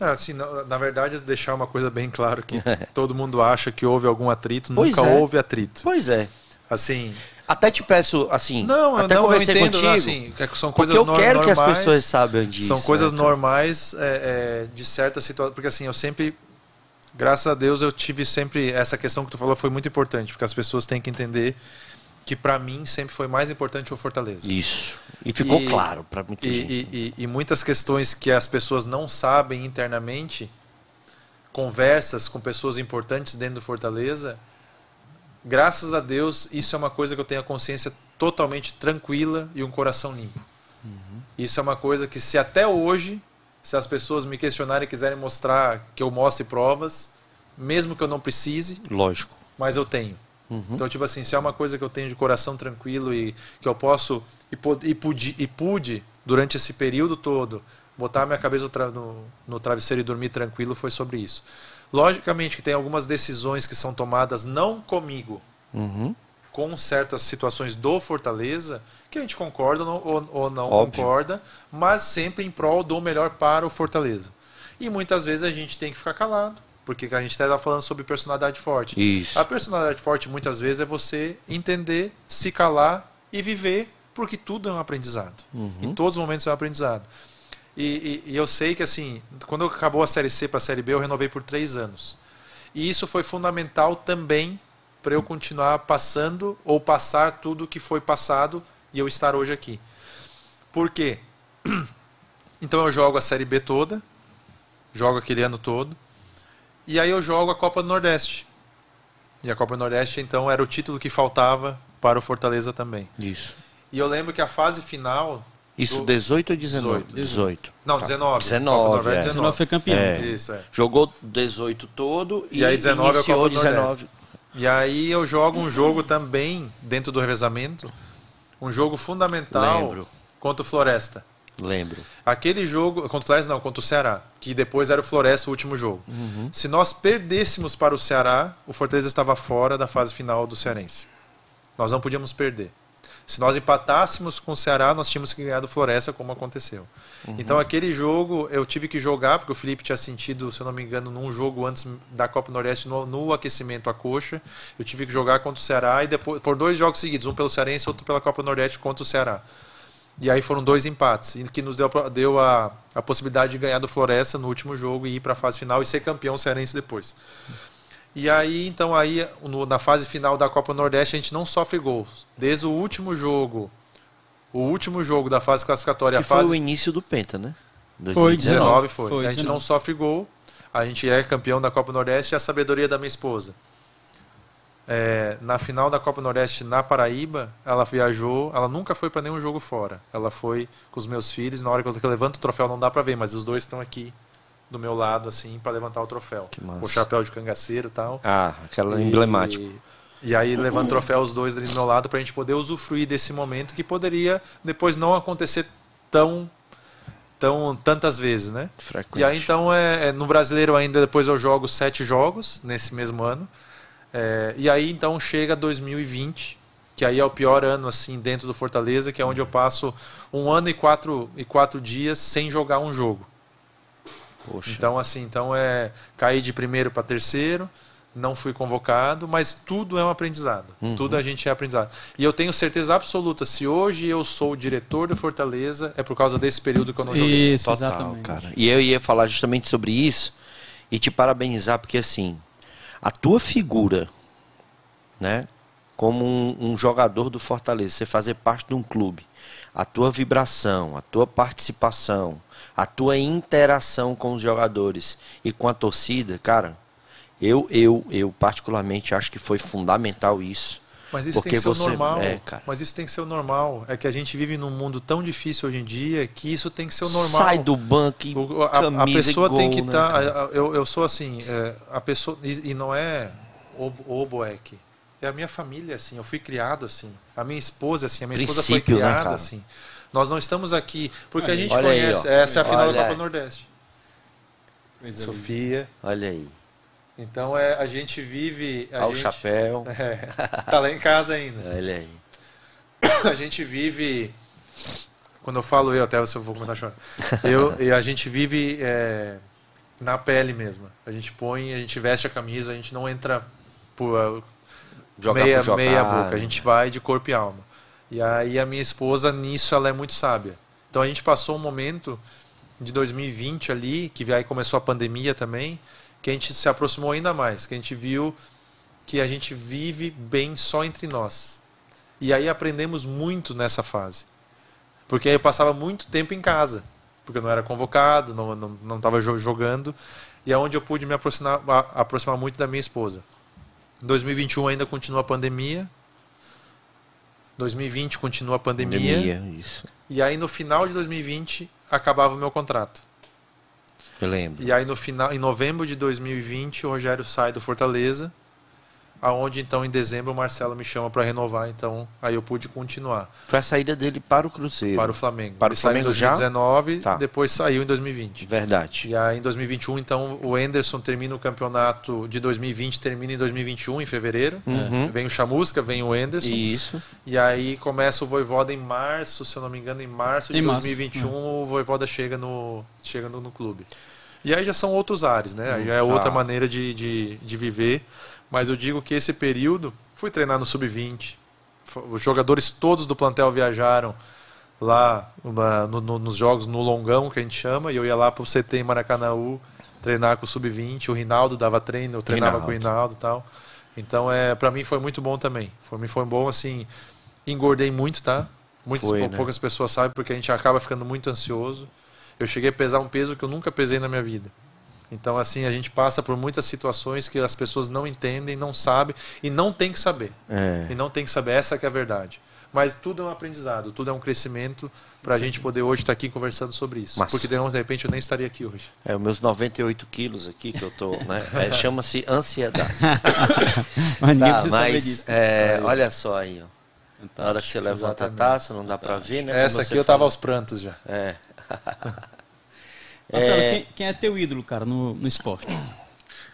É, assim, na, na, verdade, deixar uma coisa bem claro que <laughs> é. todo mundo acha que houve algum atrito, pois nunca é. houve atrito. Pois é. Assim, até te peço, assim. Não, até não, conversei eu entendo, contigo. Assim, é são coisas eu quero normais, que as pessoas saibam disso. São coisas né, normais é, é, de certa situação, Porque assim, eu sempre. Graças a Deus eu tive sempre. Essa questão que tu falou foi muito importante, porque as pessoas têm que entender que para mim sempre foi mais importante o Fortaleza. Isso. E ficou e, claro para muita e, gente. Né? E, e, muitas questões que as pessoas não sabem internamente, conversas com pessoas importantes dentro do Fortaleza, graças a Deus isso é uma coisa que eu tenho a consciência totalmente tranquila e um coração limpo. Uhum. Isso é uma coisa que se até hoje, se as pessoas me questionarem e quiserem mostrar que eu mostre provas, mesmo que eu não precise, lógico, mas eu tenho. Uhum. Então, tipo assim, se é uma coisa que eu tenho de coração tranquilo e que eu posso e, e, pude, e pude durante esse período todo botar a minha cabeça no, no travesseiro e dormir tranquilo foi sobre isso. Logicamente que tem algumas decisões que são tomadas não comigo, uhum. com certas situações do Fortaleza, que a gente concorda ou, ou não Óbvio. concorda, mas sempre em prol do melhor para o Fortaleza. E muitas vezes a gente tem que ficar calado, porque a gente estava tá falando sobre personalidade forte. Isso. A personalidade forte muitas vezes é você entender, se calar e viver, porque tudo é um aprendizado. Uhum. Em todos os momentos é um aprendizado. E, e, e eu sei que assim, quando acabou a série C para a série B, eu renovei por três anos. E isso foi fundamental também para eu continuar passando ou passar tudo que foi passado e eu estar hoje aqui. Por quê? <clears throat> Então eu jogo a série B toda, jogo aquele ano todo. E aí eu jogo a Copa do Nordeste. E a Copa do Nordeste, então, era o título que faltava para o Fortaleza também. Isso. E eu lembro que a fase final. Isso, do... 18 ou 19? 18. Não, 19. Tá. 19, Copa é. 19 é. foi campeão. É. Isso, é. Jogou 18 todo e, e é aí 19 iniciou é 19. E aí eu jogo um jogo também dentro do revezamento, um jogo fundamental Lembro. contra o Floresta. Lembro. Aquele jogo, contra o Floresta não, contra o Ceará, que depois era o Floresta o último jogo. Uhum. Se nós perdêssemos para o Ceará, o Fortaleza estava fora da fase final do Cearense. Nós não podíamos perder. Se nós empatássemos com o Ceará, nós tínhamos que ganhar do Floresta, como aconteceu. Uhum. Então, aquele jogo eu tive que jogar, porque o Felipe tinha sentido, se eu não me engano, num jogo antes da Copa Nordeste, no, no aquecimento à coxa. Eu tive que jogar contra o Ceará e depois. Foram dois jogos seguidos, um pelo Cearense e outro pela Copa Nordeste contra o Ceará. E aí foram dois empates, que nos deu, deu a, a possibilidade de ganhar do Floresta no último jogo e ir para a fase final e ser campeão cearense depois. E aí, então, aí no, na fase final da Copa Nordeste, a gente não sofre gols. Desde o último jogo, o último jogo da fase classificatória... Que fase... foi o início do Penta, né? 2019. Foi, 19 foi. foi. a gente 19. não sofre gol, a gente é campeão da Copa Nordeste, é a sabedoria da minha esposa. É, na final da Copa Nordeste na Paraíba, ela viajou, ela nunca foi para nenhum jogo fora. Ela foi com os meus filhos, na hora que eu levanto o troféu não dá para ver, mas os dois estão aqui do meu lado assim para levantar o troféu. O chapéu de cangaceiro, tal. Ah, aquela e, emblemática. E aí levando o troféu os dois ali do meu lado para a gente poder usufruir desse momento que poderia depois não acontecer tão tão tantas vezes, né? Frequente. E aí então é, é no brasileiro ainda depois eu jogo sete jogos nesse mesmo ano. É, e aí então chega 2020, que aí é o pior ano assim dentro do Fortaleza, que é onde eu passo um ano e quatro, e quatro dias sem jogar um jogo. Poxa. Então assim, então é cair de primeiro para terceiro, não fui convocado, mas tudo é um aprendizado. Uhum. Tudo a gente é aprendizado. E eu tenho certeza absoluta, se hoje eu sou o diretor do Fortaleza, é por causa desse período que eu não joguei. Isso, Total, exatamente. cara. E eu ia falar justamente sobre isso e te parabenizar porque assim, a tua figura, né? Como um, um jogador do Fortaleza, você fazer parte de um clube, a tua vibração, a tua participação, a tua interação com os jogadores e com a torcida, cara, eu, eu, eu particularmente acho que foi fundamental isso mas isso tem que ser você, normal. É, mas isso tem que ser o normal. É que a gente vive num mundo tão difícil hoje em dia que isso tem que ser o normal. Sai do banco e o, a, a, pessoa gol, tem que estar. Né, tá, né, eu, eu sou assim, é, a pessoa. E, e não é o Boec. É a minha família, assim. Eu fui criado assim. A minha esposa, assim. A minha Princípio, esposa foi né, criada né, assim. Nós não estamos aqui. Porque aí, a gente conhece. Aí, essa é a final olha da Copa aí. Nordeste. É Sofia. Olha aí. Então é, a gente vive. Olha Ao chapéu. <laughs> É, tá lá em casa ainda. Olha é, é aí. <coughs> A gente vive. Quando eu falo eu, até você eu vou começar a chorar. Eu, <laughs> e a gente vive é, na pele mesmo. A gente põe, a gente veste a camisa, a gente não entra por ah, jogar meia, jogar, meia boca. Né? A gente vai de corpo e alma. E aí a minha esposa, nisso, ela é muito sábia. Então a gente passou um momento de 2020 ali, que aí começou a pandemia também que a gente se aproximou ainda mais, que a gente viu que a gente vive bem só entre nós. E aí aprendemos muito nessa fase. Porque aí eu passava muito tempo em casa, porque eu não era convocado, não estava jogando, e é onde eu pude me aproximar, aproximar muito da minha esposa. Em 2021 ainda continua a pandemia. 2020 continua a pandemia. pandemia e aí no final de 2020 acabava o meu contrato. Eu lembro. E aí no final, em novembro de 2020, o Rogério sai do Fortaleza, aonde então em dezembro o Marcelo me chama para renovar, então aí eu pude continuar. Foi a saída dele para o Cruzeiro. Para o Flamengo. Para Ele o Flamengo saiu em 2019, já? Tá. depois saiu em 2020. Verdade. E aí em 2021, então o Enderson termina o campeonato de 2020, termina em 2021 em fevereiro. Uhum. É. Vem o Chamusca, vem o Enderson. Isso. E aí começa o Voivoda em março, se eu não me engano, em março de em 2021 março. o Voivoda chega no chegando no clube. E aí já são outros ares, né? Aí já é hum, outra ah. maneira de, de, de viver. Mas eu digo que esse período, fui treinar no sub-20, os jogadores todos do plantel viajaram lá uma, no, no, nos jogos no longão que a gente chama e eu ia lá pro CT em Maracanaú treinar com o sub-20 o Rinaldo dava treino eu treinava Rinaldo. com o Rinaldo tal então é para mim foi muito bom também foi foi bom assim engordei muito tá muitas foi, pou, né? poucas pessoas sabem porque a gente acaba ficando muito ansioso eu cheguei a pesar um peso que eu nunca pesei na minha vida. Então, assim, a gente passa por muitas situações que as pessoas não entendem, não sabem e não tem que saber. É. E não tem que saber, essa que é a verdade. Mas tudo é um aprendizado, tudo é um crescimento para a gente poder hoje estar tá aqui conversando sobre isso. Porque de repente eu nem estaria aqui hoje. É, os meus 98 quilos aqui que eu estou, né? <laughs> É, Chama-se ansiedade. <laughs> mas tá, mas, disso. É, olha só aí, ó. Na hora que você levanta a taça, não dá para ver, né? Essa aqui eu estava aos prantos já. É. <laughs> Marcelo, é... Quem, é teu ídolo, cara, no, no esporte?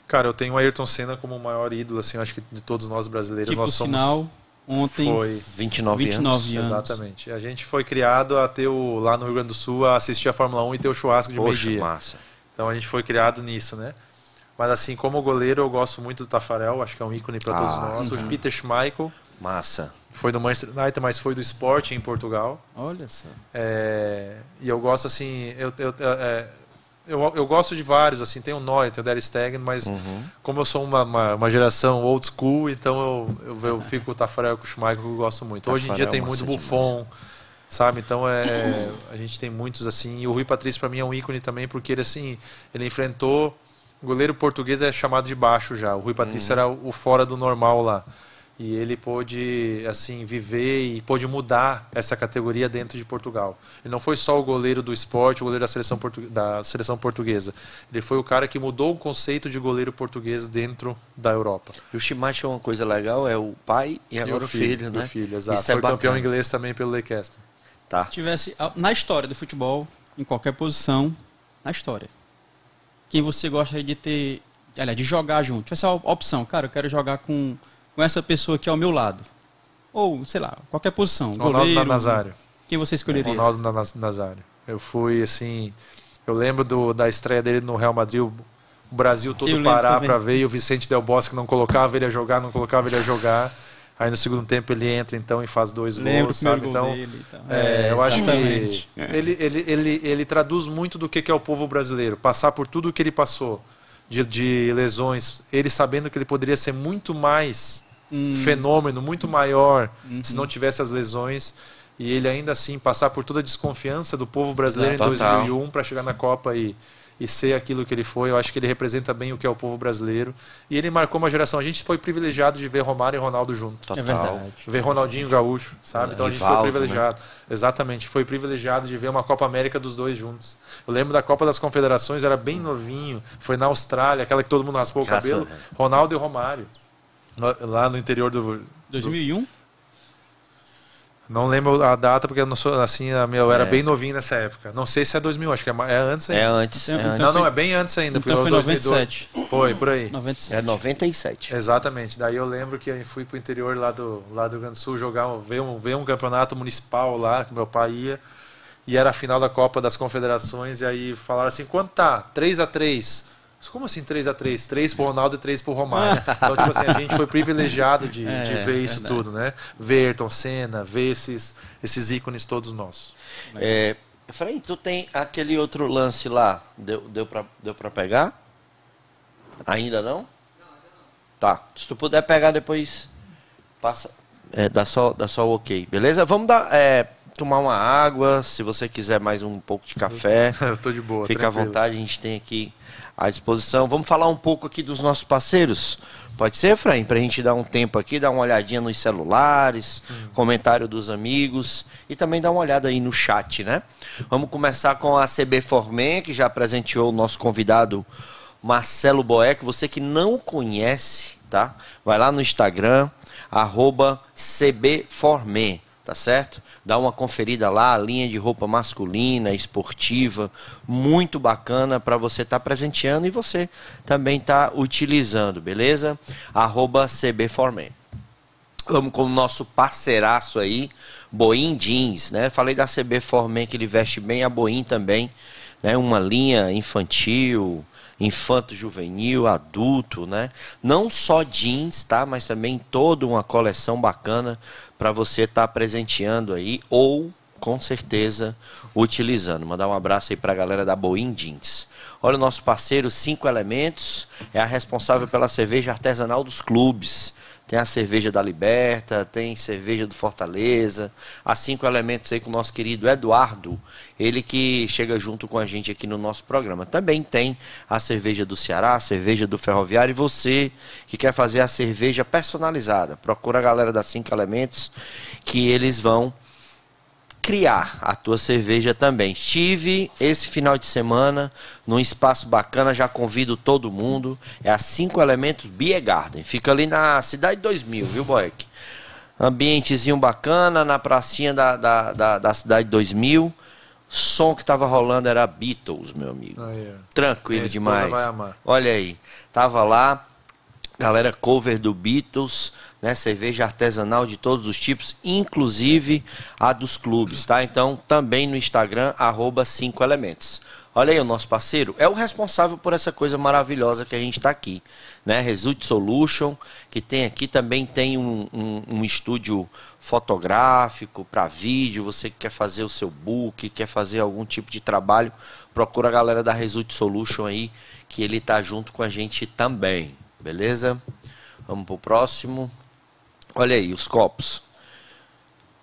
Cara, eu tenho o Ayrton Senna como o maior ídolo, assim, acho que de todos nós brasileiros. Que, tipo, nós somos... sinal, ontem foi 29, 29 anos. Exatamente. A gente foi criado a ter o, lá no Rio Grande do Sul a assistir a Fórmula 1 e ter o churrasco de meio-dia. Então a gente foi criado nisso, né? Mas assim, como goleiro, eu gosto muito do Tafarel, acho que é um ícone para ah, todos nós. Uhum. O Peter Schmeichel. Massa foi do Manchester United, mas foi do esporte em Portugal. Olha só. É, e eu gosto assim, eu, eu, é, eu, eu, gosto de vários, assim, tem o Neuer, tem o Der Stegen, mas uhum. como eu sou uma, uma, uma, geração old school, então eu, eu, eu fico com o Tafarel com o Schmeichel, que eu gosto muito. Tafarel, Hoje em dia tem é muito Buffon, demais. sabe? Então é, é, a gente tem muitos, assim, e o Rui Patrício para mim é um ícone também, porque ele, assim, ele enfrentou... O goleiro português é chamado de baixo já, o Rui Patrício uhum. era o fora do normal lá e ele pôde assim viver e pôde mudar essa categoria dentro de Portugal. Ele não foi só o goleiro do esporte, o goleiro da seleção, da seleção portuguesa. Ele foi o cara que mudou o conceito de goleiro português dentro da Europa. E o Schumacher é uma coisa legal, é o pai e agora e o, filho, o filho, né? O filho, exato. Isso é foi campeão inglês também pelo Leicester. Tá. Se tivesse ah, na história do futebol, em qualquer posição, na história, quem você gostaria de ter, aliás, de jogar junto? Tivesse a opção, cara, eu quero jogar com com essa pessoa aqui ao meu lado. Ou, sei lá, qualquer posição. Ronaldo goleiro, Nazário. Quem você escolheria? Ronaldo Nazário. Eu fui assim. Eu lembro do, da estreia dele no Real Madrid, o Brasil todo eu parar para ver, e o Vicente Del Bosque não colocava ele a jogar, não colocava ele a jogar. Aí no segundo tempo ele entra então e faz dois Lembro gols, sabe? Gol então, dele, então. É, é, eu acho que é. ele, ele, ele, ele traduz muito do que é o povo brasileiro. Passar por tudo o que ele passou de, de lesões, ele sabendo que ele poderia ser muito mais um fenômeno muito maior uhum. se não tivesse as lesões e ele ainda assim passar por toda a desconfiança do povo brasileiro é, em 2001 para chegar na Copa e, e ser aquilo que ele foi. Eu acho que ele representa bem o que é o povo brasileiro. E ele marcou uma geração. A gente foi privilegiado de ver Romário e Ronaldo junto. Total. É verdade. Ver Ronaldinho Gaúcho, sabe? Então a gente foi né? privilegiado. Exatamente. Foi privilegiado de ver uma Copa América dos dois juntos. Eu lembro da Copa das Confederações, era bem novinho. Foi na Austrália, aquela que todo mundo raspou o cabelo. Né? Ronaldo e Romário. Lá no interior do. 2001? Do... Não lembro a data, porque eu não sou assim, eu era é. bem novinho nessa época. Não sei se é 2001, acho que é, é antes ainda. É antes. É antes. Então, é então não, não, é bem antes ainda. Então foi 97. foi, por aí. 97. É 97. Exatamente. Daí eu lembro que eu fui pro interior lá do, lá do Rio Grande do Sul jogar, ver um, ver um campeonato municipal lá, que meu pai ia. E era a final da Copa das Confederações. E aí falaram assim, quanto tá? 3 x 3 mas como assim 3 a 3 3 pro Ronaldo e 3 pro Romário. Então, tipo assim, a gente foi privilegiado de, <laughs> é, de é ver isso tudo, né? Ver Ayrton Senna, ver esses, esses ícones todos nossos. É, tu tem aquele outro lance lá, deu, deu, pra, deu pra pegar? Ainda não? Não, ainda não? Tá, se tu puder pegar depois, passa, é, dá, só, dá só o ok, beleza? Vamos dar, é, tomar uma água, se você quiser mais um pouco de café. <laughs> Eu tô de boa, Fica tranquilo. à vontade, a gente tem aqui à disposição. Vamos falar um pouco aqui dos nossos parceiros? Pode ser, Efraim, para a gente dar um tempo aqui, dar uma olhadinha nos celulares, hum. comentário dos amigos e também dar uma olhada aí no chat, né? Vamos começar com a CB Formen, que já presenteou o nosso convidado Marcelo Boeck. Você que não conhece, tá? Vai lá no Instagram, arroba CB tá certo? Dá uma conferida lá, linha de roupa masculina, esportiva, muito bacana para você estar tá presenteando e você também tá utilizando, beleza? Arroba CBFormen. Vamos com o nosso parceiraço aí, Boim Jeans, né? Falei da CB Formen que ele veste bem, a Boim também, né? Uma linha infantil, infanto juvenil, adulto, né? Não só jeans, tá? Mas também toda uma coleção bacana para você estar tá presenteando aí ou com certeza utilizando. Mandar um abraço aí para a galera da Boim Jeans. Olha o nosso parceiro Cinco Elementos, é a responsável pela cerveja artesanal dos clubes. Tem a cerveja da Liberta, tem cerveja do Fortaleza, há cinco elementos aí com o nosso querido Eduardo, ele que chega junto com a gente aqui no nosso programa. Também tem a cerveja do Ceará, a cerveja do Ferroviário, e você que quer fazer a cerveja personalizada, procura a galera da Cinco Elementos, que eles vão criar a tua cerveja também. Estive esse final de semana num espaço bacana, já convido todo mundo. É a Cinco Elementos Beer Garden. Fica ali na Cidade 2000, viu, Boeck? Ambientezinho bacana, na pracinha da, da, da, da Cidade 2000. Som que tava rolando era Beatles, meu amigo. Ah, é. Tranquilo demais. Olha aí, tava lá Galera cover do Beatles, né? Cerveja artesanal de todos os tipos, inclusive a dos clubes, tá? Então, também no Instagram, arroba 5 elementos. Olha aí, o nosso parceiro é o responsável por essa coisa maravilhosa que a gente está aqui, né? Result Solution, que tem aqui também tem um, um, um estúdio fotográfico para vídeo. Você que quer fazer o seu book, quer fazer algum tipo de trabalho, procura a galera da Result Solution aí, que ele tá junto com a gente também. Beleza? Vamos pro próximo. Olha aí os copos.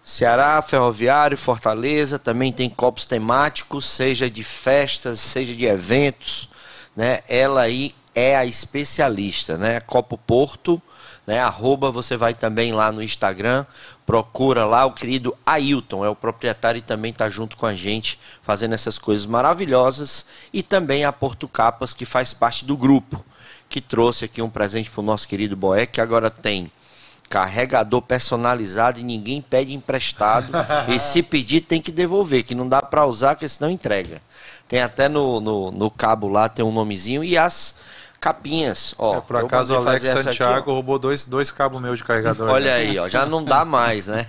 Ceará, Ferroviário, Fortaleza também tem copos temáticos, seja de festas, seja de eventos, né? Ela aí é a especialista, né? Copo Porto, né? Arroba, você vai também lá no Instagram, procura lá o querido Ailton, é o proprietário e também tá junto com a gente fazendo essas coisas maravilhosas e também a Porto Capas que faz parte do grupo que trouxe aqui um presente para o nosso querido Boé, que agora tem carregador personalizado e ninguém pede emprestado. <laughs> e se pedir, tem que devolver, que não dá para usar, porque senão entrega. Tem até no, no, no, cabo lá, tem um nomezinho. E as capinhas, ó. É, por acaso o Alex Santiago aqui, roubou dois, dois cabos meus de carregador. Olha né? aí, ó, já não dá mais, né?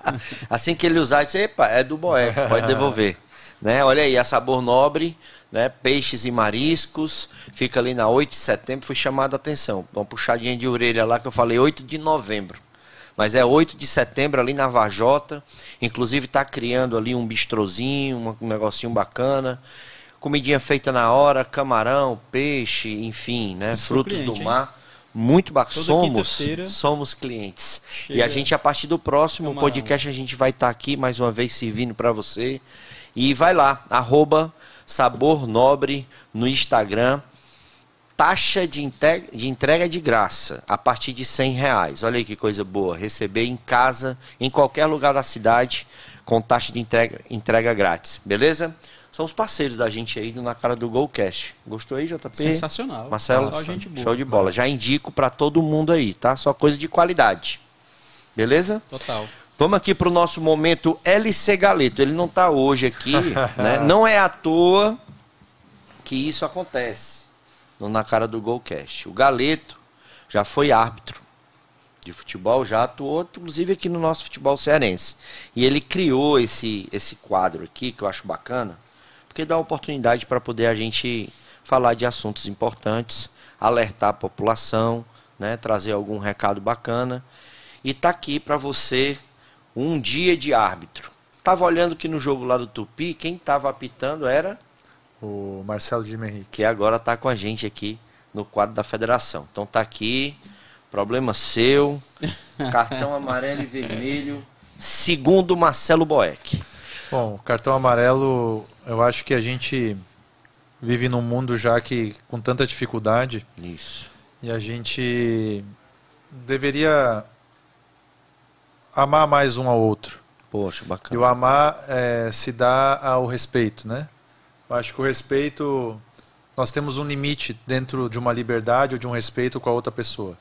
<laughs> assim que ele usar, disse, epa, é do Boé, pode devolver. Né? Olha aí, a Sabor Nobre, né? peixes e mariscos, fica ali na 8 de setembro, foi chamada a atenção. Uma puxadinha de orelha lá que eu falei 8 de novembro. Mas é 8 de setembro ali na Vajota. Inclusive está criando ali um bistrozinho, um negocinho bacana. Comidinha feita na hora, camarão, peixe, enfim, né? Frutos do mar. Hein? muito bacana. Somos, somos clientes. Chega. E a gente, a partir do próximo Toma podcast, a gente vai estar tá aqui mais uma vez servindo para você. E vai lá, arroba Sabor Nobre no Instagram. Taxa de entrega, de entrega de graça a partir de 100 reais. Olha aí que coisa boa. Receber em casa, em qualquer lugar da cidade, com taxa de entrega, entrega grátis. Beleza? São os parceiros da gente aí na cara do Golcast. Gostou aí, JP? Sensacional. Marcelo, Só gente boa, show de bola. Já indico para todo mundo aí, tá? Só coisa de qualidade. Beleza? Total. Vamos aqui para o nosso momento LC Galeto. Ele não está hoje aqui, <laughs> né? Não é à toa que isso acontece na cara do Golcast. O Galeto já foi árbitro de futebol, já atuou inclusive aqui no nosso futebol cearense. E ele criou esse esse quadro aqui que eu acho bacana, porque dá oportunidade para poder a gente falar de assuntos importantes, alertar a população, né, trazer algum recado bacana. E está aqui para você um dia de árbitro. Estava olhando que no jogo lá do Tupi, quem estava apitando era. O Marcelo de Henrique. Que agora está com a gente aqui no quadro da federação. Então tá aqui, problema seu, <laughs> cartão amarelo e vermelho, segundo Marcelo Boeck. Bom, cartão amarelo, eu acho que a gente vive num mundo já que com tanta dificuldade. Isso. E a gente deveria amar mais um ao outro. Poxa, bacana. E o amar é, se dá ao respeito, né? Eu acho que o respeito. Nós temos um limite dentro de uma liberdade ou de um respeito com a outra pessoa.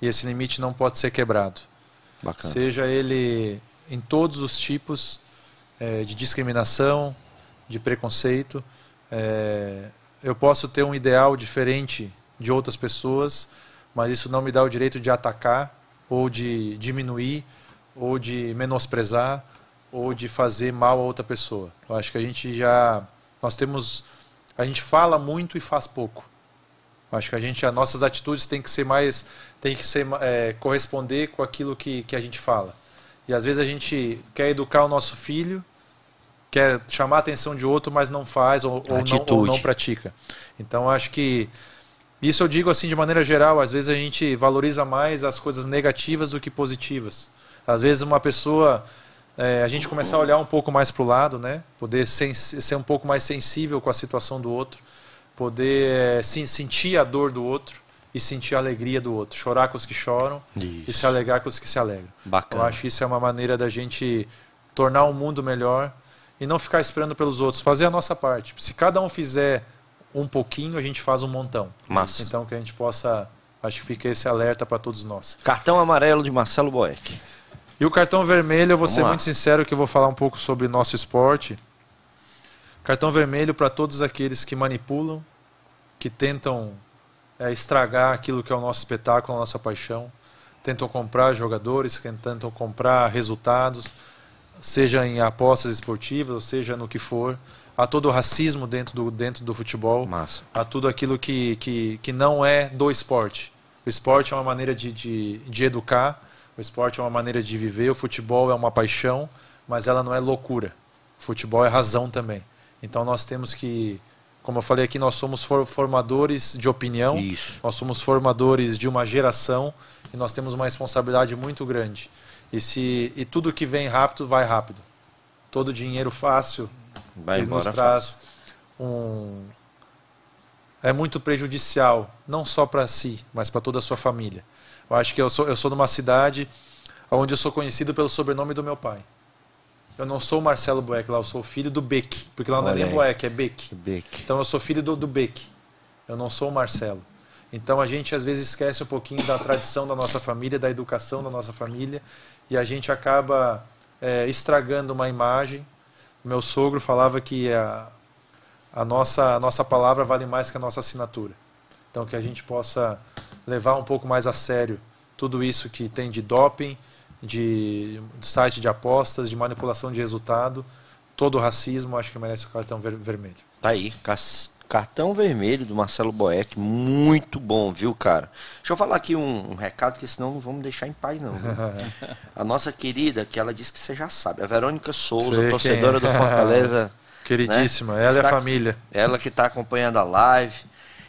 E esse limite não pode ser quebrado. Bacana. Seja ele em todos os tipos é, de discriminação, de preconceito. É, eu posso ter um ideal diferente de outras pessoas, mas isso não me dá o direito de atacar ou de diminuir ou de menosprezar ou de fazer mal a outra pessoa. Eu acho que a gente já nós temos a gente fala muito e faz pouco. Eu acho que a gente as nossas atitudes têm que ser mais tem que ser é, corresponder com aquilo que, que a gente fala. E às vezes a gente quer educar o nosso filho, quer chamar a atenção de outro, mas não faz ou, ou, não, ou não, pratica. Então acho que isso eu digo assim de maneira geral, às vezes a gente valoriza mais as coisas negativas do que positivas. Às vezes uma pessoa, é, a gente começar a olhar um pouco mais para o lado, né? Poder ser, ser um pouco mais sensível com a situação do outro, poder é, eh, sim, sentir a dor do outro e sentir a alegria do outro, chorar com os que choram isso. e se alegrar com os que se alegram. Bacana. Eu acho que isso é uma maneira da gente tornar o um mundo melhor e não ficar esperando pelos outros, fazer a nossa parte. Se cada um fizer um pouquinho, a gente faz um montão. mas Então que a gente possa, acho que fica esse alerta para todos nós. Cartão amarelo de Marcelo Boeck. E o cartão vermelho, eu vou Vamos ser lá. muito sincero que eu vou falar um pouco sobre nosso esporte. Cartão vermelho para todos aqueles que manipulam, que tentam é, estragar aquilo que é o nosso espetáculo, a nossa paixão. Tentam comprar jogadores, tentam comprar resultados, seja em apostas esportivas, ou seja no que for. Há todo o racismo dentro do, dentro do futebol. Massa. Há tudo aquilo que, que, que não é do esporte. O esporte é uma maneira de, de, de educar o esporte é uma maneira de viver, o futebol é uma paixão, mas ela não é loucura. O futebol é razão também. Então nós temos que, como eu falei aqui, nós somos formadores de opinião, Isso. nós somos formadores de uma geração e nós temos uma responsabilidade muito grande. E, se, e tudo que vem rápido, vai rápido. Todo dinheiro fácil vai nos traz um. É muito prejudicial, não só para si, mas para toda a sua família. Eu acho que eu sou, eu sou numa cidade onde eu sou conhecido pelo sobrenome do meu pai. Eu não sou o Marcelo Bueck lá, eu sou filho do Beck. Porque lá não é nem Bueck, é Beck. É Beck. Então eu sou filho do, do Beck. Eu não sou o Marcelo. Então a gente às vezes esquece um pouquinho da tradição da nossa família, da educação da nossa família, e a gente acaba é, estragando uma imagem. Meu sogro falava que a, a, nossa, a nossa palavra vale mais que a nossa assinatura. Então que a gente possa levar um pouco mais a sério tudo isso que tem de doping, de, site de apostas, de manipulação de resultado, todo o racismo, acho que merece o cartão ver, vermelho. Tá aí, cartão vermelho do Marcelo Boeck, muito bom, viu, cara? Deixa eu falar aqui um, um recado que senão não vamos deixar em paz não. <laughs> a nossa querida, que ela disse que você já sabe, a Verônica Souza, Sei é. torcedora do Fortaleza, <laughs> Queridíssima, né? ela é a família. Ela que está acompanhando a live.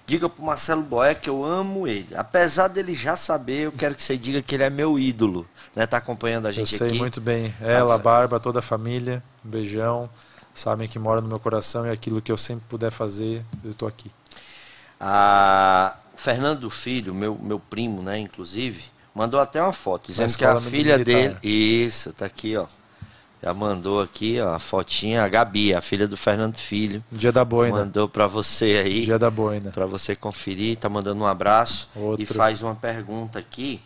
Diga pro Marcelo Boeck que eu amo ele. Apesar dele já saber, eu quero que você diga que ele é meu ídolo. Né? Tá acompanhando a gente aqui. Eu sei aqui. muito bem. Ela, ah, tá. Barba, toda a família. Um beijão. Sabem que mora no meu coração e aquilo que eu sempre puder fazer, eu tô aqui. Ah, Fernando Filho, meu, meu primo, né, inclusive, mandou até uma foto dizendo que a filha dele. Isso, tá aqui, ó. Já mandou aqui ó, a fotinha, a Gabi, a filha do Fernando Filho. Dia da boina. Mandou para você aí. Dia da boina. Para você conferir, tá mandando um abraço Outro. e faz uma pergunta aqui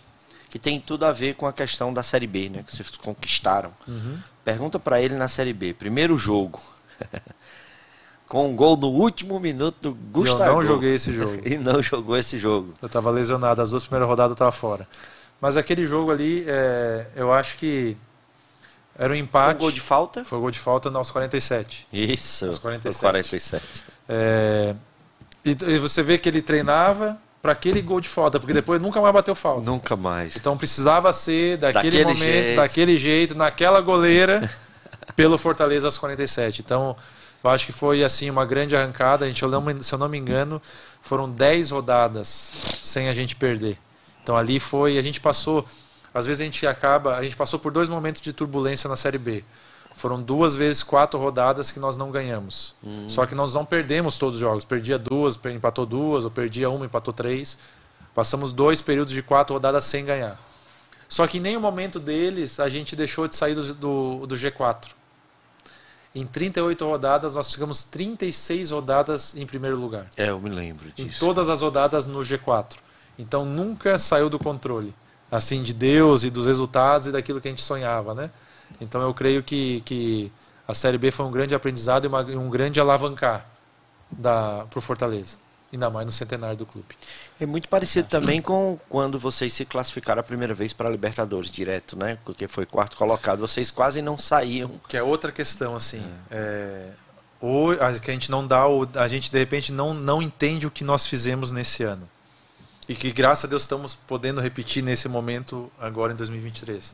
que tem tudo a ver com a questão da Série B, né, que vocês conquistaram. Uhum. Pergunta para ele na Série B, primeiro jogo. <laughs> com um gol no último minuto Gustavo. Eu não joguei esse jogo. <laughs> e não jogou esse jogo. Eu tava lesionado, as duas primeiras rodadas eu tava fora. Mas aquele jogo ali, é, eu acho que era um empate. Foi um gol de falta? Foi um gol de falta aos 47. Isso, aos 47. 47. É, e, e você vê que ele treinava para aquele gol de falta, porque depois nunca mais bateu falta. Nunca mais. Então precisava ser daquele, daquele momento, jeito. daquele jeito, naquela goleira, <laughs> pelo Fortaleza aos 47. Então, eu acho que foi assim uma grande arrancada. A gente, se eu não me engano, foram 10 rodadas sem a gente perder. Então ali foi, a gente passou às vezes a gente acaba, a gente passou por dois momentos de turbulência na Série B. Foram duas vezes quatro rodadas que nós não ganhamos. Uhum. Só que nós não perdemos todos os jogos. Perdia duas, empatou duas, ou perdia uma, empatou três. Passamos dois períodos de quatro rodadas sem ganhar. Só que em nenhum momento deles a gente deixou de sair do, do, do G4. Em 38 rodadas, nós ficamos 36 rodadas em primeiro lugar. É, eu me lembro disso. Em todas as rodadas no G4. Então nunca saiu do controle assim de Deus e dos resultados e daquilo que a gente sonhava, né? Então eu creio que, que a Série B foi um grande aprendizado e, uma, um grande alavancar para o Fortaleza. Ainda mais no centenário do clube. É muito parecido é. também com quando vocês se classificaram a primeira vez para a Libertadores direto, né? Porque foi quarto colocado. Vocês quase não saíam. Que é outra questão, assim. É, ou, a, que a gente não dá, a gente de repente não, não entende o que nós fizemos nesse ano. E que graças a Deus estamos podendo repetir nesse momento agora em 2023.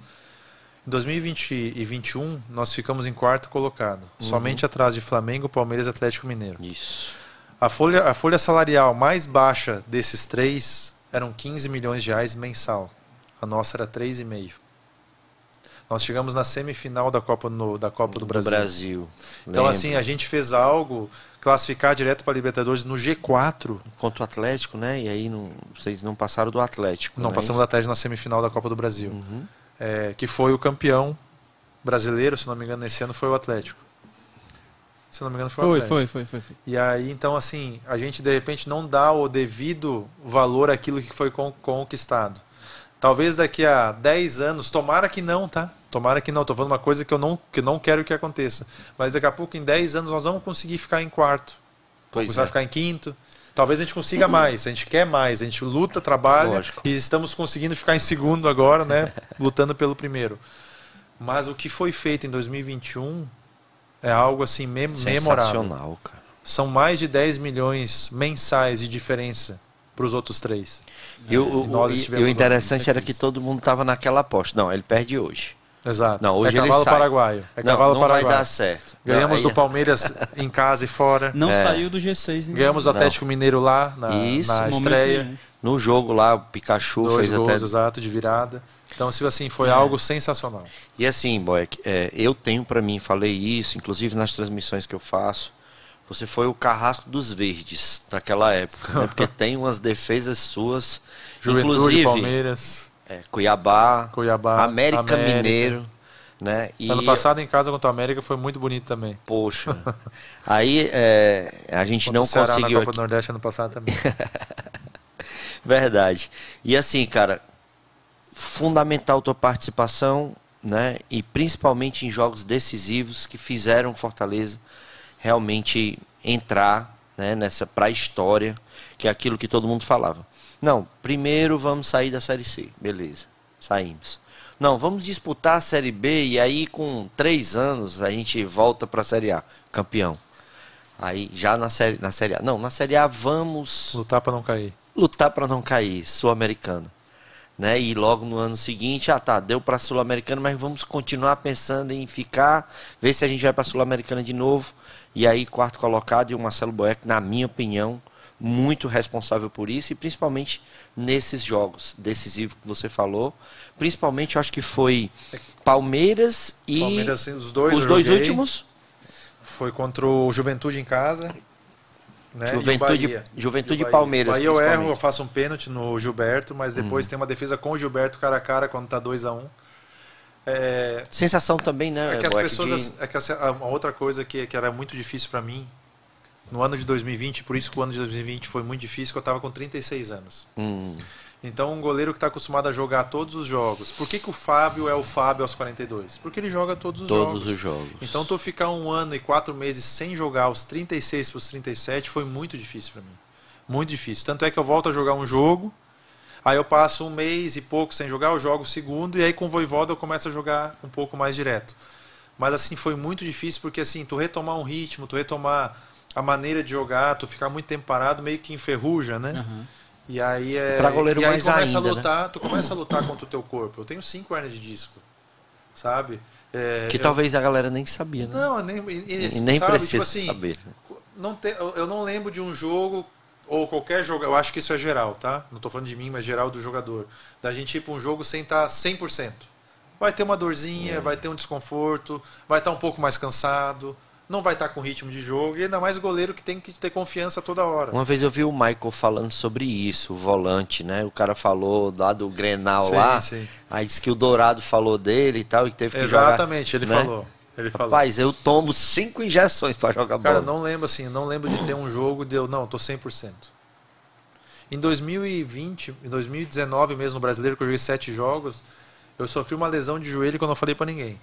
Em 2020 e 2021 nós ficamos em quarto colocado, uhum. somente atrás de Flamengo, Palmeiras e Atlético Mineiro. Isso. A folha, a folha salarial mais baixa desses três eram 15 milhões de reais mensal. A nossa era 3,5. Nós chegamos na semifinal da Copa, no, da Copa do, do Brasil. Brasil. Então, Lembra. assim, a gente fez algo, classificar direto para a Libertadores no G4. Contra o Atlético, né? E aí não, vocês não passaram do Atlético. Não, né? passamos do Atlético na semifinal da Copa do Brasil. Uhum. É, que foi o campeão brasileiro, se não me engano, nesse ano foi o Atlético. Se não me engano, foi, o Atlético. Foi, foi, foi, foi. E aí, então, assim, a gente de repente não dá o devido valor àquilo que foi conquistado. Talvez daqui a 10 anos, tomara que não, tá? Tomara que não, tô falando uma coisa que eu não, que não quero que aconteça. Mas daqui a pouco, em 10 anos, nós vamos conseguir ficar em quarto. Pois vamos é. ficar em quinto. Talvez a gente consiga mais, a gente quer mais, a gente luta, trabalha Lógico. e estamos conseguindo ficar em segundo agora, né? <laughs> Lutando pelo primeiro. Mas o que foi feito em 2021 é algo assim mem memorável. Sensacional, cara. São mais de 10 milhões mensais de diferença para os outros três. E o, é, o interessante é era que todo mundo estava naquela aposta. Não, ele perde hoje. Exato. Não, hoje é cavalo paraguaio. É cavalo não paraguaio. vai dar certo. Ganhamos aí... do Palmeiras <laughs> em casa e fora. Não é. saiu do G6. Ninguém. Ganhamos do Atlético não. Mineiro lá na, Isso, na estreia. Isso. No jogo lá, o Pikachu Dois fez gols, até... exato, de virada. Então, assim, foi é. algo sensacional. E assim, Boy, é, eu tenho para mim, falei isso, inclusive nas transmissões que eu faço, você foi o carrasco dos verdes naquela época, né? porque tem umas defesas suas, <laughs> Juventude, inclusive Palmeiras, é, Cuiabá, Cuiabá, América, América. Mineiro. Né? E... Ano passado em casa contra o América foi muito bonito também. Poxa. <laughs> Aí é, a gente contra não Ceará, conseguiu. Na Copa do Nordeste ano passado também. <laughs> Verdade. E assim, cara, fundamental tua participação, né? E principalmente em jogos decisivos que fizeram Fortaleza realmente entrar né, nessa pré-história, que é aquilo que todo mundo falava. Não, primeiro vamos sair da Série C, beleza, saímos. Não, vamos disputar a Série B e aí com três anos a gente volta para a Série A, campeão. Aí já na série, na série A. Não, na Série A vamos. Lutar para não cair. Lutar para não cair, Sul-Americano. Né? E logo no ano seguinte, ah tá, deu para Sul-Americano, mas vamos continuar pensando em ficar, ver se a gente vai para Sul-Americana de novo. E aí, quarto colocado, e o Marcelo Boeck, na minha opinião, muito responsável por isso, e principalmente nesses jogos decisivos que você falou. Principalmente, acho que foi Palmeiras e. Palmeiras, sim, os dois, os dois últimos. Foi contra o Juventude em casa. Né? Juventude, Juventude e Bahia. Palmeiras. Aí eu erro, eu faço um pênalti no Gilberto, mas depois hum. tem uma defesa com o Gilberto cara a cara quando tá 2 a 1 um. É, sensação também, né? É que as pessoas. É que a, uma outra coisa que, que era muito difícil para mim, no ano de 2020, por isso que o ano de 2020 foi muito difícil, que eu estava com 36 anos. Hum. Então, um goleiro que está acostumado a jogar todos os jogos. Por que, que o Fábio é o Fábio aos 42? Porque ele joga todos os todos jogos. Todos os jogos. Então, tu ficar um ano e quatro meses sem jogar aos 36 para os 37 foi muito difícil para mim. Muito difícil. Tanto é que eu volto a jogar um jogo Aí eu passo um mês e pouco sem jogar, eu jogo o segundo e aí com o Voivoda eu começo a jogar um pouco mais direto. Mas assim, foi muito difícil porque assim, tu retomar um ritmo, tu retomar a maneira de jogar, tu ficar muito tempo parado, meio que enferruja, né? Uhum. E aí é. Pra goleiro e aí mais começa ainda, a né? lutar, né? tu começa a lutar contra o teu corpo. Eu tenho cinco hernias de disco, sabe? É, que eu... talvez a galera nem sabia, né? Não, nem, e, e, nem sabe? Tipo precisa tipo assim, saber. Não te... eu não lembro de um jogo ou qualquer jogo, eu acho que isso é geral, tá? Não estou falando de mim, mas geral do jogador. Da gente ir para um jogo sem tá estar 100%. Vai ter uma dorzinha, é. vai ter um desconforto, vai estar tá um pouco mais cansado, não vai estar tá com ritmo de jogo, e ainda mais goleiro que tem que ter confiança toda hora. Uma vez eu vi o Michael falando sobre isso, o volante, né? O cara falou lá do Grenal sim, lá, sim. aí disse que o Dourado falou dele e tal, e que teve que Exatamente, jogar... Exatamente, ele né? falou. Ele falou. Rapaz, eu tomo cinco injeções para jogar bola. Cara, não lembro assim, não lembro de ter um jogo eu, não, tô 100%. Em 2020, em 2019 mesmo, no brasileiro, que eu joguei sete jogos, eu sofri uma lesão de joelho que eu não falei para ninguém.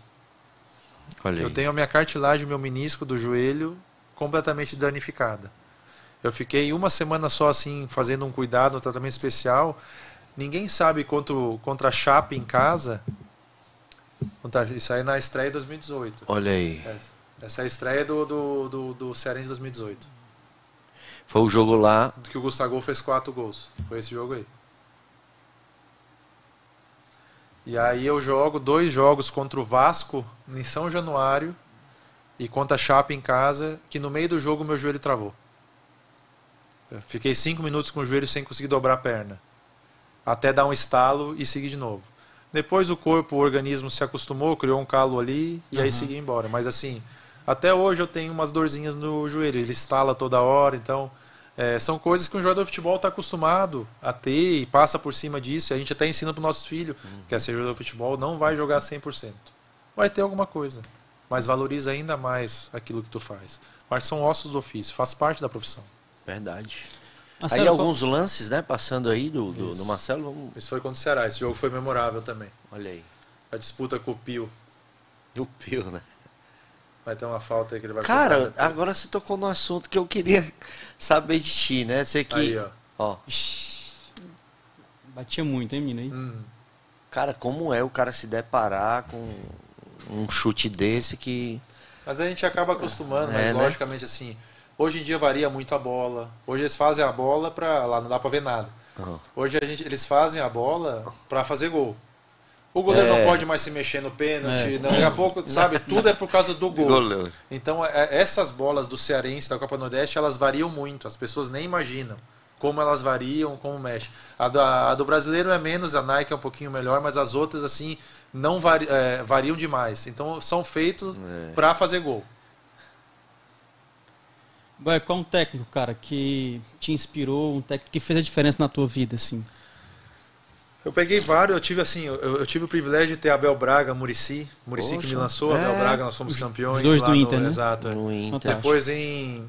Olhei. Eu tenho a minha cartilagem, meu menisco do joelho completamente danificada. Eu fiquei uma semana só assim, fazendo um cuidado, um tratamento especial. Ninguém sabe quanto contra a chapa em casa, Fantástico. Isso aí é na estreia de 2018. Olha aí. Essa, é, essa é a estreia do, do, do, do Cearense 2018. Foi o jogo lá. Que o Gustavo fez quatro gols. Foi esse jogo aí. E aí eu jogo dois jogos contra o Vasco em São Januário e contra a Chapa em casa, que no meio do jogo meu joelho travou. Eu fiquei cinco minutos com o joelho sem conseguir dobrar a perna. Até dar um estalo e seguir de novo. Depois o corpo, o organismo se acostumou, criou um calo ali e uhum. aí seguiu embora. Mas assim, até hoje eu tenho umas dorzinhas no joelho, ele estala toda hora, então é, são coisas que um jogador de futebol está acostumado a ter e passa por cima disso. a gente até ensina para o nosso filho uhum. que é ser jogador de futebol não vai jogar 100%. Vai ter alguma coisa, mas valoriza ainda mais aquilo que tu faz. Mas são ossos do ofício, faz parte da profissão. Verdade. Marcelo, aí alguns lances, né? Passando aí do, do, do Marcelo. Vamos... Isso foi contra o Ceará. Esse jogo foi memorável também. Olha aí. A disputa com o Pio. O Pio, né? Vai ter uma falta aí que ele vai Cara, agora você tocou no assunto que eu queria <laughs> saber de ti, né? Você que. Aí, ó. ó. Batia muito, hein, mina? Hein? Hum. Cara, como é o cara se deparar com um chute desse que. Mas a gente acaba acostumando, é, mas né? logicamente assim, Hoje em dia varia muito a bola. Hoje eles fazem a bola para lá não dá para ver nada. Uhum. Hoje gente, eles fazem a bola para fazer gol. O goleiro é. não pode mais se mexer no pênalti. É. Daqui a pouco, <laughs> sabe, tudo é por causa do gol. Goleiro. Então, é, é, essas bolas do Cearense, da Copa Nordeste, elas variam muito. As pessoas nem imaginam como elas variam, como mexe. A do, a do brasileiro é menos, a Nike é um pouquinho melhor, mas as outras, assim, não vari, é, variam demais. Então, são feitos é. para fazer gol qual é um técnico, cara, que te inspirou, um técnico que fez a diferença na tua vida, assim? Eu peguei vários, eu tive assim, eu, eu tive o privilégio de ter Abel Braga, Murici, Murici que me lançou, é. Abel Braga, nós somos campeões. Os dois do Inter, no, né? Exato. No Inter, Depois em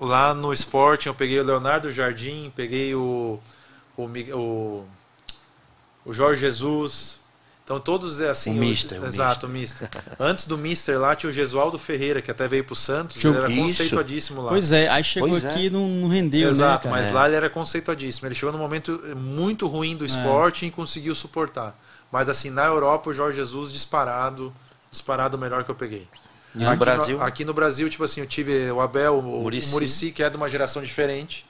lá no Sporting eu peguei o Leonardo Jardim, peguei o o, o, o Jorge Jesus, então todos é assim. O, o Exato, o Mister. Antes do Mister lá tinha o Gesualdo Ferreira, que até veio para o Santos, ele era isso. conceituadíssimo lá. Pois é, aí chegou pois aqui é. e é. não, não, rendeu, né, Exato, né, mas é. lá ele era conceituadíssimo. Ele chegou num momento muito ruim do é. esporte é. e conseguiu suportar. Mas assim, na Europa o Jorge Jesus disparado, disparado o melhor que eu peguei. E no Brasil? No, aqui no Brasil, tipo assim, eu tive o Abel, o Murici, que é de uma geração diferente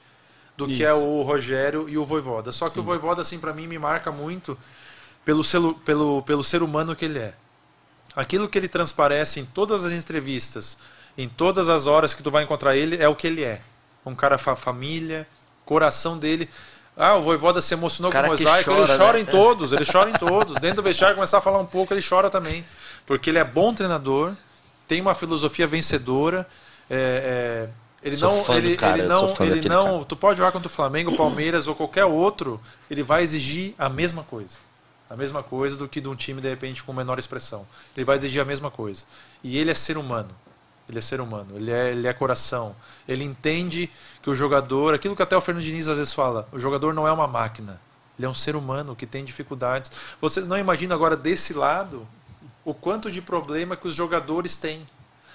do isso. que é o Rogério e o Voivoda. Só que Sim. o Voivoda, assim, para mim me marca muito pelo, selo, pelo, pelo ser humano que ele é. Aquilo que ele transparece em todas as entrevistas, em todas as horas que tu vai encontrar ele, é o que ele é. Um cara fa família, coração dele. Ah, o Voivoda se emocionou cara com o mosaico, chora, ele chora né? em todos, ele chora em todos. Dentro do vestiário começar a falar um pouco, ele chora também. Porque ele é bom treinador, tem uma filosofia vencedora, é, é, ele sou não, ele, cara, ele não, ele não. Cara. Tu pode jogar contra o Flamengo, Palmeiras ou qualquer outro, ele vai exigir a mesma coisa a mesma coisa do que de um time, de repente, com menor expressão. Ele vai exigir a mesma coisa. E ele é ser humano. Ele é ser humano, ele é, ele é coração. Ele entende que o jogador, aquilo que até o Fernando Diniz às vezes fala, o jogador não é uma máquina. Ele é um ser humano que tem dificuldades. Vocês não imaginam agora desse lado o quanto de problema que os jogadores têm.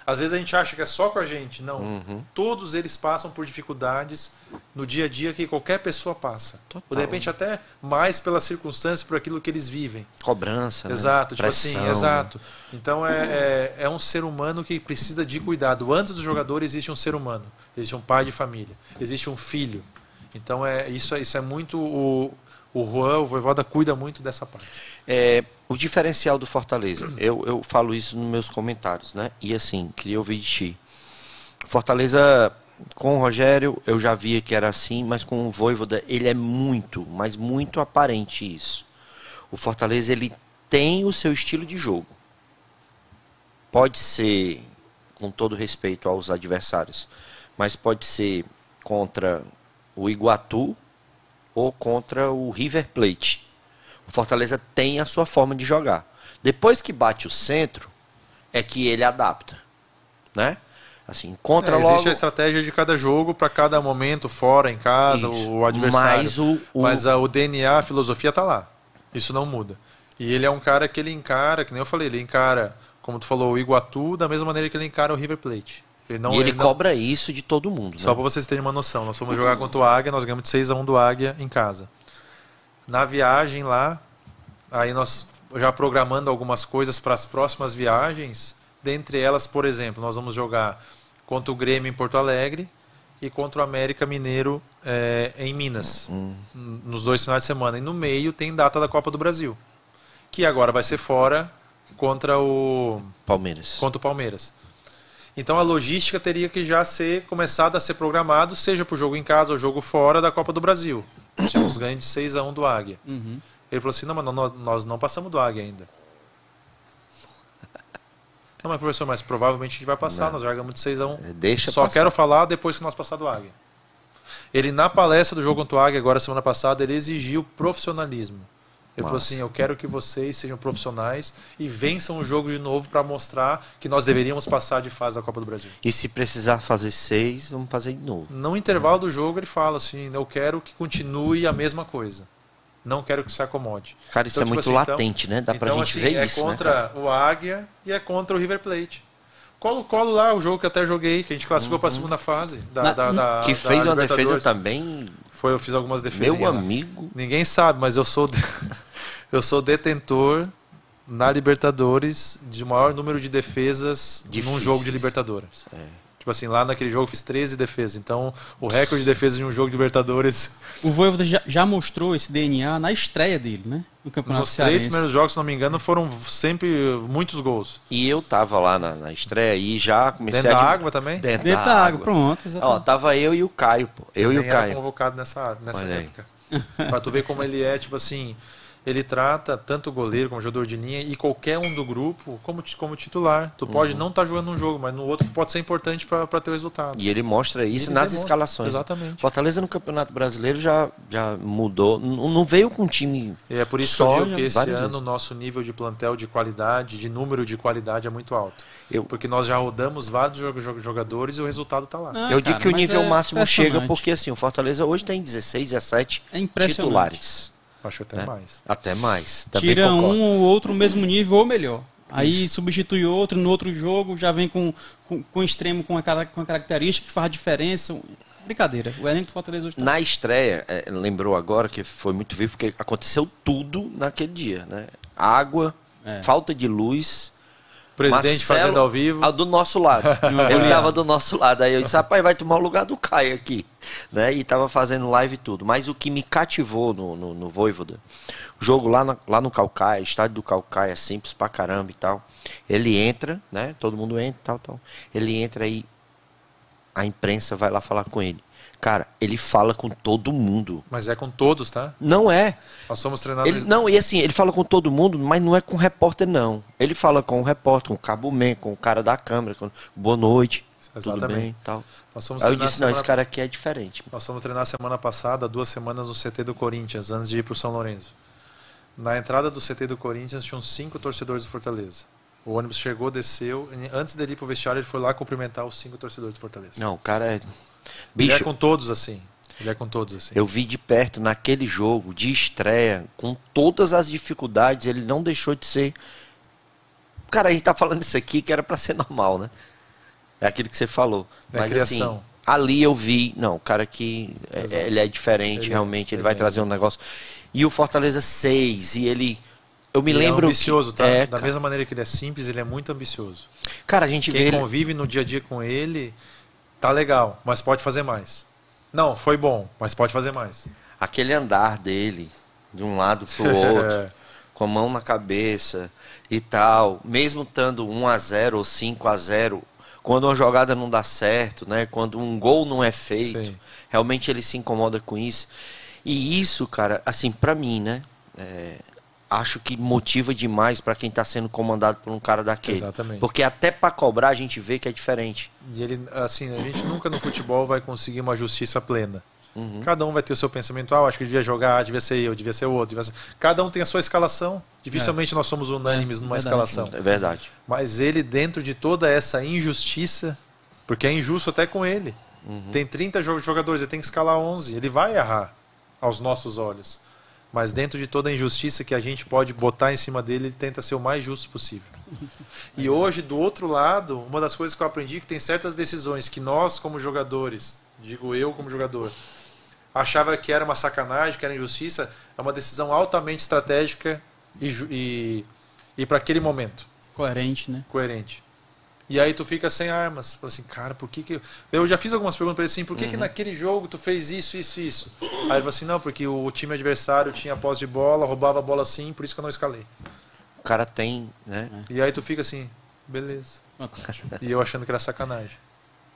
Às vezes a gente acha que é só com a gente. Não. Uhum. Todos eles passam por dificuldades no dia a dia que qualquer pessoa passa. Total. Ou de repente até mais pelas circunstâncias, por aquilo que eles vivem. Cobrança. Né? Exato, né? tipo assim, Pressão, assim, exato. Então é, é, é, um ser humano que precisa de cuidado. Antes do jogador existe um ser humano, existe um pai de família, existe um filho. Então é isso, é, isso é muito o, o Juan, o Voivoda, cuida muito dessa parte. É, o diferencial do Fortaleza, eu, eu falo isso nos meus comentários, né? E assim, queria ouvir de ti. Fortaleza com o Rogério, eu já via que era assim, mas com o Voivoda, ele é muito, mas muito aparente isso. O Fortaleza, ele tem o seu estilo de jogo. Pode ser, com todo respeito aos adversários, mas pode ser contra o Iguatu, ou contra o River Plate. O Fortaleza tem a sua forma de jogar. Depois que bate o centro, é que ele adapta, né? Assim, contra é, existe logo... Existe a estratégia de cada jogo para cada momento, fora, em casa, o adversário. Mas o, o... Mas a, o DNA, a filosofia está lá. Isso não muda. E ele é um cara que ele encara, que nem eu falei, ele encara, como tu falou, o Iguatu da mesma maneira que ele encara o River Plate. Ele não, e ele, ele é, não... cobra isso de todo mundo. Só né? para vocês terem uma noção, nós fomos jogar contra o Águia, nós ganhamos de 6 a 1 do Águia em casa. Na viagem lá, aí nós já programando algumas coisas para as próximas viagens, dentre elas, por exemplo, nós vamos jogar contra o Grêmio em Porto Alegre e contra o América Mineiro é, em Minas, hum. nos dois finais de semana. E no meio tem data da Copa do Brasil, que agora vai ser fora contra o Palmeiras. Contra o Palmeiras. Então a logística teria que já ser começada a ser programado, seja para o jogo em casa ou jogo fora da Copa do Brasil. Tivemos ganho de 6 a 1 do Águia. Uhum. Ele falou assim: não, mas nós, nós não passamos do Águia ainda. Não, mas professor, mas provavelmente a gente vai passar, não. nós jogamos de 6 a 1 é, Deixa Só passar. quero falar depois que nós passar do Águia. Ele, na palestra do jogo contra o Águia, agora semana passada, ele exigiu profissionalismo. Ele Nossa. falou assim: Eu quero que vocês sejam profissionais e vençam o jogo de novo para mostrar que nós deveríamos passar de fase da Copa do Brasil. E se precisar fazer seis, vamos fazer de novo. No intervalo do jogo, ele fala assim: Eu quero que continue a mesma coisa. Não quero que se acomode. Cara, isso então, é tipo muito assim, então, latente, então, né? Dá pra então, gente assim, ver é isso. É contra né, o Águia e é contra o River Plate. Colo-Colo lá, o jogo que até joguei, que a gente classificou uhum. para a segunda fase. Da, Na, da, da, que fez uma defesa também foi, eu fiz algumas defesas. Meu amigo. Né? Ninguém sabe, mas eu sou, <laughs> eu sou detentor na Libertadores de maior número de defesas Difíceis. num jogo de Libertadores. É. Tipo assim, lá naquele jogo eu fiz 13 defesas. Então, o recorde de defesa de um jogo de Libertadores. O Voivoda já, já mostrou esse DNA na estreia dele, né? No campeonato Nos três primeiros jogos, se não me engano, foram sempre muitos gols. E eu tava lá na, na estreia e já comecei Dentro a. Dentro da água também? Dentro, Dentro da, água. água. pronto. Exatamente. Ó, tava eu e o Caio, pô. Eu, eu e o Caio. convocado nessa, nessa época. pra tu ver como ele é, tipo assim ele trata tanto o goleiro como o jogador de linha e qualquer um do grupo como, como titular. Tu pode uhum. não estar tá jogando um jogo, mas no outro pode ser importante para ter o resultado. E ele mostra isso ele nas demonstra. escalações. Né? Exatamente. Fortaleza no Campeonato Brasileiro já, já mudou, não, não veio com um time. É por isso só, que eu digo que esse ano o nosso nível de plantel de qualidade, de número de qualidade é muito alto. Eu... Porque nós já rodamos vários jogadores e o resultado está lá. Ah, eu cara, digo que o nível é máximo chega porque assim, o Fortaleza hoje tem 16, 17 é titulares. Acho até né? mais. Até mais. Também Tira concordo. um ou outro mesmo nível ou melhor. Aí Isso. substitui outro, no outro jogo já vem com, com, com extremo, com a, com a característica que faz diferença. Brincadeira. O elenco do Fortaleza hoje tá. Na estreia, é, lembrou agora que foi muito vivo, porque aconteceu tudo naquele dia, né? Água, é. falta de luz, presidente Marcelo, fazendo ao vivo. A do nosso lado. <laughs> É ele estava do nosso lado. Aí eu disse, rapaz, vai tomar o lugar do Caio aqui. Né? E estava fazendo live e tudo. Mas o que me cativou no, no, no Voivoda, o jogo lá, lá no Calcaia, estádio do Calcaia, é simples pra caramba e tal. Ele entra, né? Todo mundo entra e tal, tal. Ele entra aí, a imprensa vai lá falar com ele. Cara, ele fala com todo mundo. Mas é com todos, tá? Não é. Nós somos treinadores. Ele, não, e assim, ele fala com todo mundo, mas não é com repórter, não. Ele fala com o repórter, com o Cabo Man, com o cara da câmera, com boa noite. Exatamente. Tudo bem, tal. Nós somos. Aí eu disse, semana... não, esse cara aqui é diferente. Nós fomos treinar semana passada, duas semanas no CT do Corinthians, antes de ir para o São Lourenço. Na entrada do CT do Corinthians tinham cinco torcedores do Fortaleza. O ônibus chegou, desceu. Antes dele ir pro vestiário, ele foi lá cumprimentar os cinco torcedores do Fortaleza. Não, o cara é Bicho, ele é com todos assim. Ele é com todos assim. Eu vi de perto naquele jogo de estreia, com todas as dificuldades, ele não deixou de ser. Cara, a gente tá falando isso aqui que era para ser <laughs> normal, né? É aquilo que você falou. É Mas, assim, criação. Assim, ali eu vi, não, o cara que é, ele é diferente, ele, é realmente, ele, ele vai é. trazer um negócio. E o Fortaleza 6, e ele eu me ele é lembro é ambicioso, que, tá? É, da mesma maneira que ele é simples, ele é muito ambicioso. Cara, a gente Quem vê convive no dia a dia com ele, tá legal, mas pode fazer mais. Não, foi bom, mas pode fazer mais. Aquele andar dele, de um lado pro <laughs> outro, com a mão na cabeça e tal, mesmo estando 1 a 0 ou 5 a 0 quando uma jogada não dá certo, né? quando um gol não é feito, Sim. realmente ele se incomoda com isso. E isso, cara, assim, para mim, né? É, acho que motiva demais para quem está sendo comandado por um cara daquele. Exatamente. Porque até para cobrar a gente vê que é diferente. E ele, assim, a gente nunca no futebol vai conseguir uma justiça plena. Uhum. Cada um vai ter o seu pensamento. Ah, acho que devia jogar, devia ser eu, devia ser o outro. Ser... Cada um tem a sua escalação. Dificilmente é. nós somos unânimes é, numa verdade. escalação. É verdade. Mas ele, dentro de toda essa injustiça, porque é injusto até com ele, uhum. tem 30 jogadores, ele tem que escalar 11. Ele vai errar aos nossos olhos mas dentro de toda a injustiça que a gente pode botar em cima dele, ele tenta ser o mais justo possível. <laughs> E hoje, do outro lado, uma das coisas que eu aprendi é que tem certas decisões que nós, como jogadores, digo eu como jogador, achava que era uma sacanagem, que era injustiça, é uma decisão altamente estratégica e, e, e para aquele momento. Coerente, né? Coerente. E aí tu fica sem armas. Fala assim, cara, por que que. Eu já fiz algumas perguntas pra ele assim, por que, uhum. que naquele jogo tu fez isso, isso isso? Aí ele falou assim, não, porque o time adversário tinha posse de bola, roubava a bola assim, por isso que eu não escalei. O cara tem, né? E aí tu fica assim, beleza. e eu achando que era sacanagem.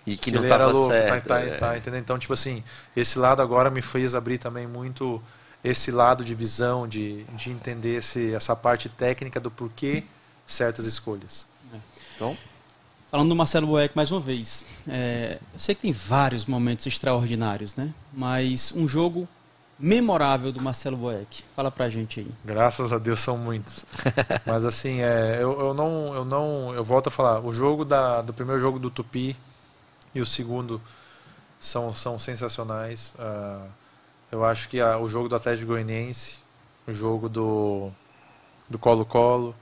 E que, que não ele tava louco, tá, certo. Tá, tá, é. tá, entendeu? Então, tipo assim, esse lado agora me fez abrir também muito esse lado de visão, de, de entender esse, essa parte técnica do porquê certas escolhas. Então... Falando do Marcelo Boeck mais uma vez, é, eu sei que tem vários momentos extraordinários, né? Mas um jogo memorável do Marcelo Boeck. Fala pra gente aí. Graças a Deus são muitos. <laughs> Mas assim, é, eu, eu, não, eu não, eu volto a falar. O jogo da, do primeiro jogo do Tupi e o segundo são, são sensacionais. Uh, eu acho que a, ah, o jogo do Atlético Goianiense, o jogo do do Colo Colo,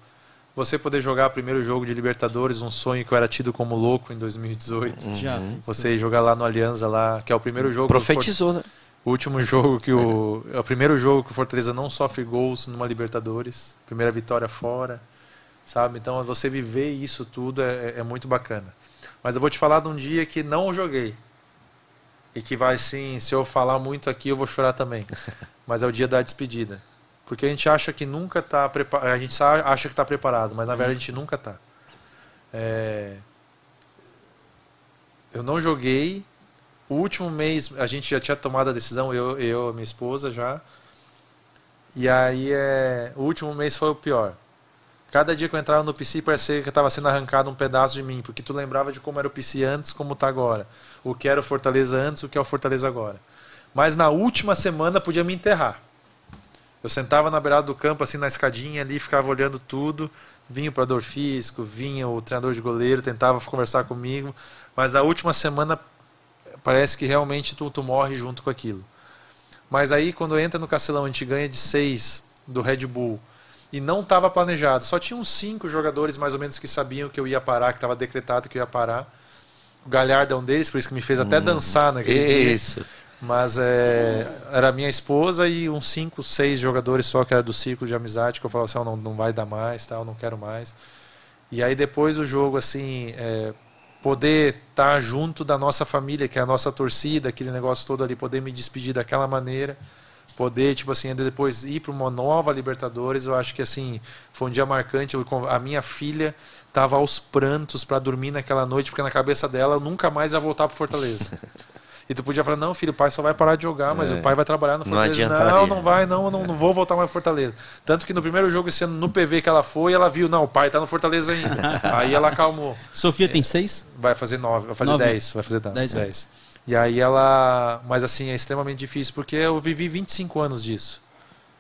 você poder jogar o primeiro jogo de Libertadores, um sonho que eu era tido como louco em 2018. Uhum. Já. Você jogar lá no Alianza, lá, que é o primeiro jogo. Profetizou, né? O último jogo que o. É. é o primeiro jogo que o Fortaleza não sofre gols numa Libertadores. Primeira vitória fora. Sabe? Então você viver isso tudo é, é, é muito bacana. Mas eu vou te falar de um dia que não joguei. E que vai sim, se eu falar muito aqui, eu vou chorar também. <laughs> Mas é o dia da despedida. Porque a gente acha que nunca está preparado. A gente acha que está preparado, mas na verdade a gente nunca está. É... Eu não joguei. O último mês a gente já tinha tomado a decisão, eu, eu minha esposa já. E aí é... o último mês foi o pior. Cada dia que eu entrava no PC parecia que estava sendo arrancado um pedaço de mim, porque tu lembrava de como era o PC antes, como está agora. O que era o Fortaleza antes, o que é o Fortaleza agora. Mas na última semana podia me enterrar. Eu sentava na beirada do campo, assim, na escadinha ali, ficava olhando tudo. Vinha o operador físico, vinha o treinador de goleiro, tentava conversar comigo. Mas a última semana parece que realmente tu, tu morre junto com aquilo. Mas aí quando entra no Castelão, a gente ganha de seis do Red Bull e não estava planejado. Só tinha uns cinco jogadores mais ou menos que sabiam que eu ia parar, que estava decretado que eu ia parar. O Galhardo é um deles, por isso que me fez até hum. dançar naquele isso. dia. Mas é, era minha esposa e uns cinco, seis jogadores só que era do círculo de amizade, que eu falava assim, oh, não, não vai dar mais, tal, não quero mais. E aí depois do jogo, assim, é, poder estar tá junto da nossa família, que é a nossa torcida, aquele negócio todo ali, poder me despedir daquela maneira, poder, tipo assim, ainda depois ir para uma nova Libertadores, eu acho que, assim, foi um dia marcante. Eu, a minha filha estava aos prantos para dormir naquela noite, porque na cabeça dela eu nunca mais ia voltar para Fortaleza. <laughs> E tu podia falar, não, filho, o pai só vai parar de jogar, mas é. o pai vai trabalhar no Fortaleza. Não, não, não vai, não, não, não vou voltar mais pro Fortaleza. Tanto que no primeiro jogo, sendo no PV que ela foi, ela viu, não, o pai tá no Fortaleza ainda. <laughs> Aí ela acalmou. Sofia é. tem seis? Vai fazer nove, vai fazer nove. dez, vai fazer dez. dez. É. dez. E aí ela. Mas assim, é extremamente difícil, porque eu vivi 25 anos disso.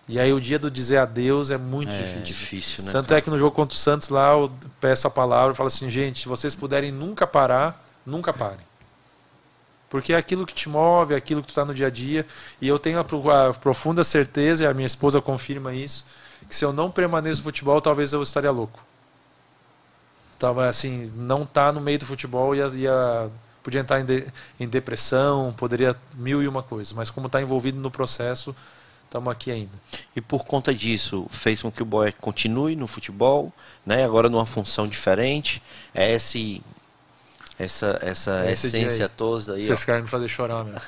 E aí o dia do dizer adeus é muito é, difícil. difícil né, Tanto cara? é que no jogo contra o Santos lá eu peço a palavra e falo assim, gente, se vocês puderem nunca parar, nunca parem. Porque é aquilo que te move, é aquilo que tu está no dia a dia. E eu tenho a, profunda certeza, e a minha esposa confirma isso, que se eu não permaneço no futebol, talvez eu estaria louco. Tava assim, não tá no meio do futebol ia, ia podia entrar em, de, em depressão, poderia mil e uma coisas. Mas como está envolvido no processo, estamos aqui ainda. E por conta disso, fez com que o Boeck continue no futebol, né? agora numa função diferente. É esse essa, essa essência toda aí. Vocês ó. querem me fazer chorar mesmo.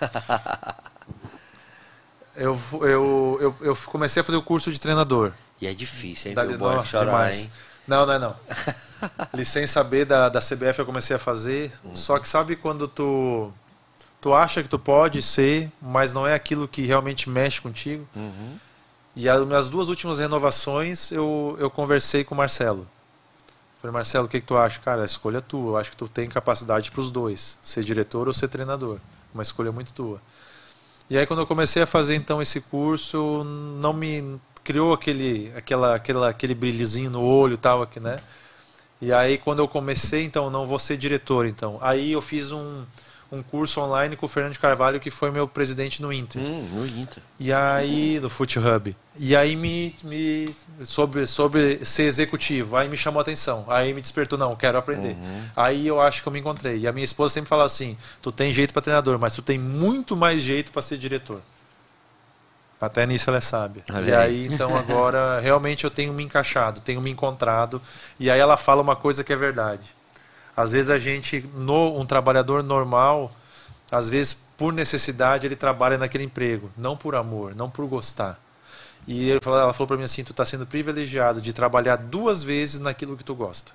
<laughs> eu, eu, eu, eu, comecei a fazer o curso de treinador. E é difícil, hein? Da, viu, não, chorar, demais. Hein? Não, não é não. <laughs> Licença B da, da CBF eu comecei a fazer. Uhum. Só que sabe quando tu tu acha que tu pode ser, mas não é aquilo que realmente mexe contigo. Uhum. E as minhas duas últimas renovações eu, eu conversei com o Marcelo. Falei, Marcelo, o que, que tu acha? Cara, a escolha é tua. Eu acho que tu tem capacidade para os dois, ser diretor ou ser treinador. Uma escolha muito tua. E aí quando eu comecei a fazer então esse curso, não me criou aquele aquela aquela aquele brilhozinho no olho, tal aqui, né? E aí quando eu comecei, então, não vou ser diretor, então. Aí eu fiz um um curso online com o Fernando Carvalho, que foi meu presidente no Inter. Hum, no Inter. E aí, no Foot Hub. E aí me, me sobre, sobre ser executivo, aí me chamou a atenção. Aí me despertou, não, quero aprender. Uhum. Aí eu acho que eu me encontrei. E a minha esposa sempre fala assim: tu tem jeito para treinador, mas tu tem muito mais jeito para ser diretor. Até nisso ela é sábia. Ah, e aí, <laughs> então agora, realmente eu tenho me encaixado, tenho me encontrado. E aí ela fala uma coisa que é verdade. Às vezes a gente, no, um trabalhador normal, às vezes por necessidade ele trabalha naquele emprego, não por amor, não por gostar. E ela falou para mim assim: tu está sendo privilegiado de trabalhar duas vezes naquilo que tu gosta,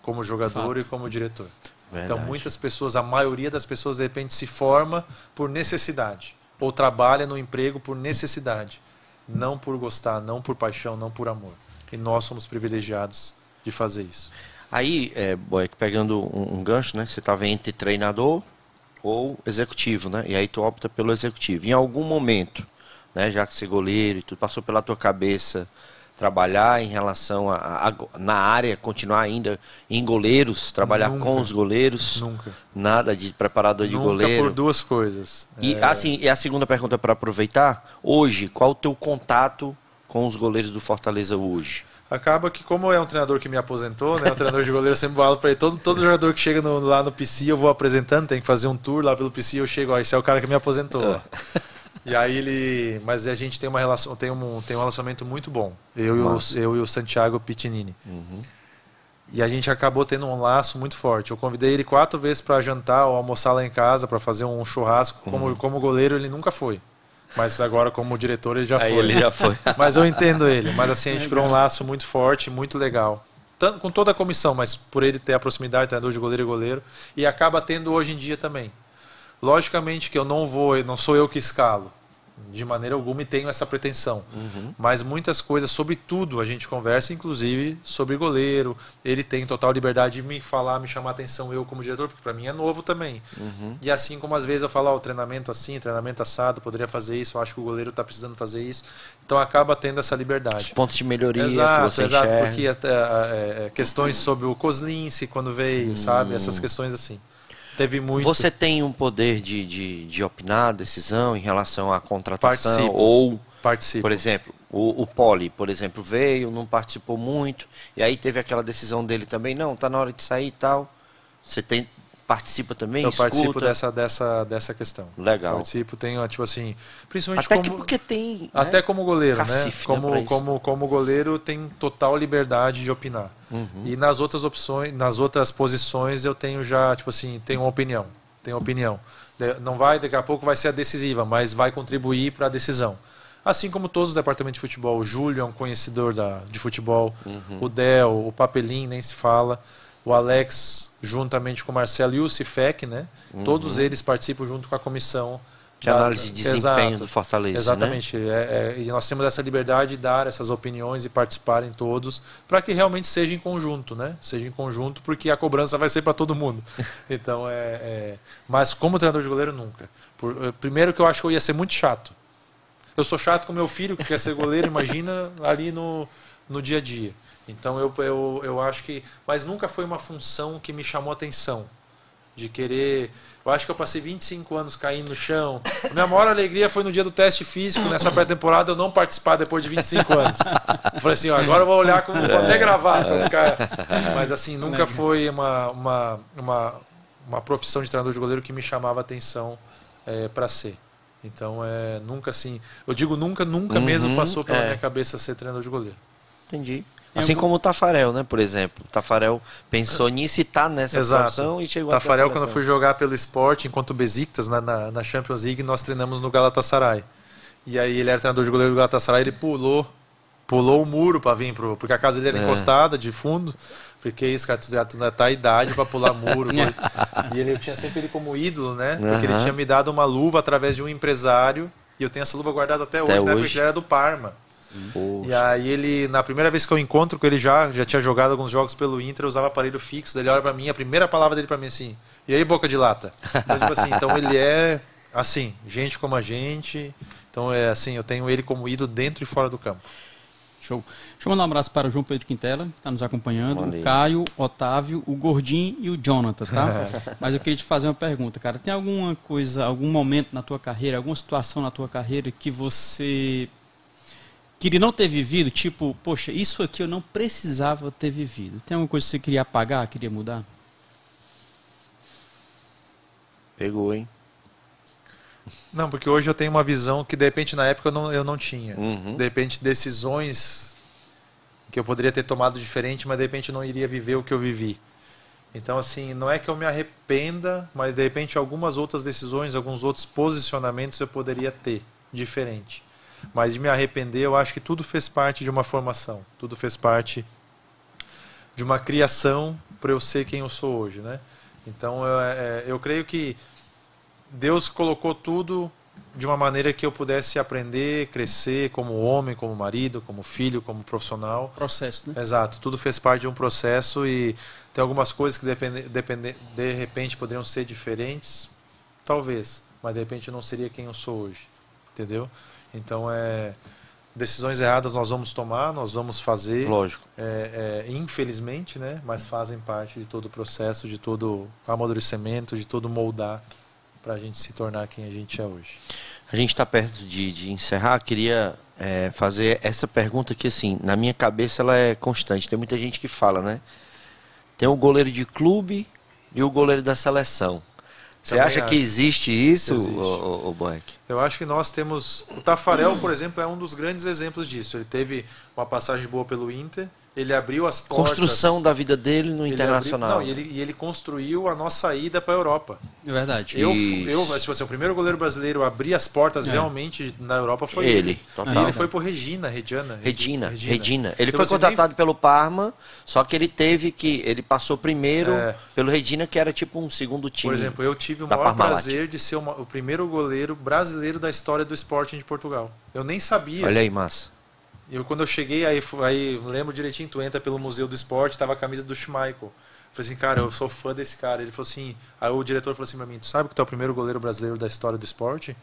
como jogador Fato. e como diretor. Então, Verdade. Então muitas pessoas, a maioria das pessoas de repente se forma por necessidade ou trabalha no emprego por necessidade, não por gostar, não por paixão, não por amor. E nós somos privilegiados de fazer isso. Aí, é, pegando um, um, gancho, né? Você estava entre treinador ou executivo, né? E aí tu opta pelo executivo. Em algum momento, né? Já que você é goleiro e tudo, passou pela tua cabeça trabalhar em relação a, a na área, continuar ainda em goleiros, trabalhar Nunca. com os goleiros? Nunca. Nada de preparador Nunca de goleiro? por duas coisas. E, é... assim, e a segunda pergunta para aproveitar, hoje, qual o teu contato com os goleiros do Fortaleza hoje? acaba que, como é um treinador que me aposentou, né? Um treinador de goleiro sempre falo para ele, todo, todo jogador que chega no, lá no PC, eu vou apresentando, tem que fazer um tour lá pelo PC, eu chego, ó, esse é o cara que me aposentou. Ó. É. E aí ele. Mas a gente tem uma relação, tem um, tem um relacionamento muito bom. Eu, e o, eu e o Santiago Pitinini. Uhum. E a gente acabou tendo um laço muito forte. Eu convidei ele quatro vezes para jantar ou almoçar lá em casa, para fazer um churrasco. Como, uhum. como goleiro, ele nunca foi. Mas agora, como diretor, ele já Aí foi. Ele já foi. <laughs> mas eu entendo ele. Mas assim, a gente criou um laço muito forte, muito legal. Tanto, com toda a comissão, mas por ele ter a proximidade, treinador de goleiro e goleiro. E acaba tendo hoje em dia também. Logicamente que eu não vou, não sou eu que escalo de maneira alguma e tenho essa pretensão. Uhum. Mas muitas coisas, sobre tudo, a gente conversa, inclusive sobre goleiro. Ele tem total liberdade de me falar, me chamar a atenção, eu como diretor, porque para mim é novo também. Uhum. E assim como às vezes eu falo, ó, ah, oh, treinamento assim, treinamento assado, poderia fazer isso, acho que o goleiro está precisando fazer isso. Então acaba tendo essa liberdade. Os pontos de melhoria exato, que você exato, enxerga. porque é, questões sobre o Kozlinski quando veio, sabe? Essas hum. questões assim. Teve muito. Você tem um poder de, de, de opinar, decisão em relação à contratação Participo. ou. Participo. Por exemplo, o, o Poli, por exemplo, veio, não participou muito, e aí teve aquela decisão dele também, não, está na hora de sair e tal. Você tem, participa também? Eu escuta. participo dessa, dessa, dessa questão. Legal. participo, tenho, tipo assim, principalmente até como... porque tem... Né? Até como goleiro, né? Cacife, né? Como, né, como, como goleiro tem total liberdade de opinar. Uhum. E nas outras opções, nas outras posições eu tenho já, tipo assim, tenho uma opinião. Tenho opinião. Não vai, daqui a pouco vai ser a decisiva, mas vai contribuir para a decisão. Assim como todos os departamentos de futebol. O Júlio é um conhecedor da, de futebol. Uhum. O Del, o Papelim, nem se fala o Alex, juntamente com o Marcelo e o Cifec, né? Uhum. Todos eles participam junto com a comissão. De é da, análise de desempenho exato, do Fortaleza. Né? Exatamente. Né? É, é, e nós temos essa liberdade de dar essas opiniões e participarem todos, para que realmente seja em conjunto, né? Seja em conjunto, porque a cobrança vai ser para todo mundo. <laughs> Então é, é, Mas como treinador de goleiro, nunca. Por, eh, primeiro que eu acho que eu ia ser muito chato. Eu sou chato com meu filho, que quer ser goleiro, <laughs> imagina, ali no, no dia a dia. Então eu, eu, eu acho que. Mas nunca foi uma função que me chamou atenção. De querer. Eu acho que eu passei 25 anos caindo no chão. A minha maior alegria foi no dia do teste físico, nessa pré-temporada, eu não participar depois de 25 anos. Eu falei assim, ó, agora eu vou olhar como. Vou até gravar ficar. <laughs> Mas assim, nunca foi uma, uma, uma, uma profissão de treinador de goleiro que me chamava atenção é, para ser. Então, é, nunca assim. Eu digo nunca, nunca uhum, mesmo passou pela é. minha cabeça ser treinador de goleiro. Entendi. Assim como o Tafarel, né, por exemplo. O Tafarel pensou é. nisso e tá nessa Exato. situação e chegou Tafarel, quando fui jogar pelo esporte, enquanto o Besiktas, na, na, na, Champions League, nós treinamos no Galatasaray. E aí ele era treinador de goleiro do Galatasaray, ele pulou pulou o muro para vir, pro, porque a casa dele era é. encostada, de fundo. Fiquei isso, cara, tu já, tu já tá a idade para pular muro. <laughs> e ele, eu tinha sempre ele como ídolo, né? Porque ele tinha me dado uma luva através de um empresário. E eu tenho essa luva guardada até, até hoje, né, hoje, Porque ele era do Parma. Poxa. E aí ele, na primeira vez que eu encontro com ele já, já tinha jogado alguns jogos pelo Inter, eu usava aparelho fixo, ele olha para mim, a primeira palavra dele para mim é assim, e aí boca de lata? Então, tipo assim, então ele é assim, gente como a gente, então é assim, eu tenho ele como ídolo dentro e fora do campo. Show. Deixa eu mandar um abraço para o João Pedro Quintela, que está nos acompanhando, o Caio, Otávio, o Gordinho e o Jonathan, tá? <laughs> Mas eu queria te fazer uma pergunta, cara. Tem alguma coisa, algum momento na tua carreira, alguma situação na tua carreira que você que ele não ter vivido, tipo, poxa, isso aqui eu não precisava ter vivido. Tem alguma coisa que você queria apagar, queria mudar? Pegou, hein? Não, porque hoje eu tenho uma visão que de repente na época eu não, eu não tinha. Uhum. De repente decisões que eu poderia ter tomado diferente, mas de repente eu não iria viver o que eu vivi. Então, assim, não é que eu me arrependa, mas de repente algumas outras decisões, alguns outros posicionamentos eu poderia ter diferente. Mas de me arrepender, eu acho que tudo fez parte de uma formação, tudo fez parte de uma criação para eu ser quem eu sou hoje, né? Então eu, é, é, eu creio que Deus colocou tudo de uma maneira que eu pudesse aprender, crescer como homem, como marido, como filho, como profissional. Processo, né? Exato. Tudo fez parte de um processo e tem algumas coisas que depende, depende, de repente poderiam ser diferentes, talvez, mas de repente não seria quem eu sou hoje, entendeu? Então é decisões erradas nós vamos tomar, nós vamos fazer. Lógico. É, é, infelizmente, né? Mas fazem parte de todo o processo, de todo o amadurecimento, de todo moldar para a gente se tornar quem a gente é hoje. A gente está perto de, de, encerrar. Queria é, fazer essa pergunta que, assim, na minha cabeça ela é constante. Tem muita gente que fala, né? Tem o goleiro de clube e o goleiro da seleção. Você Também acha acho. que existe isso, existe. O, o, o Boeck? Eu acho que nós temos. O Tafarel, por exemplo, é um dos grandes exemplos disso. Ele teve uma passagem boa pelo Inter, ele abriu as portas. Construção da vida dele no ele Internacional. Abriu, não, e ele, e ele construiu a nossa ida para a Europa. É verdade. Eu, Isso. eu, tipo assim, o primeiro goleiro brasileiro a abrir as portas é. realmente na Europa foi ele. Ele, e ele foi por Regina, Regina. Regina, Regina. Regina. Ele então, foi contratado nem... pelo Parma, só que ele teve que. Ele passou primeiro é. pelo Regina, que era tipo um segundo time. Por exemplo, eu tive o maior Parmalat. prazer de ser uma, o primeiro goleiro brasileiro brasileiro da história do esporte de Portugal. Eu nem sabia. Olha aí, massa. Eu, quando eu cheguei, aí, aí lembro direitinho, tu entra pelo Museu do Esporte, tava a camisa do Schmeichel. falei assim, cara, eu sou fã desse cara. Ele falou assim, aí o diretor falou assim pra mim, tu sabe que tu é o primeiro goleiro brasileiro da história do esporte?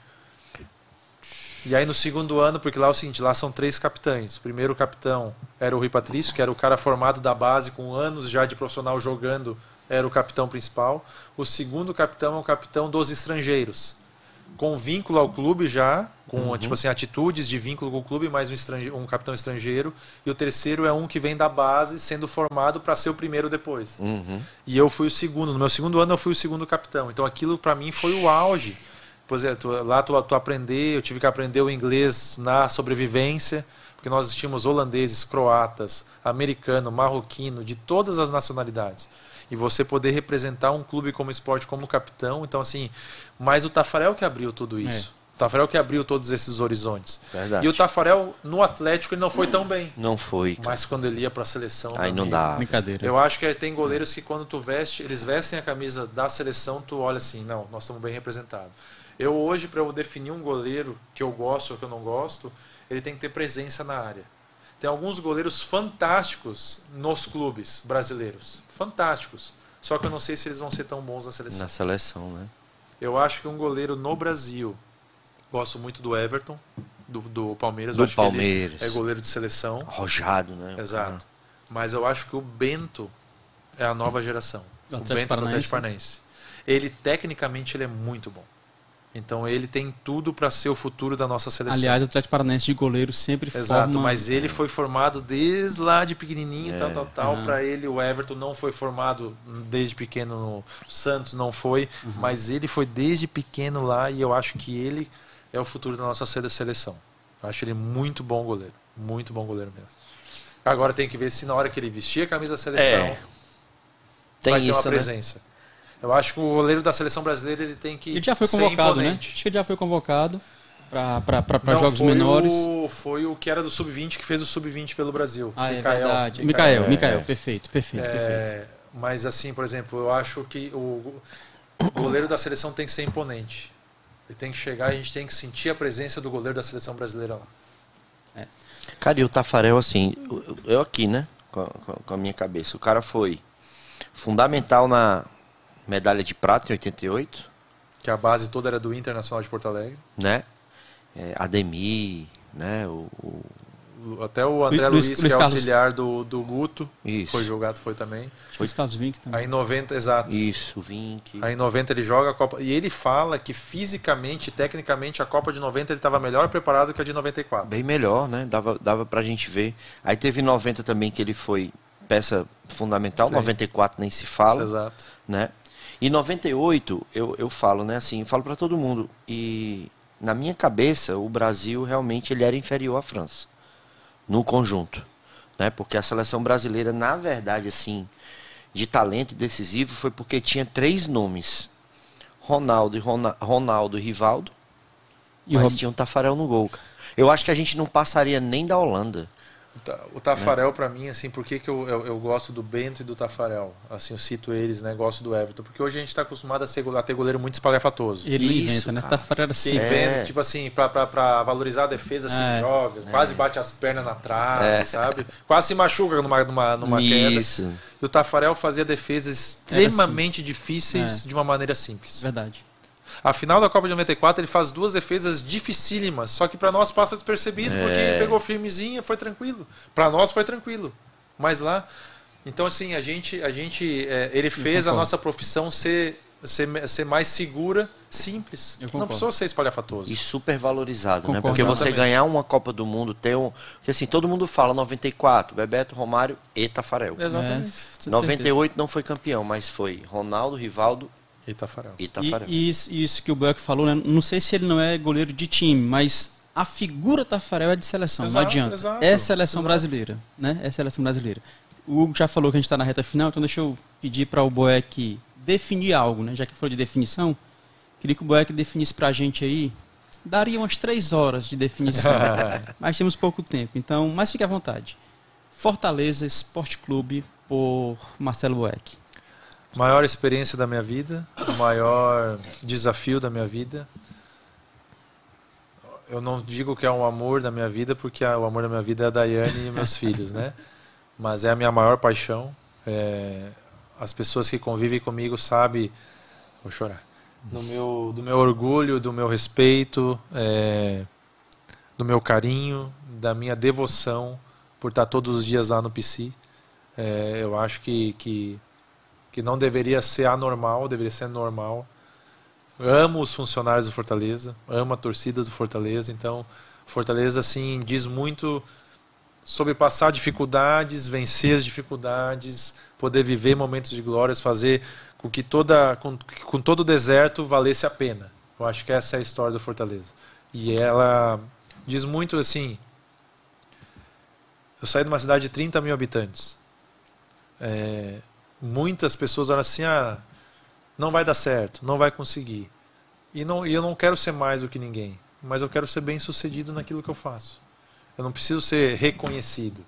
E aí no segundo ano, porque lá é o seguinte, lá são três capitães. O primeiro capitão era o Rui Patrício, que era o cara formado da base com anos já de profissional jogando, era o capitão principal. O segundo capitão é o capitão dos estrangeiros com vínculo ao clube já, com uhum. tipo assim, atitudes de vínculo com o clube, mais um, um capitão estrangeiro, e o terceiro é um que vem da base sendo formado para ser o primeiro depois. Uhum. E eu fui o segundo, no meu segundo ano eu fui o segundo capitão. Então aquilo para mim foi o auge. Pois é, tu, lá tu, tu aprender, eu tive que aprender o inglês na sobrevivência, porque nós tínhamos holandeses, croatas, americano, marroquino, de todas as nacionalidades. E você poder representar um clube como esporte como capitão. Então, assim, mas o Tafarel que abriu tudo é. isso. É. O Tafarel que abriu todos esses horizontes. Verdade. E o Tafarel, no Atlético, ele não foi tão bem. Não foi. Cara. Mas quando ele ia para a seleção. Aí não dá. Brincadeira. Eu acho que tem goleiros que, quando tu veste, eles vestem a camisa da seleção, tu olha assim: não, nós estamos bem representados. Eu, hoje, para eu definir um goleiro que eu gosto ou que eu não gosto, ele tem que ter presença na área. Tem alguns goleiros fantásticos nos clubes brasileiros. Fantásticos. Só que eu não sei se eles vão ser tão bons na seleção. Na seleção, né? Eu acho que um goleiro no Brasil. Gosto muito do Everton, do, do Palmeiras. Do Palmeiras. é goleiro de seleção. Arrojado, né? Exato. Cara. Ah. Mas eu acho que o Bento é a nova geração. O, o Bento do Atlético Paranaense. Ele, tecnicamente, ele é muito bom. Então ele tem tudo para ser o futuro da nossa seleção. Aliás, o Atlético Paranaense de goleiro sempre Exato, forma... mas ele foi formado desde lá de pequenininho, é. tal, tal, tal. Uhum. Para ele, o Everton não foi formado desde pequeno, no Santos não foi, uhum. mas ele foi desde pequeno lá e eu acho que ele é o futuro da nossa seleção. Eu acho ele muito bom goleiro, muito bom goleiro mesmo. Agora tem que ver se na hora que ele vestir a camisa da seleção é. tem vai isso, ter uma né? presença. Eu acho que o goleiro da seleção brasileira ele tem que. Ele já foi convocado, né? Acho que ele já foi convocado para jogos foi menores. O, foi o que era do Sub-20 que fez o Sub-20 pelo Brasil. Ah, é verdade. Mikael, é, Mikael, é. perfeito, perfeito, é, perfeito. Mas assim, por exemplo, eu acho que o, goleiro da seleção tem que ser imponente. Ele tem que chegar, a gente tem que sentir a presença do goleiro da seleção brasileira lá. É. Cara, e o Tafarel, assim, eu aqui, né? Com, com a minha cabeça. O cara foi fundamental na, medalha de prata em 88. Que a base toda era do Internacional de Porto Alegre. Né? É, Ademir, né? O, o... Até o André Luiz, Luiz, Luiz, que é auxiliar do, do Guto, Isso. foi jogado, foi também. Foi Carlos Vink também. Aí em 90, exato. Isso, Vink. Aí em 90 ele joga a Copa. E ele fala que fisicamente, tecnicamente, a Copa de 90 ele estava melhor preparado que a de 94. Bem melhor, né? Dava, dava pra gente ver. Aí teve 90 também que ele foi peça fundamental, Sim. 94 nem se fala. Isso, exato. Né? E 98, eu, eu falo, né, assim, falo para todo mundo, e na minha cabeça, o Brasil realmente ele era inferior à França, no conjunto, né? Porque a seleção brasileira, na verdade, assim, de talento decisivo foi porque tinha três nomes: Ronaldo, Ronaldo, e Rivaldo, e mas Rob... tinha um Tafarel no gol. Eu acho que a gente não passaria nem da Holanda o Tafarel, né? para mim, assim, por que, que eu, eu, eu, gosto do Bento e do Tafarel? Assim, eu cito eles, né? Gosto do Everton. Porque hoje a gente tá acostumado a, ser, a ter goleiro muito espalhafatoso. Ele Isso, inventa, né? Tafarel era assim. É. tipo assim, pra, pra, pra, valorizar a defesa, se assim, é. joga, é. quase bate as pernas na trave, é. sabe? Quase se machuca numa, numa, numa Isso. queda. E o Tafarel fazia defesas assim. extremamente difíceis é. de uma maneira simples. Verdade. A final da Copa de 94 ele faz duas defesas dificílimas, só que para nós passa despercebido, é. porque ele pegou firmezinha, foi tranquilo. Para nós foi tranquilo. Mas lá, então assim, a gente a gente é, ele fez a nossa profissão ser Ser, ser, mais segura, simples. Não precisou ser espalhafatoso. E super valorizado, né? Porque você ganhar uma Copa do Mundo, ter um. Porque assim, todo mundo fala 94, Bebeto, Romário né? e Tafarel. Exatamente. É, 98 certeza. não foi campeão, mas foi Ronaldo, Rivaldo e Tafarel. E, e, isso, que o Buck falou, né? não sei se ele não é goleiro de time, mas a figura Tafarel é de seleção, exato, não adianta. Exato, é seleção exato. brasileira, né? É seleção brasileira. O Hugo já falou que a gente está na reta final, então deixa eu pedir para o Boeck definir algo, né? Já que falou de definição, queria que o Boeck definisse para a gente aí. Daria umas três horas de definição, <laughs> mas temos pouco tempo, então, mas fique à vontade. Fortaleza Esporte Clube por Marcelo Boeck maior experiência da minha vida, o maior desafio da minha vida. Eu não digo que é um amor da minha vida, porque o amor da minha vida é a Daiane e meus <laughs> filhos, né? Mas é a minha maior paixão. É... as pessoas que convivem comigo sabem. Vou chorar. Do meu, do meu orgulho, do meu respeito, é... do meu carinho, da minha devoção por estar todos os dias lá no PC. É... eu acho que, que que não deveria ser anormal, deveria ser normal. Amo os funcionários do Fortaleza, amo a torcida do Fortaleza, então Fortaleza assim diz muito sobre passar dificuldades, vencer as dificuldades, poder viver momentos de glórias, fazer com que toda com, com todo o deserto valesse a pena. Eu acho que essa é a história do Fortaleza. E ela diz muito assim. Eu saí de uma cidade de 30 mil habitantes. É, muitas pessoas olham assim, ah, não vai dar certo, não vai conseguir. E, não, e eu não quero ser mais do que ninguém, mas eu quero ser bem sucedido naquilo que eu faço. Eu não preciso ser reconhecido,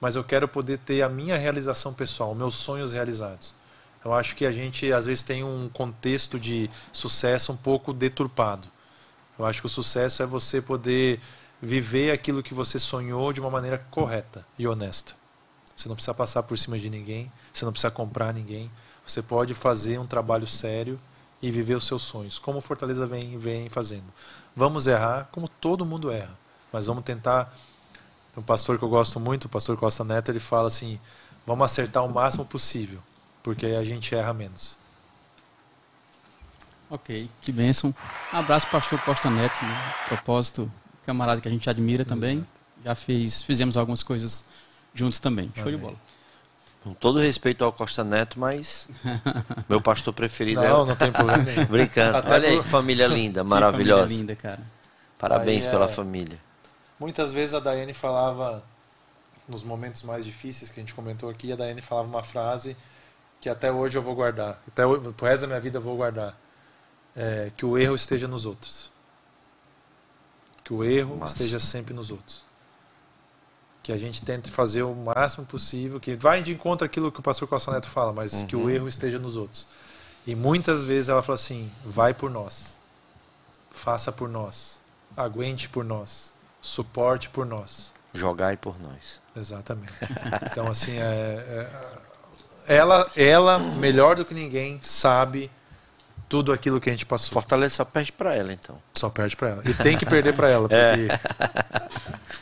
mas eu quero poder ter a minha realização pessoal, meus sonhos realizados. Eu acho que a gente às vezes tem um contexto de sucesso um pouco deturpado. Eu acho que o sucesso é você poder viver aquilo que você sonhou de uma maneira correta e honesta. Você não precisa passar por cima de ninguém, você não precisa comprar ninguém. Você pode fazer um trabalho sério e viver os seus sonhos, como Fortaleza vem, vem fazendo. Vamos errar, como todo mundo erra, mas vamos tentar. Um pastor que eu gosto muito, o pastor Costa Neto, ele fala assim: vamos acertar o máximo possível, porque aí a gente erra menos. Ok, que bênção. Um abraço pastor Costa Neto, né? propósito, camarada que a gente admira também. Exato. Já fez, fizemos algumas coisas juntos também. Show de bola. Com todo respeito ao Costa Neto, mas <laughs> meu pastor preferido não, é. Não, não tem problema. <laughs> Brincando. Até Olha por... aí, família linda, <laughs> maravilhosa. Família linda, cara. Parabéns pela é... família. Muitas vezes a Daiane falava, nos momentos mais difíceis que a gente comentou aqui, a Daiane falava uma frase que até hoje eu vou guardar. Até hoje, pro resto da minha vida eu vou guardar. É, que o erro esteja nos outros. Que o erro Nossa. esteja sempre nos outros que a gente tente fazer o máximo possível, que vai de encontro aquilo que o pastor Costa Neto fala, mas uhum. que o uhum. erro esteja nos outros. E muitas vezes ela fala assim: vai por nós, faça por nós, aguente por nós, suporte por nós. Jogai por nós. Exatamente. Então, assim, é, é, ela, ela, melhor do que ninguém, sabe tudo aquilo que a gente passou. Fortaleza só perde para ela, então. Só perde para ela. E tem que perder para ela, <laughs> é. porque. É.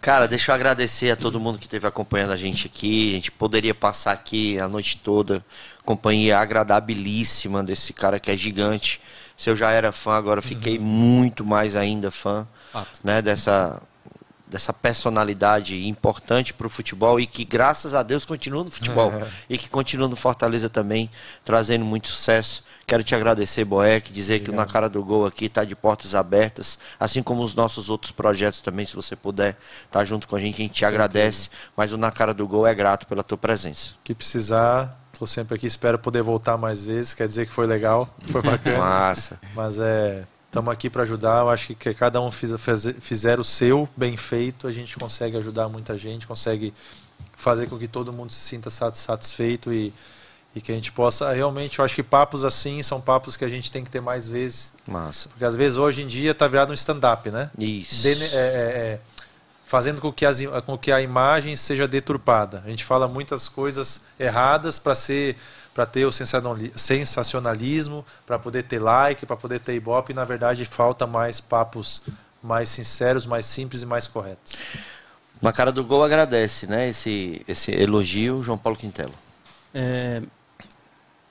Cara, deixa eu agradecer a todo mundo que esteve acompanhando a gente aqui. A gente poderia passar aqui a noite toda. Companhia agradabilíssima desse cara que é gigante. Se eu já era fã, agora fiquei uhum. muito mais ainda fã né, dessa, dessa personalidade importante para o futebol e que, graças a Deus, continua no futebol é. e que continua no Fortaleza também, trazendo muito sucesso. Quero te agradecer, Boeck, dizer Obrigado. que o Na Cara do Gol aqui está de portas abertas, assim como os nossos outros projetos também, se você puder estar tá junto com a gente, a gente te Sim, agradece, mas o Na Cara do Gol é grato pela tua presença. Que precisar, estou sempre aqui, espero poder voltar mais vezes, quer dizer que foi legal, foi bacana. <laughs> Massa. Mas é Estamos aqui para ajudar. Eu acho que cada um fizer o seu bem feito, a gente consegue ajudar muita gente, consegue fazer com que todo mundo se sinta satisfeito e, e que a gente possa realmente. Eu acho que papos assim são papos que a gente tem que ter mais vezes. Massa. Porque às vezes hoje em dia está virado um stand-up, né? Isso. De, é, é, é, fazendo com que, as, com que a imagem seja deturpada. A gente fala muitas coisas erradas para ser para ter o sensacionalismo, para poder ter like, para poder ter ibope. E, na verdade, falta mais papos mais sinceros, mais simples e mais corretos. Na cara do gol agradece, né? Esse, esse elogio, João Paulo Quintelo. É,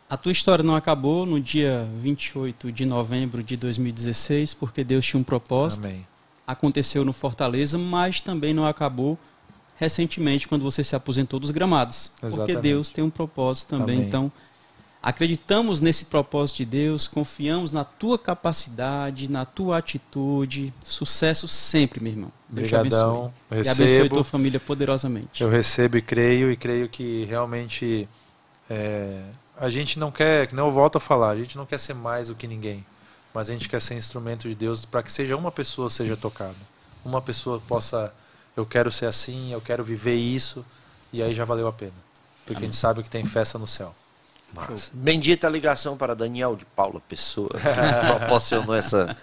a tua história não acabou no dia 28 de novembro de 2016, porque Deus tinha um propósito. Amém. Aconteceu no Fortaleza, mas também não acabou recentemente quando você se aposentou dos gramados. Exatamente. Porque Deus tem um propósito também. Então, acreditamos nesse propósito de Deus, confiamos na tua capacidade, na tua atitude. Sucesso sempre, meu irmão. Deus te abençoe. Recebo, e abençoe tua família poderosamente. Eu recebo e creio, e creio que realmente é, a gente não quer, que não eu volto a falar, a gente não quer ser mais do que ninguém. Mas a gente quer ser instrumento de Deus para que seja uma pessoa seja tocada. Uma pessoa possa eu quero ser assim, eu quero viver isso, e aí já valeu a pena. Porque a gente sabe que tem festa no céu. Massa. Bendita a ligação para Daniel de Paula Pessoa, que <laughs> proporcionou essa,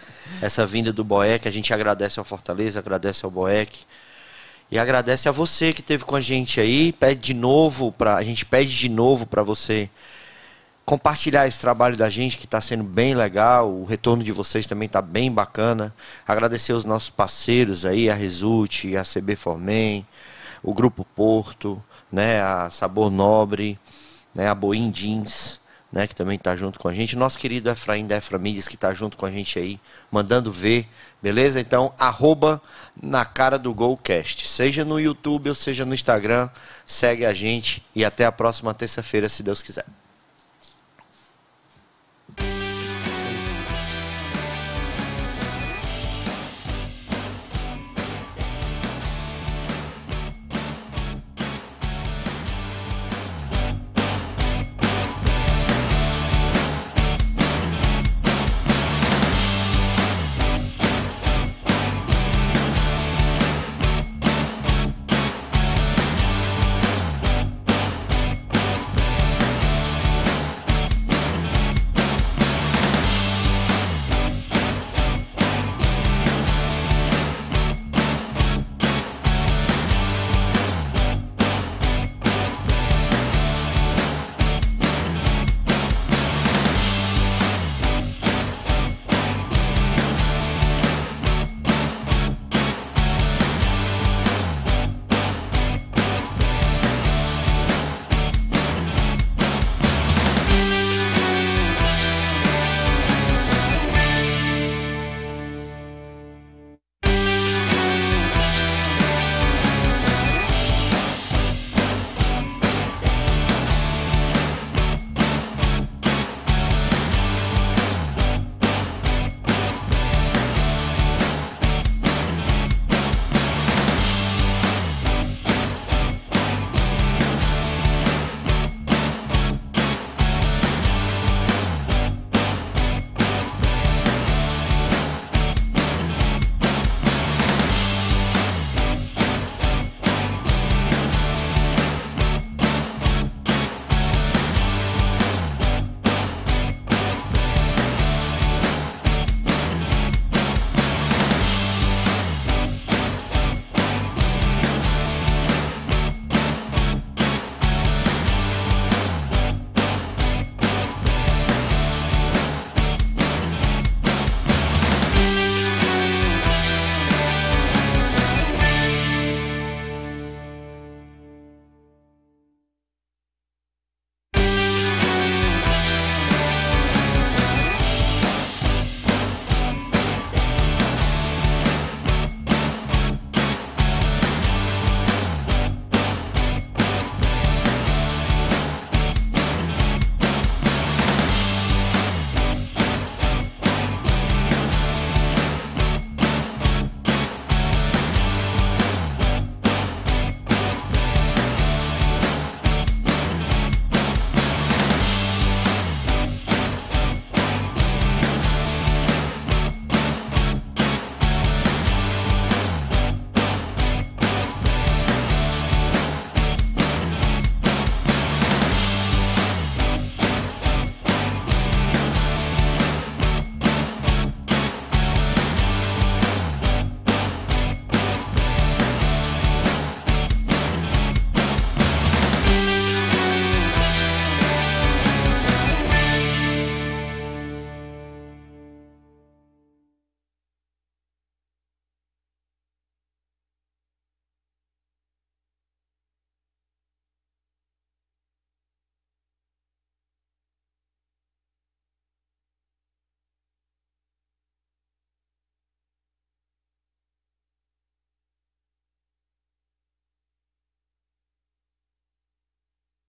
essa vinda do Boeck. A gente agradece ao Fortaleza, agradece ao Boeck. E agradece a você que esteve com a gente aí. Pede de novo para a gente pede de novo para você compartilhar esse trabalho da gente que está sendo bem legal, o retorno de vocês também está bem bacana. Agradecer os nossos parceiros aí, a Result, a CB Formem, o Grupo Porto, né, a Sabor Nobre, né, a Boim Jeans, né, que também está junto com a gente. Nosso querido Efraim da Eframídias, que está junto com a gente aí, mandando ver, beleza? Então, arroba na cara do Golcast. Seja no YouTube ou seja no Instagram, segue a gente e até a próxima terça-feira, se Deus quiser.